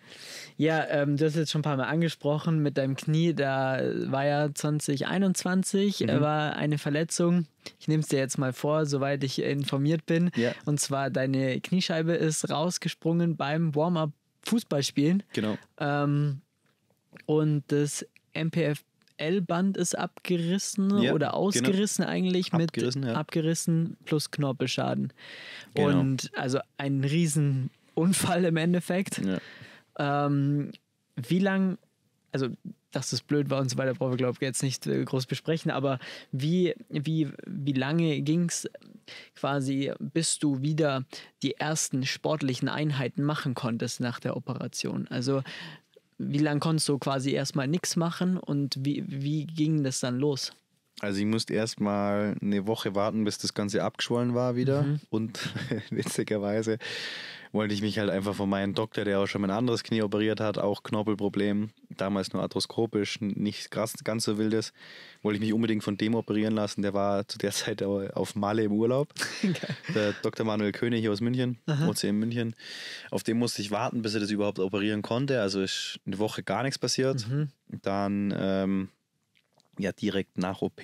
Ja, ähm, du hast jetzt schon ein paar Mal angesprochen mit deinem Knie. Da war ja 2021 mhm. war eine Verletzung. Ich nehme es dir jetzt mal vor, soweit ich informiert bin. Ja. Und zwar deine Kniescheibe ist rausgesprungen beim Warm-up Fußballspielen. Genau. Ähm, und das mpfl band ist abgerissen ja, oder genau. ausgerissen genau. eigentlich mit abgerissen, ja. abgerissen plus Knorpelschaden. Genau. Und also ein riesen Unfall im Endeffekt. Ja. Ähm, wie lang, also dass das blöd war und so weiter, brauchen wir, glaube ich, jetzt nicht äh, groß besprechen, aber wie, wie, wie lange ging es quasi, bis du wieder die ersten sportlichen Einheiten machen konntest nach der Operation? Also wie lange konntest du quasi erstmal nichts machen und wie, wie ging das dann los? Also ich musste erstmal eine Woche warten, bis das Ganze abgeschwollen war wieder. Mhm. Und witzigerweise wollte ich mich halt einfach von meinem Doktor, der auch schon mein anderes Knie operiert hat, auch Knorpelproblem, damals nur arthroskopisch, nicht ganz so wildes, wollte ich mich unbedingt von dem operieren lassen. Der war zu der Zeit auf Malle im Urlaub. der Dr. Manuel König hier aus München, OCM München. Auf den musste ich warten, bis er das überhaupt operieren konnte. Also ist eine Woche gar nichts passiert. Mhm. Dann ähm, ja direkt nach OP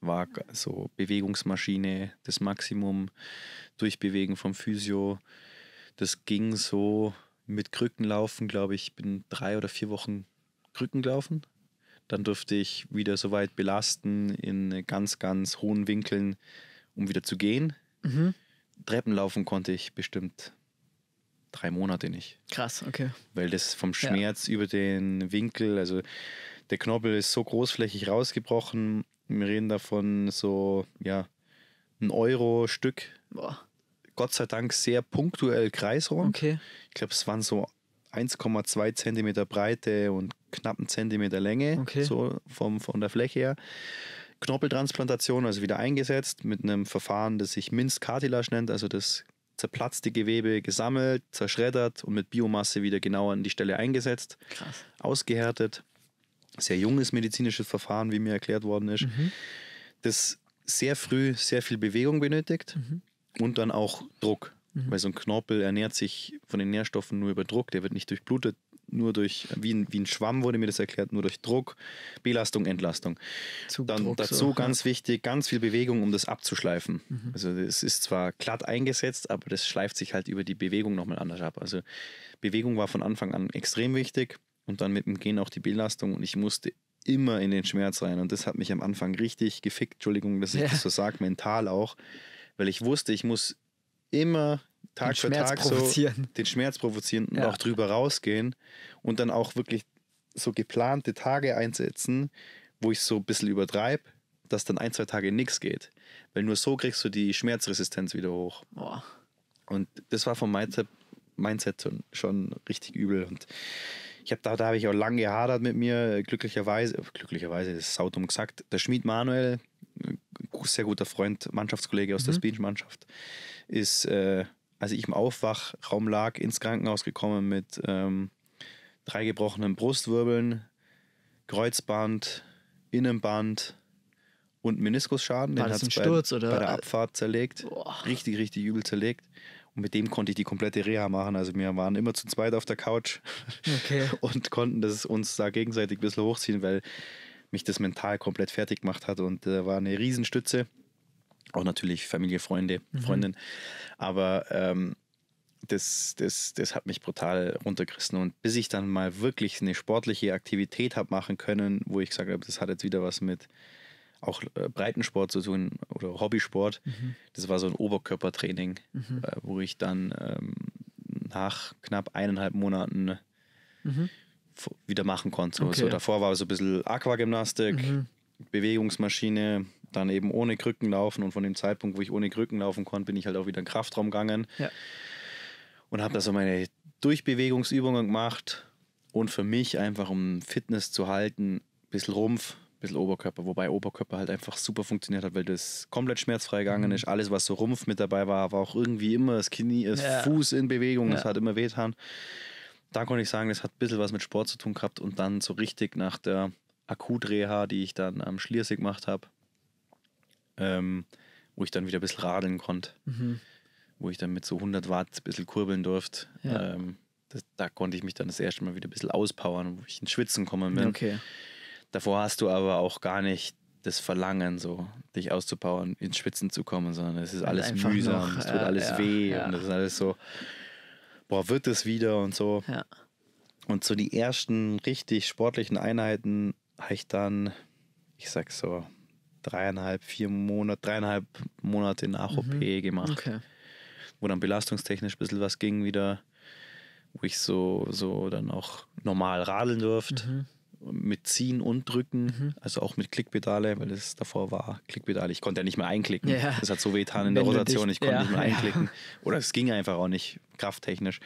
war so Bewegungsmaschine, das Maximum, Durchbewegen vom Physio, das ging so mit Krückenlaufen, glaube ich, bin drei oder vier Wochen Krückenlaufen. Dann durfte ich wieder so weit belasten in ganz, ganz hohen Winkeln, um wieder zu gehen. Mhm. Treppenlaufen konnte ich bestimmt drei Monate nicht. Krass, okay. Weil das vom Schmerz ja. über den Winkel, also der Knobbel ist so großflächig rausgebrochen. Wir reden davon so, ja, ein Euro Stück. Boah. Gott sei Dank sehr punktuell kreisrund. Okay. Ich glaube, es waren so 1,2 Zentimeter Breite und knapp einen Zentimeter Länge, okay. so vom, von der Fläche her. Knoppeltransplantation, also wieder eingesetzt mit einem Verfahren, das sich Minz-Cartilage nennt, also das zerplatzte Gewebe gesammelt, zerschreddert und mit Biomasse wieder genau an die Stelle eingesetzt, Krass. ausgehärtet. Sehr junges medizinisches Verfahren, wie mir erklärt worden ist, mhm. das sehr früh sehr viel Bewegung benötigt. Mhm und dann auch Druck. Mhm. Weil so ein Knorpel ernährt sich von den Nährstoffen nur über Druck, der wird nicht durchblutet, nur durch, wie ein, wie ein Schwamm wurde mir das erklärt, nur durch Druck, Belastung, Entlastung. Zugdruck, Dann dazu so, ganz wichtig, ganz viel Bewegung, um das abzuschleifen. Mhm. Also es ist zwar glatt eingesetzt, aber das schleift sich halt über die Bewegung nochmal anders ab. Also Bewegung war von Anfang an extrem wichtig und dann mit dem Gehen auch die Belastung und ich musste immer in den Schmerz rein und das hat mich am Anfang richtig gefickt, Entschuldigung, dass ich ja. das so sage, mental auch, weil ich wusste, ich muss immer Tag für Tag so den Schmerz provozieren und ja. auch drüber rausgehen und dann auch wirklich so geplante Tage einsetzen, wo ich so ein bisschen übertreibe, dass dann ein, zwei Tage nichts geht. Weil nur so kriegst du die Schmerzresistenz wieder hoch. Boah. Und das war vom Mindset, Mindset schon richtig übel. Und ich habe da, da habe ich auch lange gehadert mit mir. Glücklicherweise, glücklicherweise ist es sautum gesagt. Der Schmied Manuel, sehr guter Freund, Mannschaftskollege aus mhm. der Speech-Mannschaft, ist, äh, als ich im Aufwachraum lag, ins Krankenhaus gekommen mit ähm, drei gebrochenen Brustwirbeln, Kreuzband, Innenband und Meniskusschaden. War Den das ein Sturz bei, oder? Bei der Abfahrt zerlegt. Boah. Richtig, richtig übel zerlegt. Und mit dem konnte ich die komplette Reha machen. Also wir waren immer zu zweit auf der Couch okay. und konnten das uns da gegenseitig ein bisschen hochziehen, weil mich das mental komplett fertig gemacht hat und äh, war eine Riesenstütze. Auch natürlich Familie, Freunde, mhm. Aber ähm, das, das, das hat mich brutal runtergerissen. Und bis ich dann mal wirklich eine sportliche Aktivität habe machen können, wo ich gesagt habe, das hat jetzt wieder was mit auch äh, Breitensport zu tun oder Hobbysport, mhm. das war so ein Oberkörpertraining, mhm. Äh, wo ich dann ähm, nach knapp eineinhalb Monaten mhm wieder machen konnte. Okay. So, davor war so ein bisschen Aquagymnastik, mhm. Bewegungsmaschine, dann eben ohne Krücken laufen. Und von dem Zeitpunkt, wo ich ohne Krücken laufen konnte, bin ich halt auch wieder in den Kraftraum gegangen ja. und habe da so meine Durchbewegungsübungen gemacht. Und für mich einfach, um Fitness zu halten, ein bisschen Rumpf, ein bisschen Oberkörper. Wobei Oberkörper halt einfach super funktioniert hat, weil das komplett schmerzfrei gegangen mhm. ist. Alles, was so Rumpf mit dabei war, war auch irgendwie immer das Knie, das ja. Fuß in Bewegung. Ja. Das hat immer wehtan da konnte ich sagen, das hat ein bisschen was mit Sport zu tun gehabt und dann so richtig nach der Akutreha, die ich dann am Schliersee gemacht habe, ähm, wo ich dann wieder ein bisschen radeln konnte, mhm. wo ich dann mit so 100 Watt ein bisschen kurbeln durfte. Ja. Ähm, das, da konnte ich mich dann das erste Mal wieder ein bisschen auspowern, wo ich ins Schwitzen kommen bin. Okay. Davor hast du aber auch gar nicht das Verlangen, so dich auszupowern, ins Schwitzen zu kommen, sondern es ist alles mühsam, noch, es tut äh, alles ja, weh ja. und das ist alles so boah, wird es wieder und so. Ja. Und so die ersten richtig sportlichen Einheiten habe ich dann, ich sag so, dreieinhalb, vier Monate, dreieinhalb Monate in OP mhm. gemacht. Okay. Wo dann belastungstechnisch ein bisschen was ging wieder, wo ich so, so dann auch normal radeln durfte. Mhm mit Ziehen und Drücken, mhm. also auch mit Klickpedale, weil es davor war Klickpedale. Ich konnte ja nicht mehr einklicken. Ja. Das hat so wehtan in der Rotation, ich konnte ja. nicht mehr einklicken. Oder es ging einfach auch nicht, krafttechnisch.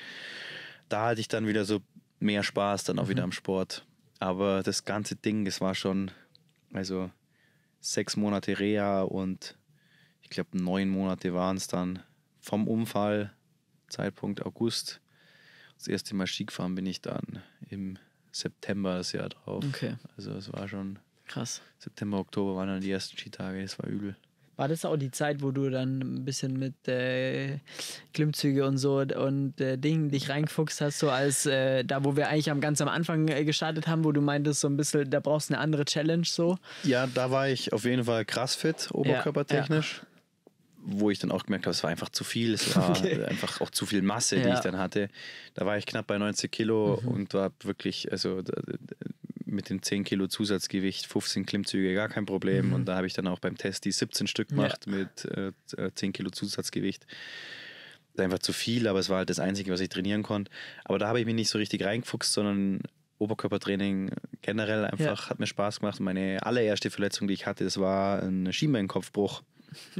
Da hatte ich dann wieder so mehr Spaß, dann auch mhm. wieder am Sport. Aber das ganze Ding, das war schon, also sechs Monate Reha und ich glaube neun Monate waren es dann vom Unfall, Zeitpunkt August. Das erste Mal Skifahren bin ich dann im September das Jahr drauf. Okay. Also es war schon. Krass. September, Oktober waren dann die ersten Skitage, es war übel. War das auch die Zeit, wo du dann ein bisschen mit äh, Klimmzüge und so und äh, Dingen dich reingefuchst hast, so als äh, da, wo wir eigentlich am ganz am Anfang äh, gestartet haben, wo du meintest, so ein bisschen, da brauchst du eine andere Challenge so? Ja, da war ich auf jeden Fall krass fit, oberkörpertechnisch. Ja, ja wo ich dann auch gemerkt habe, es war einfach zu viel. Es war okay. einfach auch zu viel Masse, ja. die ich dann hatte. Da war ich knapp bei 90 Kilo mhm. und war wirklich, also mit dem 10 Kilo Zusatzgewicht, 15 Klimmzüge, gar kein Problem. Mhm. Und da habe ich dann auch beim Test die 17 Stück gemacht ja. mit äh, 10 äh, Kilo Zusatzgewicht. Das war Einfach zu viel, aber es war halt das Einzige, was ich trainieren konnte. Aber da habe ich mich nicht so richtig reingefuchst, sondern Oberkörpertraining generell einfach ja. hat mir Spaß gemacht. Meine allererste Verletzung, die ich hatte, das war ein Schienbeinkopfbruch.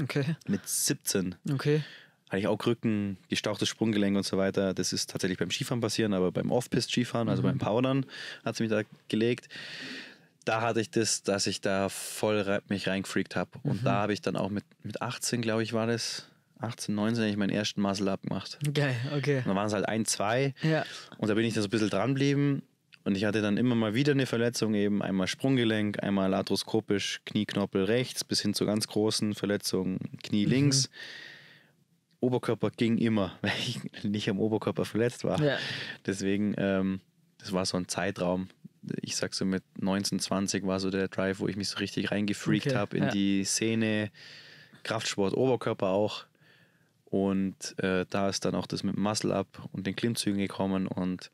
Okay. Mit 17. Okay. Hatte ich auch Krücken, gestauchtes Sprunggelenk und so weiter. Das ist tatsächlich beim Skifahren passieren, aber beim Off-Pist-Skifahren, also mhm. beim Powdern, hat sie mich da gelegt. Da hatte ich das, dass ich da voll mich reingefreakt habe. Und mhm. da habe ich dann auch mit, mit 18, glaube ich, war das, 18, 19 habe ich meinen ersten Muscle-Up gemacht. Geil, okay. Und dann waren es halt ein, zwei. Ja. Und da bin ich dann so ein bisschen dran geblieben und ich hatte dann immer mal wieder eine Verletzung, eben einmal Sprunggelenk, einmal arthroskopisch, Knieknorpel rechts, bis hin zu ganz großen Verletzungen, Knie mhm. links. Oberkörper ging immer, weil ich nicht am Oberkörper verletzt war. Ja. Deswegen, ähm, das war so ein Zeitraum. Ich sag so mit 19, 20 war so der Drive, wo ich mich so richtig reingefreakt okay, habe in ja. die Szene, Kraftsport, Oberkörper auch. Und äh, da ist dann auch das mit Muscle Up und den Klimmzügen gekommen. Und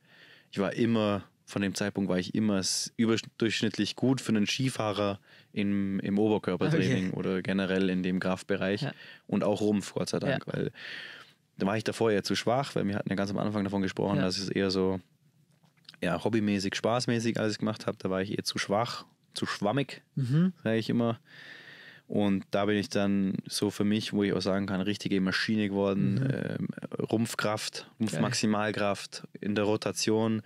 ich war immer von dem Zeitpunkt war ich immer überdurchschnittlich gut für einen Skifahrer im, im Oberkörpertraining okay. oder generell in dem Kraftbereich ja. und auch Rumpf, Gott sei Dank, ja. weil da war ich davor ja zu schwach, weil wir hatten ja ganz am Anfang davon gesprochen, ja. dass ich es eher so ja, hobbymäßig, spaßmäßig alles gemacht habe. Da war ich eher zu schwach, zu schwammig, mhm. sage ich immer. Und da bin ich dann so für mich, wo ich auch sagen kann, richtige Maschine geworden. Mhm. Äh, Rumpfkraft, Rumpfmaximalkraft in der Rotation.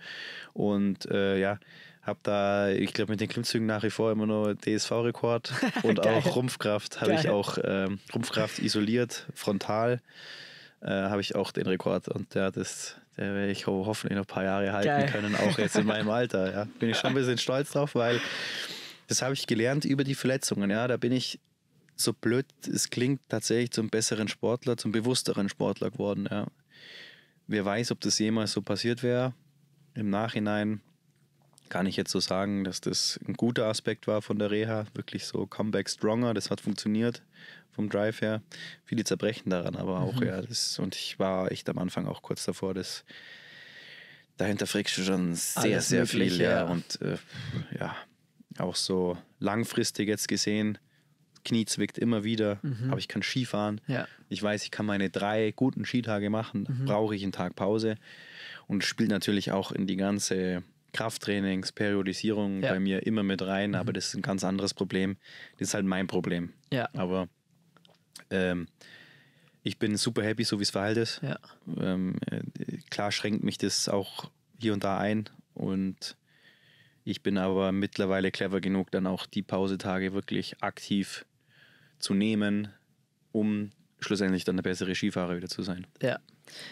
Und äh, ja, habe da, ich glaube, mit den Klimmzügen nach wie vor immer nur DSV-Rekord. Und auch Rumpfkraft habe ich auch, äh, Rumpfkraft isoliert, frontal, äh, habe ich auch den Rekord. Und ja, das, der werde ich hoffentlich noch ein paar Jahre halten Geil. können, auch jetzt in meinem Alter. Ja. Bin ich schon ein bisschen stolz drauf, weil das habe ich gelernt über die Verletzungen. Ja, da bin ich so blöd es klingt, tatsächlich zum besseren Sportler, zum bewussteren Sportler geworden. Ja. Wer weiß, ob das jemals so passiert wäre. Im Nachhinein kann ich jetzt so sagen, dass das ein guter Aspekt war von der Reha. Wirklich so Comeback Stronger, das hat funktioniert vom Drive her. Viele zerbrechen daran, aber auch, mhm. ja. Das, und ich war echt am Anfang auch kurz davor, dass dahinter fragst du schon sehr, Alles sehr möglich, viel. Ja. ja. Und äh, ja, auch so langfristig jetzt gesehen, Knie zwickt immer wieder, mhm. aber ich kann Skifahren. Ja. Ich weiß, ich kann meine drei guten Skitage machen, mhm. brauche ich einen Tag Pause. Und spielt natürlich auch in die ganze Krafttrainings, Periodisierung ja. bei mir immer mit rein, mhm. aber das ist ein ganz anderes Problem. Das ist halt mein Problem. Ja. Aber ähm, ich bin super happy, so wie es verhält ist. Ja. Ähm, äh, klar schränkt mich das auch hier und da ein und ich bin aber mittlerweile clever genug, dann auch die Pausetage wirklich aktiv zu nehmen, um schlussendlich dann der bessere Skifahrer wieder zu sein. Ja.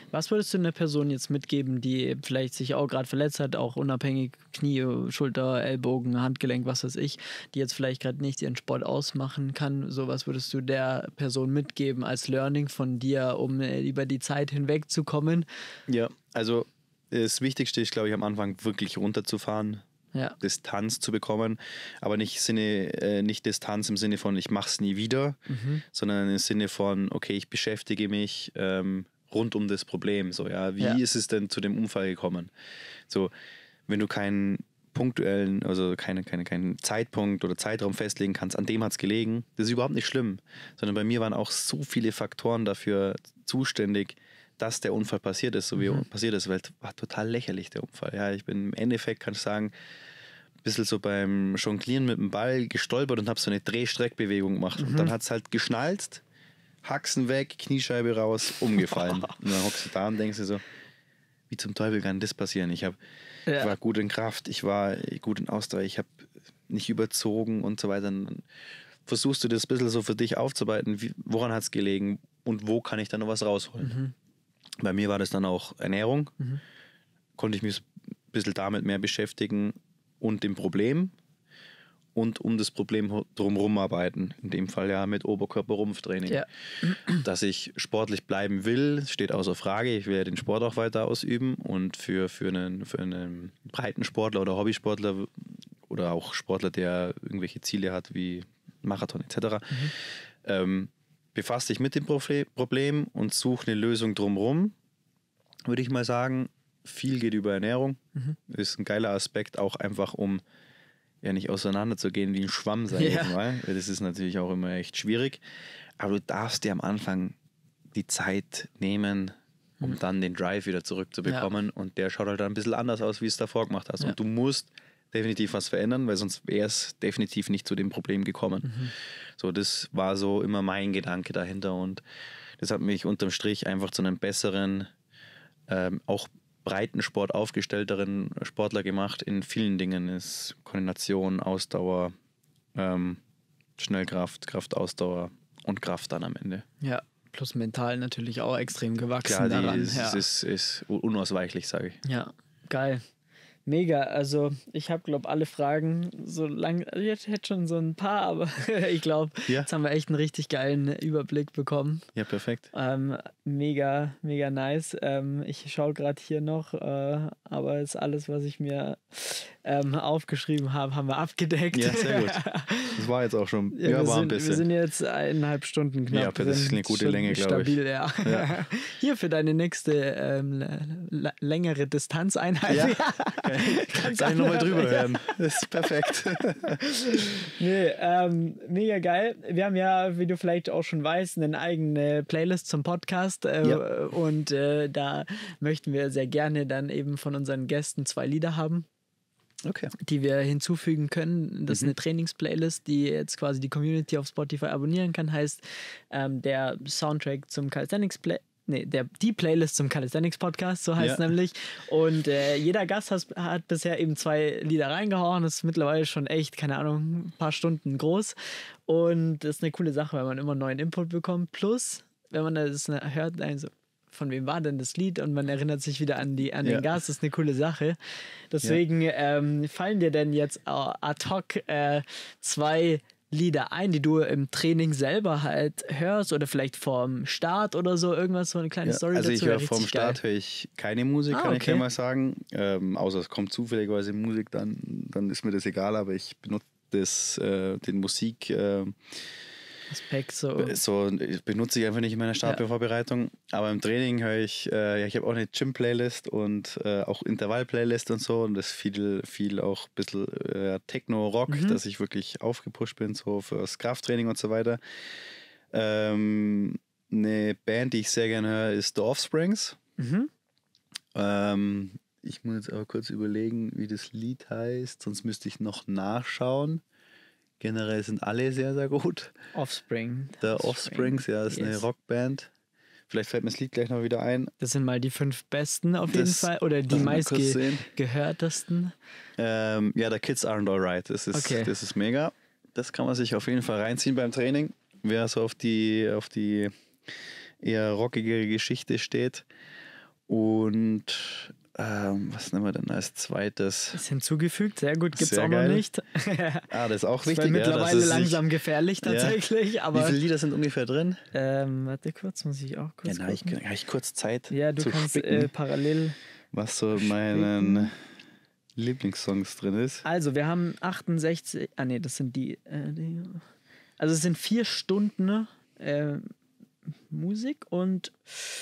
Was würdest du einer Person jetzt mitgeben, die vielleicht sich auch gerade verletzt hat, auch unabhängig Knie, Schulter, Ellbogen, Handgelenk, was weiß ich, die jetzt vielleicht gerade nicht ihren Sport ausmachen kann? So was würdest du der Person mitgeben als Learning von dir, um äh, über die Zeit hinwegzukommen? Ja, also das Wichtigste ist, glaube ich, am Anfang wirklich runterzufahren, ja. Distanz zu bekommen. Aber nicht, Sinne, äh, nicht Distanz im Sinne von, ich mache es nie wieder, mhm. sondern im Sinne von, okay, ich beschäftige mich ähm, rund um das Problem. So, ja, wie ja. ist es denn zu dem Unfall gekommen? So, wenn du keinen punktuellen, also keine, keine, keinen Zeitpunkt oder Zeitraum festlegen kannst, an dem hat es gelegen, das ist überhaupt nicht schlimm. Sondern bei mir waren auch so viele Faktoren dafür zuständig, dass der Unfall passiert ist, so wie mhm. passiert ist, weil war total lächerlich, der Unfall. Ja, ich bin im Endeffekt, kann ich sagen, ein bisschen so beim Jonglieren mit dem Ball gestolpert und habe so eine Drehstreckbewegung gemacht. Mhm. Und dann mhm. hat es halt geschnalzt, Haxen weg, Kniescheibe raus, umgefallen. und dann hockst du da und denkst dir so, wie zum Teufel kann das passieren? Ich, hab, ja. ich war gut in Kraft, ich war gut in Ausdauer, ich habe nicht überzogen und so weiter. Dann versuchst du das ein bisschen so für dich aufzuarbeiten, wie, woran hat es gelegen und wo kann ich da noch was rausholen? Mhm. Bei mir war das dann auch Ernährung. Mhm. Konnte ich mich ein bisschen damit mehr beschäftigen und dem Problem und um das Problem drumherum arbeiten. In dem Fall ja mit Oberkörperrumpftraining. Ja. Dass ich sportlich bleiben will, steht außer Frage. Ich will ja den Sport auch weiter ausüben und für, für, einen, für einen Breitensportler oder Hobbysportler oder auch Sportler, der irgendwelche Ziele hat wie Marathon etc., mhm. ähm, befasst dich mit dem Problem und such eine Lösung drumherum, würde ich mal sagen. Viel geht über Ernährung. Mhm. Ist ein geiler Aspekt, auch einfach um ja nicht auseinanderzugehen wie ein Schwamm, sag ich ja. mal. Das ist natürlich auch immer echt schwierig. Aber du darfst dir am Anfang die Zeit nehmen, um mhm. dann den Drive wieder zurückzubekommen. Ja. Und der schaut halt dann ein bisschen anders aus, wie es davor gemacht hast. Ja. Und du musst definitiv was verändern, weil sonst wäre es definitiv nicht zu dem Problem gekommen. Mhm. So, das war so immer mein Gedanke dahinter und das hat mich unterm Strich einfach zu einem besseren, ähm, auch Breitensport aufgestellteren Sportler gemacht in vielen Dingen. Ist Koordination, Ausdauer, ähm, Schnellkraft, Ausdauer und Kraft dann am Ende. Ja, plus mental natürlich auch extrem gewachsen Klar, daran. Ist, ja. ist, ist unausweichlich, sage ich. Ja, geil mega. Also ich habe, glaube alle Fragen so lang, Jetzt also hätte schon so ein paar, aber ich glaube, ja. jetzt haben wir echt einen richtig geilen Überblick bekommen. Ja, perfekt. Ähm, mega, mega nice. Ähm, ich schaue gerade hier noch, äh, aber ist alles, was ich mir ähm, aufgeschrieben haben, haben wir abgedeckt. Ja, sehr gut. Das war jetzt auch schon ja, wir, sind, wir sind jetzt eineinhalb Stunden knapp. Ja, das ist eine gute Stunden Länge, glaube ich. Stabil, ja. ja. Hier für deine nächste ähm, längere Distanzeinheit. Ja. Okay. Kannst du nochmal drüber hören. Das ist perfekt. nee, ähm, mega geil. Wir haben ja, wie du vielleicht auch schon weißt, eine eigene Playlist zum Podcast. Äh, und äh, da möchten wir sehr gerne dann eben von unseren Gästen zwei Lieder haben okay. die wir hinzufügen können. Das mhm. ist eine Trainingsplaylist, die jetzt quasi die Community auf Spotify abonnieren kann. Heißt, ähm, der Soundtrack zum Calisthenics Play nee, der, die Playlist zum Calisthenics Podcast, so heißt ja. es nämlich. Und äh, jeder Gast has, hat bisher eben zwei Lieder reingehauen. Das ist mittlerweile schon echt, keine Ahnung, ein paar Stunden groß. Und das ist eine coole Sache, weil man immer neuen Input bekommt. Plus, wenn man das hört, dann so, von wem war denn das Lied und man erinnert sich wieder an, die, an den Gast. Das ist eine coole Sache. Deswegen ja. ähm, fallen dir denn jetzt äh, ad hoc äh, zwei Lieder ein, die du im Training selber halt hörst oder vielleicht vorm Start oder so irgendwas, so eine kleine ja, Story also dazu? Also ich höre vorm Start höre ich keine Musik, ah, kann okay. ich ja mal sagen, ähm, außer es kommt zufälligerweise Musik, dann, dann ist mir das egal, aber ich benutze das, äh, den Musik... Äh, Aspekt so. So benutze ich einfach nicht in meiner Stapelvorbereitung. Ja. Aber im Training höre ich, äh, ja, ich habe auch eine Gym-Playlist und äh, auch Intervall-Playlist und so. Und das viel, viel auch ein bisschen äh, Techno-Rock, mhm. dass ich wirklich aufgepusht bin, so fürs Krafttraining und so weiter. Ähm, eine Band, die ich sehr gerne höre, ist The Offsprings. Mhm. Ähm, ich muss jetzt aber kurz überlegen, wie das Lied heißt, sonst müsste ich noch nachschauen. Generell sind alle sehr, sehr gut. Offspring. The Offsprings, Offspring, ja, ist yes. eine Rockband. Vielleicht fällt mir das Lied gleich noch wieder ein. Das sind mal die fünf besten auf das, jeden Fall oder die meistgehörtesten. Ge ähm, ja, der Kids Aren't Alright. Das ist, okay. das ist mega. Das kann man sich auf jeden Fall reinziehen beim Training. Wer so auf die, auf die eher rockigere Geschichte steht. Und ähm, was nehmen wir denn als zweites? Ist hinzugefügt, sehr gut, gibt es auch geil. noch nicht. ah, das ist auch wichtig. mittlerweile ja, das langsam nicht, gefährlich tatsächlich. Ja. Aber Wie viele Lieder sind ungefähr drin? Ähm, warte kurz, muss ich auch kurz. Ja, na, ich, habe ich kurz Zeit. Ja, du kannst äh, parallel. Was so meinen Lieblingssongs drin ist. Also, wir haben 68. Ah, nee, das sind die. Äh, die also, es sind vier Stunden. Äh, Musik und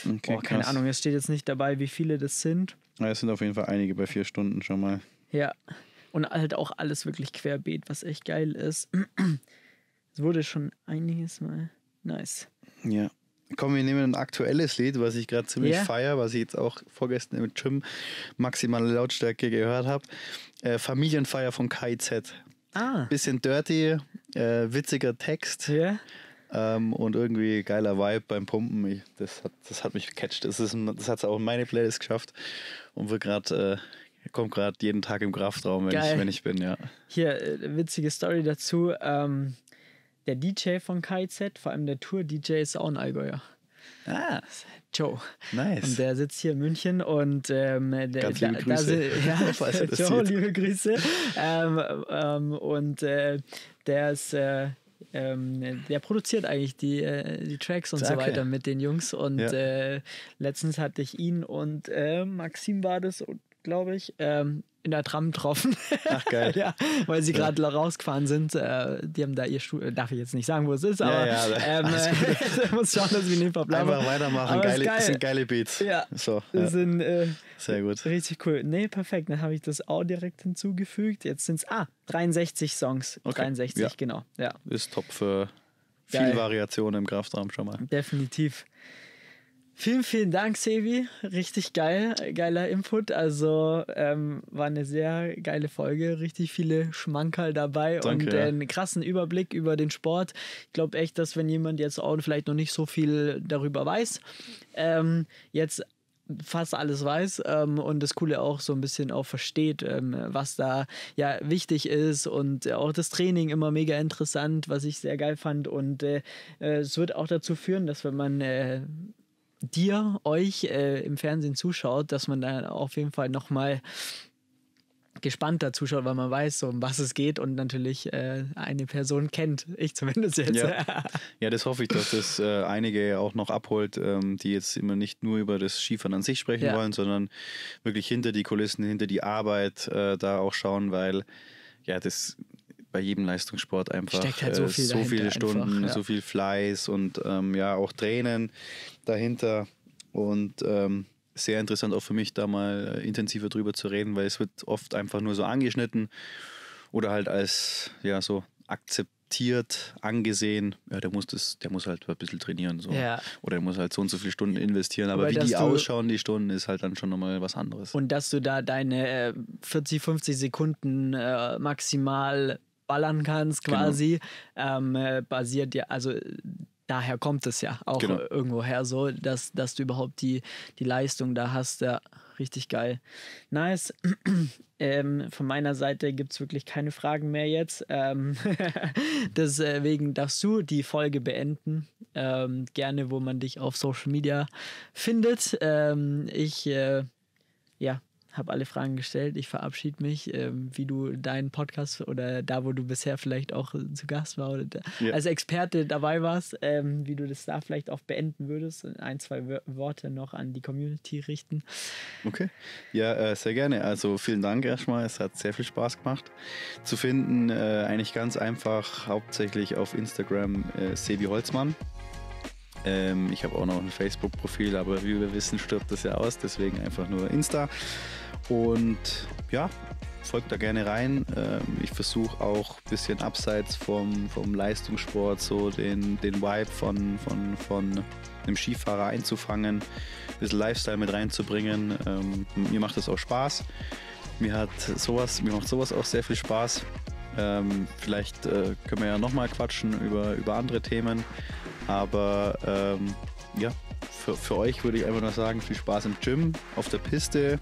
okay, oh, keine Ahnung, es steht jetzt nicht dabei, wie viele das sind. Ja, es sind auf jeden Fall einige bei vier Stunden schon mal. Ja. Und halt auch alles wirklich querbeet, was echt geil ist. Es wurde schon einiges mal nice. Ja. Komm, wir nehmen ein aktuelles Lied, was ich gerade ziemlich yeah. feier, was ich jetzt auch vorgestern im Gym maximale Lautstärke gehört habe. Äh, Familienfeier von KIZ. Ah. Bisschen dirty, äh, witziger Text. Ja. Yeah. Ähm, und irgendwie geiler Vibe beim Pumpen. Ich, das, hat, das hat mich gecatcht. Das, das hat es auch in meine Playlist geschafft und wird gerade. Äh, kommt gerade jeden Tag im Kraftraum, wenn ich, wenn ich, bin, ja. Hier, äh, witzige Story dazu. Ähm, der DJ von KIZ, vor allem der Tour-DJ, ist auch ein Allgäuer. Ah. Joe. Nice. Und der sitzt hier in München und ähm, äh, der, Ganz liebe da, Grüße. Da, ja, Joe, liebe Grüße. Ähm, ähm, und äh, der ist äh, ähm, der produziert eigentlich die, äh, die Tracks und okay. so weiter mit den Jungs. Und ja. äh, letztens hatte ich ihn und äh, Maxim war das, glaube ich, ähm, in der Tram getroffen. Ach geil. ja, weil sie gerade ja. rausgefahren sind. Äh, die haben da ihr Studio, äh, darf ich jetzt nicht sagen, wo es ist, aber ja, ja, ähm, muss schauen, dass wir nicht verbleiben. Einfach weitermachen, geile, geil. sind geile Beats. Ja, so, ja. Sind, äh, sehr gut. Richtig cool. Nee, perfekt, dann habe ich das auch direkt hinzugefügt. Jetzt sind es, ah, 63 Songs. Okay. 63, genau. Ja. Ist top für viel Variation im Kraftraum schon mal. Definitiv. Vielen, vielen Dank, Sevi. Richtig geil, geiler Input. Also ähm, war eine sehr geile Folge, richtig viele Schmankerl dabei Danke, und äh, einen krassen Überblick über den Sport. Ich glaube echt, dass wenn jemand jetzt auch vielleicht noch nicht so viel darüber weiß, ähm, jetzt fast alles weiß ähm, und das Coole auch so ein bisschen auch versteht, ähm, was da ja wichtig ist und auch das Training immer mega interessant, was ich sehr geil fand und äh, äh, es wird auch dazu führen, dass wenn man äh, dir, euch äh, im Fernsehen zuschaut, dass man da auf jeden Fall nochmal gespannter zuschaut, weil man weiß, um was es geht und natürlich äh, eine Person kennt. Ich zumindest jetzt. Ja, ja das hoffe ich, dass das äh, einige auch noch abholt, ähm, die jetzt immer nicht nur über das Skifahren an sich sprechen ja. wollen, sondern wirklich hinter die Kulissen, hinter die Arbeit äh, da auch schauen, weil ja, das bei jedem Leistungssport einfach Steckt halt so, äh, viel so viele Stunden, einfach, ja. so viel Fleiß und ähm, ja auch Tränen dahinter. Und ähm, sehr interessant auch für mich, da mal äh, intensiver drüber zu reden, weil es wird oft einfach nur so angeschnitten oder halt als ja so akzeptiert angesehen, ja, der muss das, der muss halt ein bisschen trainieren so. Ja. oder der muss halt so und so viele Stunden investieren, aber Weil wie die ausschauen, die Stunden, ist halt dann schon nochmal was anderes. Und dass du da deine 40, äh, 50 Sekunden maximal ballern kannst genau. quasi, genau. ähm, äh, basiert ja, also daher kommt es ja auch genau. her, so, dass, dass du überhaupt die, die Leistung da hast. Ja, richtig geil. Nice. Ähm, von meiner Seite gibt es wirklich keine Fragen mehr jetzt. Ähm deswegen darfst du die Folge beenden. Ähm, gerne, wo man dich auf Social Media findet. Ähm, ich, äh, ja, habe alle Fragen gestellt. Ich verabschiede mich, ähm, wie du deinen Podcast oder da, wo du bisher vielleicht auch zu Gast war oder ja. als Experte dabei warst, ähm, wie du das da vielleicht auch beenden würdest ein, zwei Worte noch an die Community richten. Okay, ja, äh, sehr gerne. Also vielen Dank erstmal. Es hat sehr viel Spaß gemacht. Zu finden äh, eigentlich ganz einfach, hauptsächlich auf Instagram äh, Sebi Holzmann. Ähm, ich habe auch noch ein Facebook-Profil, aber wie wir wissen, stirbt das ja aus, deswegen einfach nur Insta. Und ja, folgt da gerne rein. Ähm, ich versuche auch ein bisschen abseits vom, vom Leistungssport so den, den Vibe von, von, von einem Skifahrer einzufangen, ein bisschen Lifestyle mit reinzubringen. Ähm, mir macht das auch Spaß. Mir hat sowas, mir macht sowas auch sehr viel Spaß. Ähm, vielleicht äh, können wir ja nochmal quatschen über, über andere Themen. Aber ähm, ja, für, für euch würde ich einfach nur sagen, viel Spaß im Gym, auf der Piste,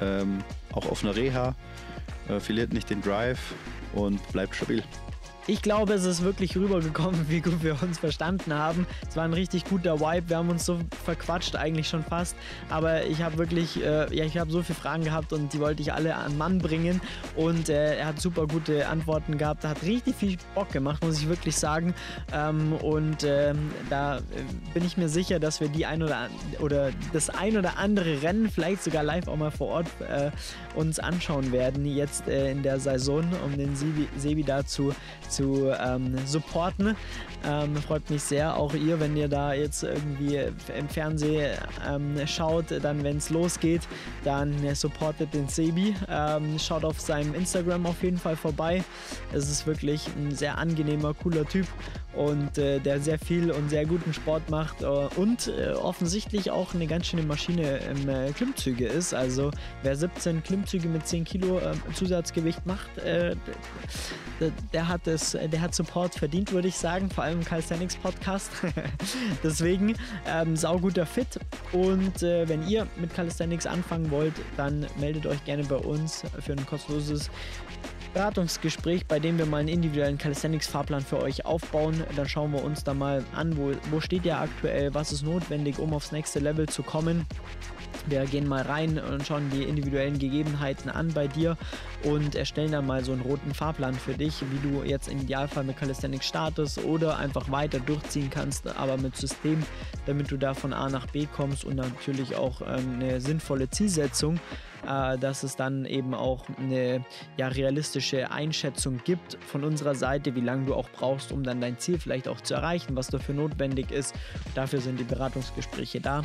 ähm, auch auf einer Reha. Äh, verliert nicht den Drive und bleibt stabil. Ich glaube, es ist wirklich rübergekommen, wie gut wir uns verstanden haben. Es war ein richtig guter Vibe. Wir haben uns so verquatscht eigentlich schon fast. Aber ich habe wirklich, äh, ja, ich habe so viele Fragen gehabt und die wollte ich alle an Mann bringen. Und äh, er hat super gute Antworten gehabt. Er Hat richtig viel Bock gemacht, muss ich wirklich sagen. Ähm, und ähm, da äh, bin ich mir sicher, dass wir die ein oder, oder das ein oder andere Rennen vielleicht sogar live auch mal vor Ort äh, uns anschauen werden, jetzt äh, in der Saison, um den Sebi, Sebi dazu zu ähm, supporten. Ähm, freut mich sehr. Auch ihr, wenn ihr da jetzt irgendwie im Fernsehen ähm, schaut, dann, wenn es losgeht, dann supportet den Sebi. Ähm, schaut auf seinem Instagram auf jeden Fall vorbei. Es ist wirklich ein sehr angenehmer, cooler Typ und äh, der sehr viel und sehr guten Sport macht äh, und äh, offensichtlich auch eine ganz schöne Maschine im äh, Klimmzüge ist. Also wer 17 Klimmzüge Klimmzüge mit 10 Kilo äh, Zusatzgewicht macht, äh, der, der, hat es, der hat Support verdient, würde ich sagen, vor allem im Calisthenics Podcast. Deswegen ähm, sauguter Fit. Und äh, wenn ihr mit Calisthenics anfangen wollt, dann meldet euch gerne bei uns für ein kostenloses Beratungsgespräch, bei dem wir mal einen individuellen Calisthenics-Fahrplan für euch aufbauen. Dann schauen wir uns da mal an, wo, wo steht ihr aktuell, was ist notwendig, um aufs nächste Level zu kommen. Wir gehen mal rein und schauen die individuellen Gegebenheiten an bei dir und erstellen dann mal so einen roten Fahrplan für dich, wie du jetzt im Idealfall mit Calisthenics startest oder einfach weiter durchziehen kannst, aber mit System, damit du da von A nach B kommst und natürlich auch ähm, eine sinnvolle Zielsetzung äh, dass es dann eben auch eine ja, realistische Einschätzung gibt von unserer Seite, wie lange du auch brauchst, um dann dein Ziel vielleicht auch zu erreichen, was dafür notwendig ist. Dafür sind die Beratungsgespräche da.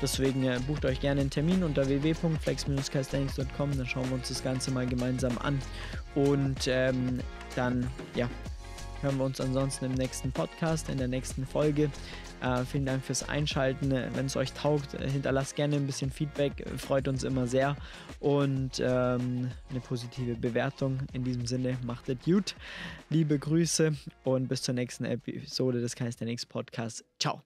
Deswegen äh, bucht euch gerne einen Termin unter www.flex-calisthenics.com, dann schauen wir uns das Ganze mal gemeinsam an und ähm, dann, ja, hören wir uns ansonsten im nächsten Podcast, in der nächsten Folge. Äh, vielen Dank fürs Einschalten. Wenn es euch taugt, äh, hinterlasst gerne ein bisschen Feedback. Freut uns immer sehr. Und ähm, eine positive Bewertung. In diesem Sinne, macht es gut. Liebe Grüße und bis zur nächsten Episode des Keins der Podcasts. Ciao.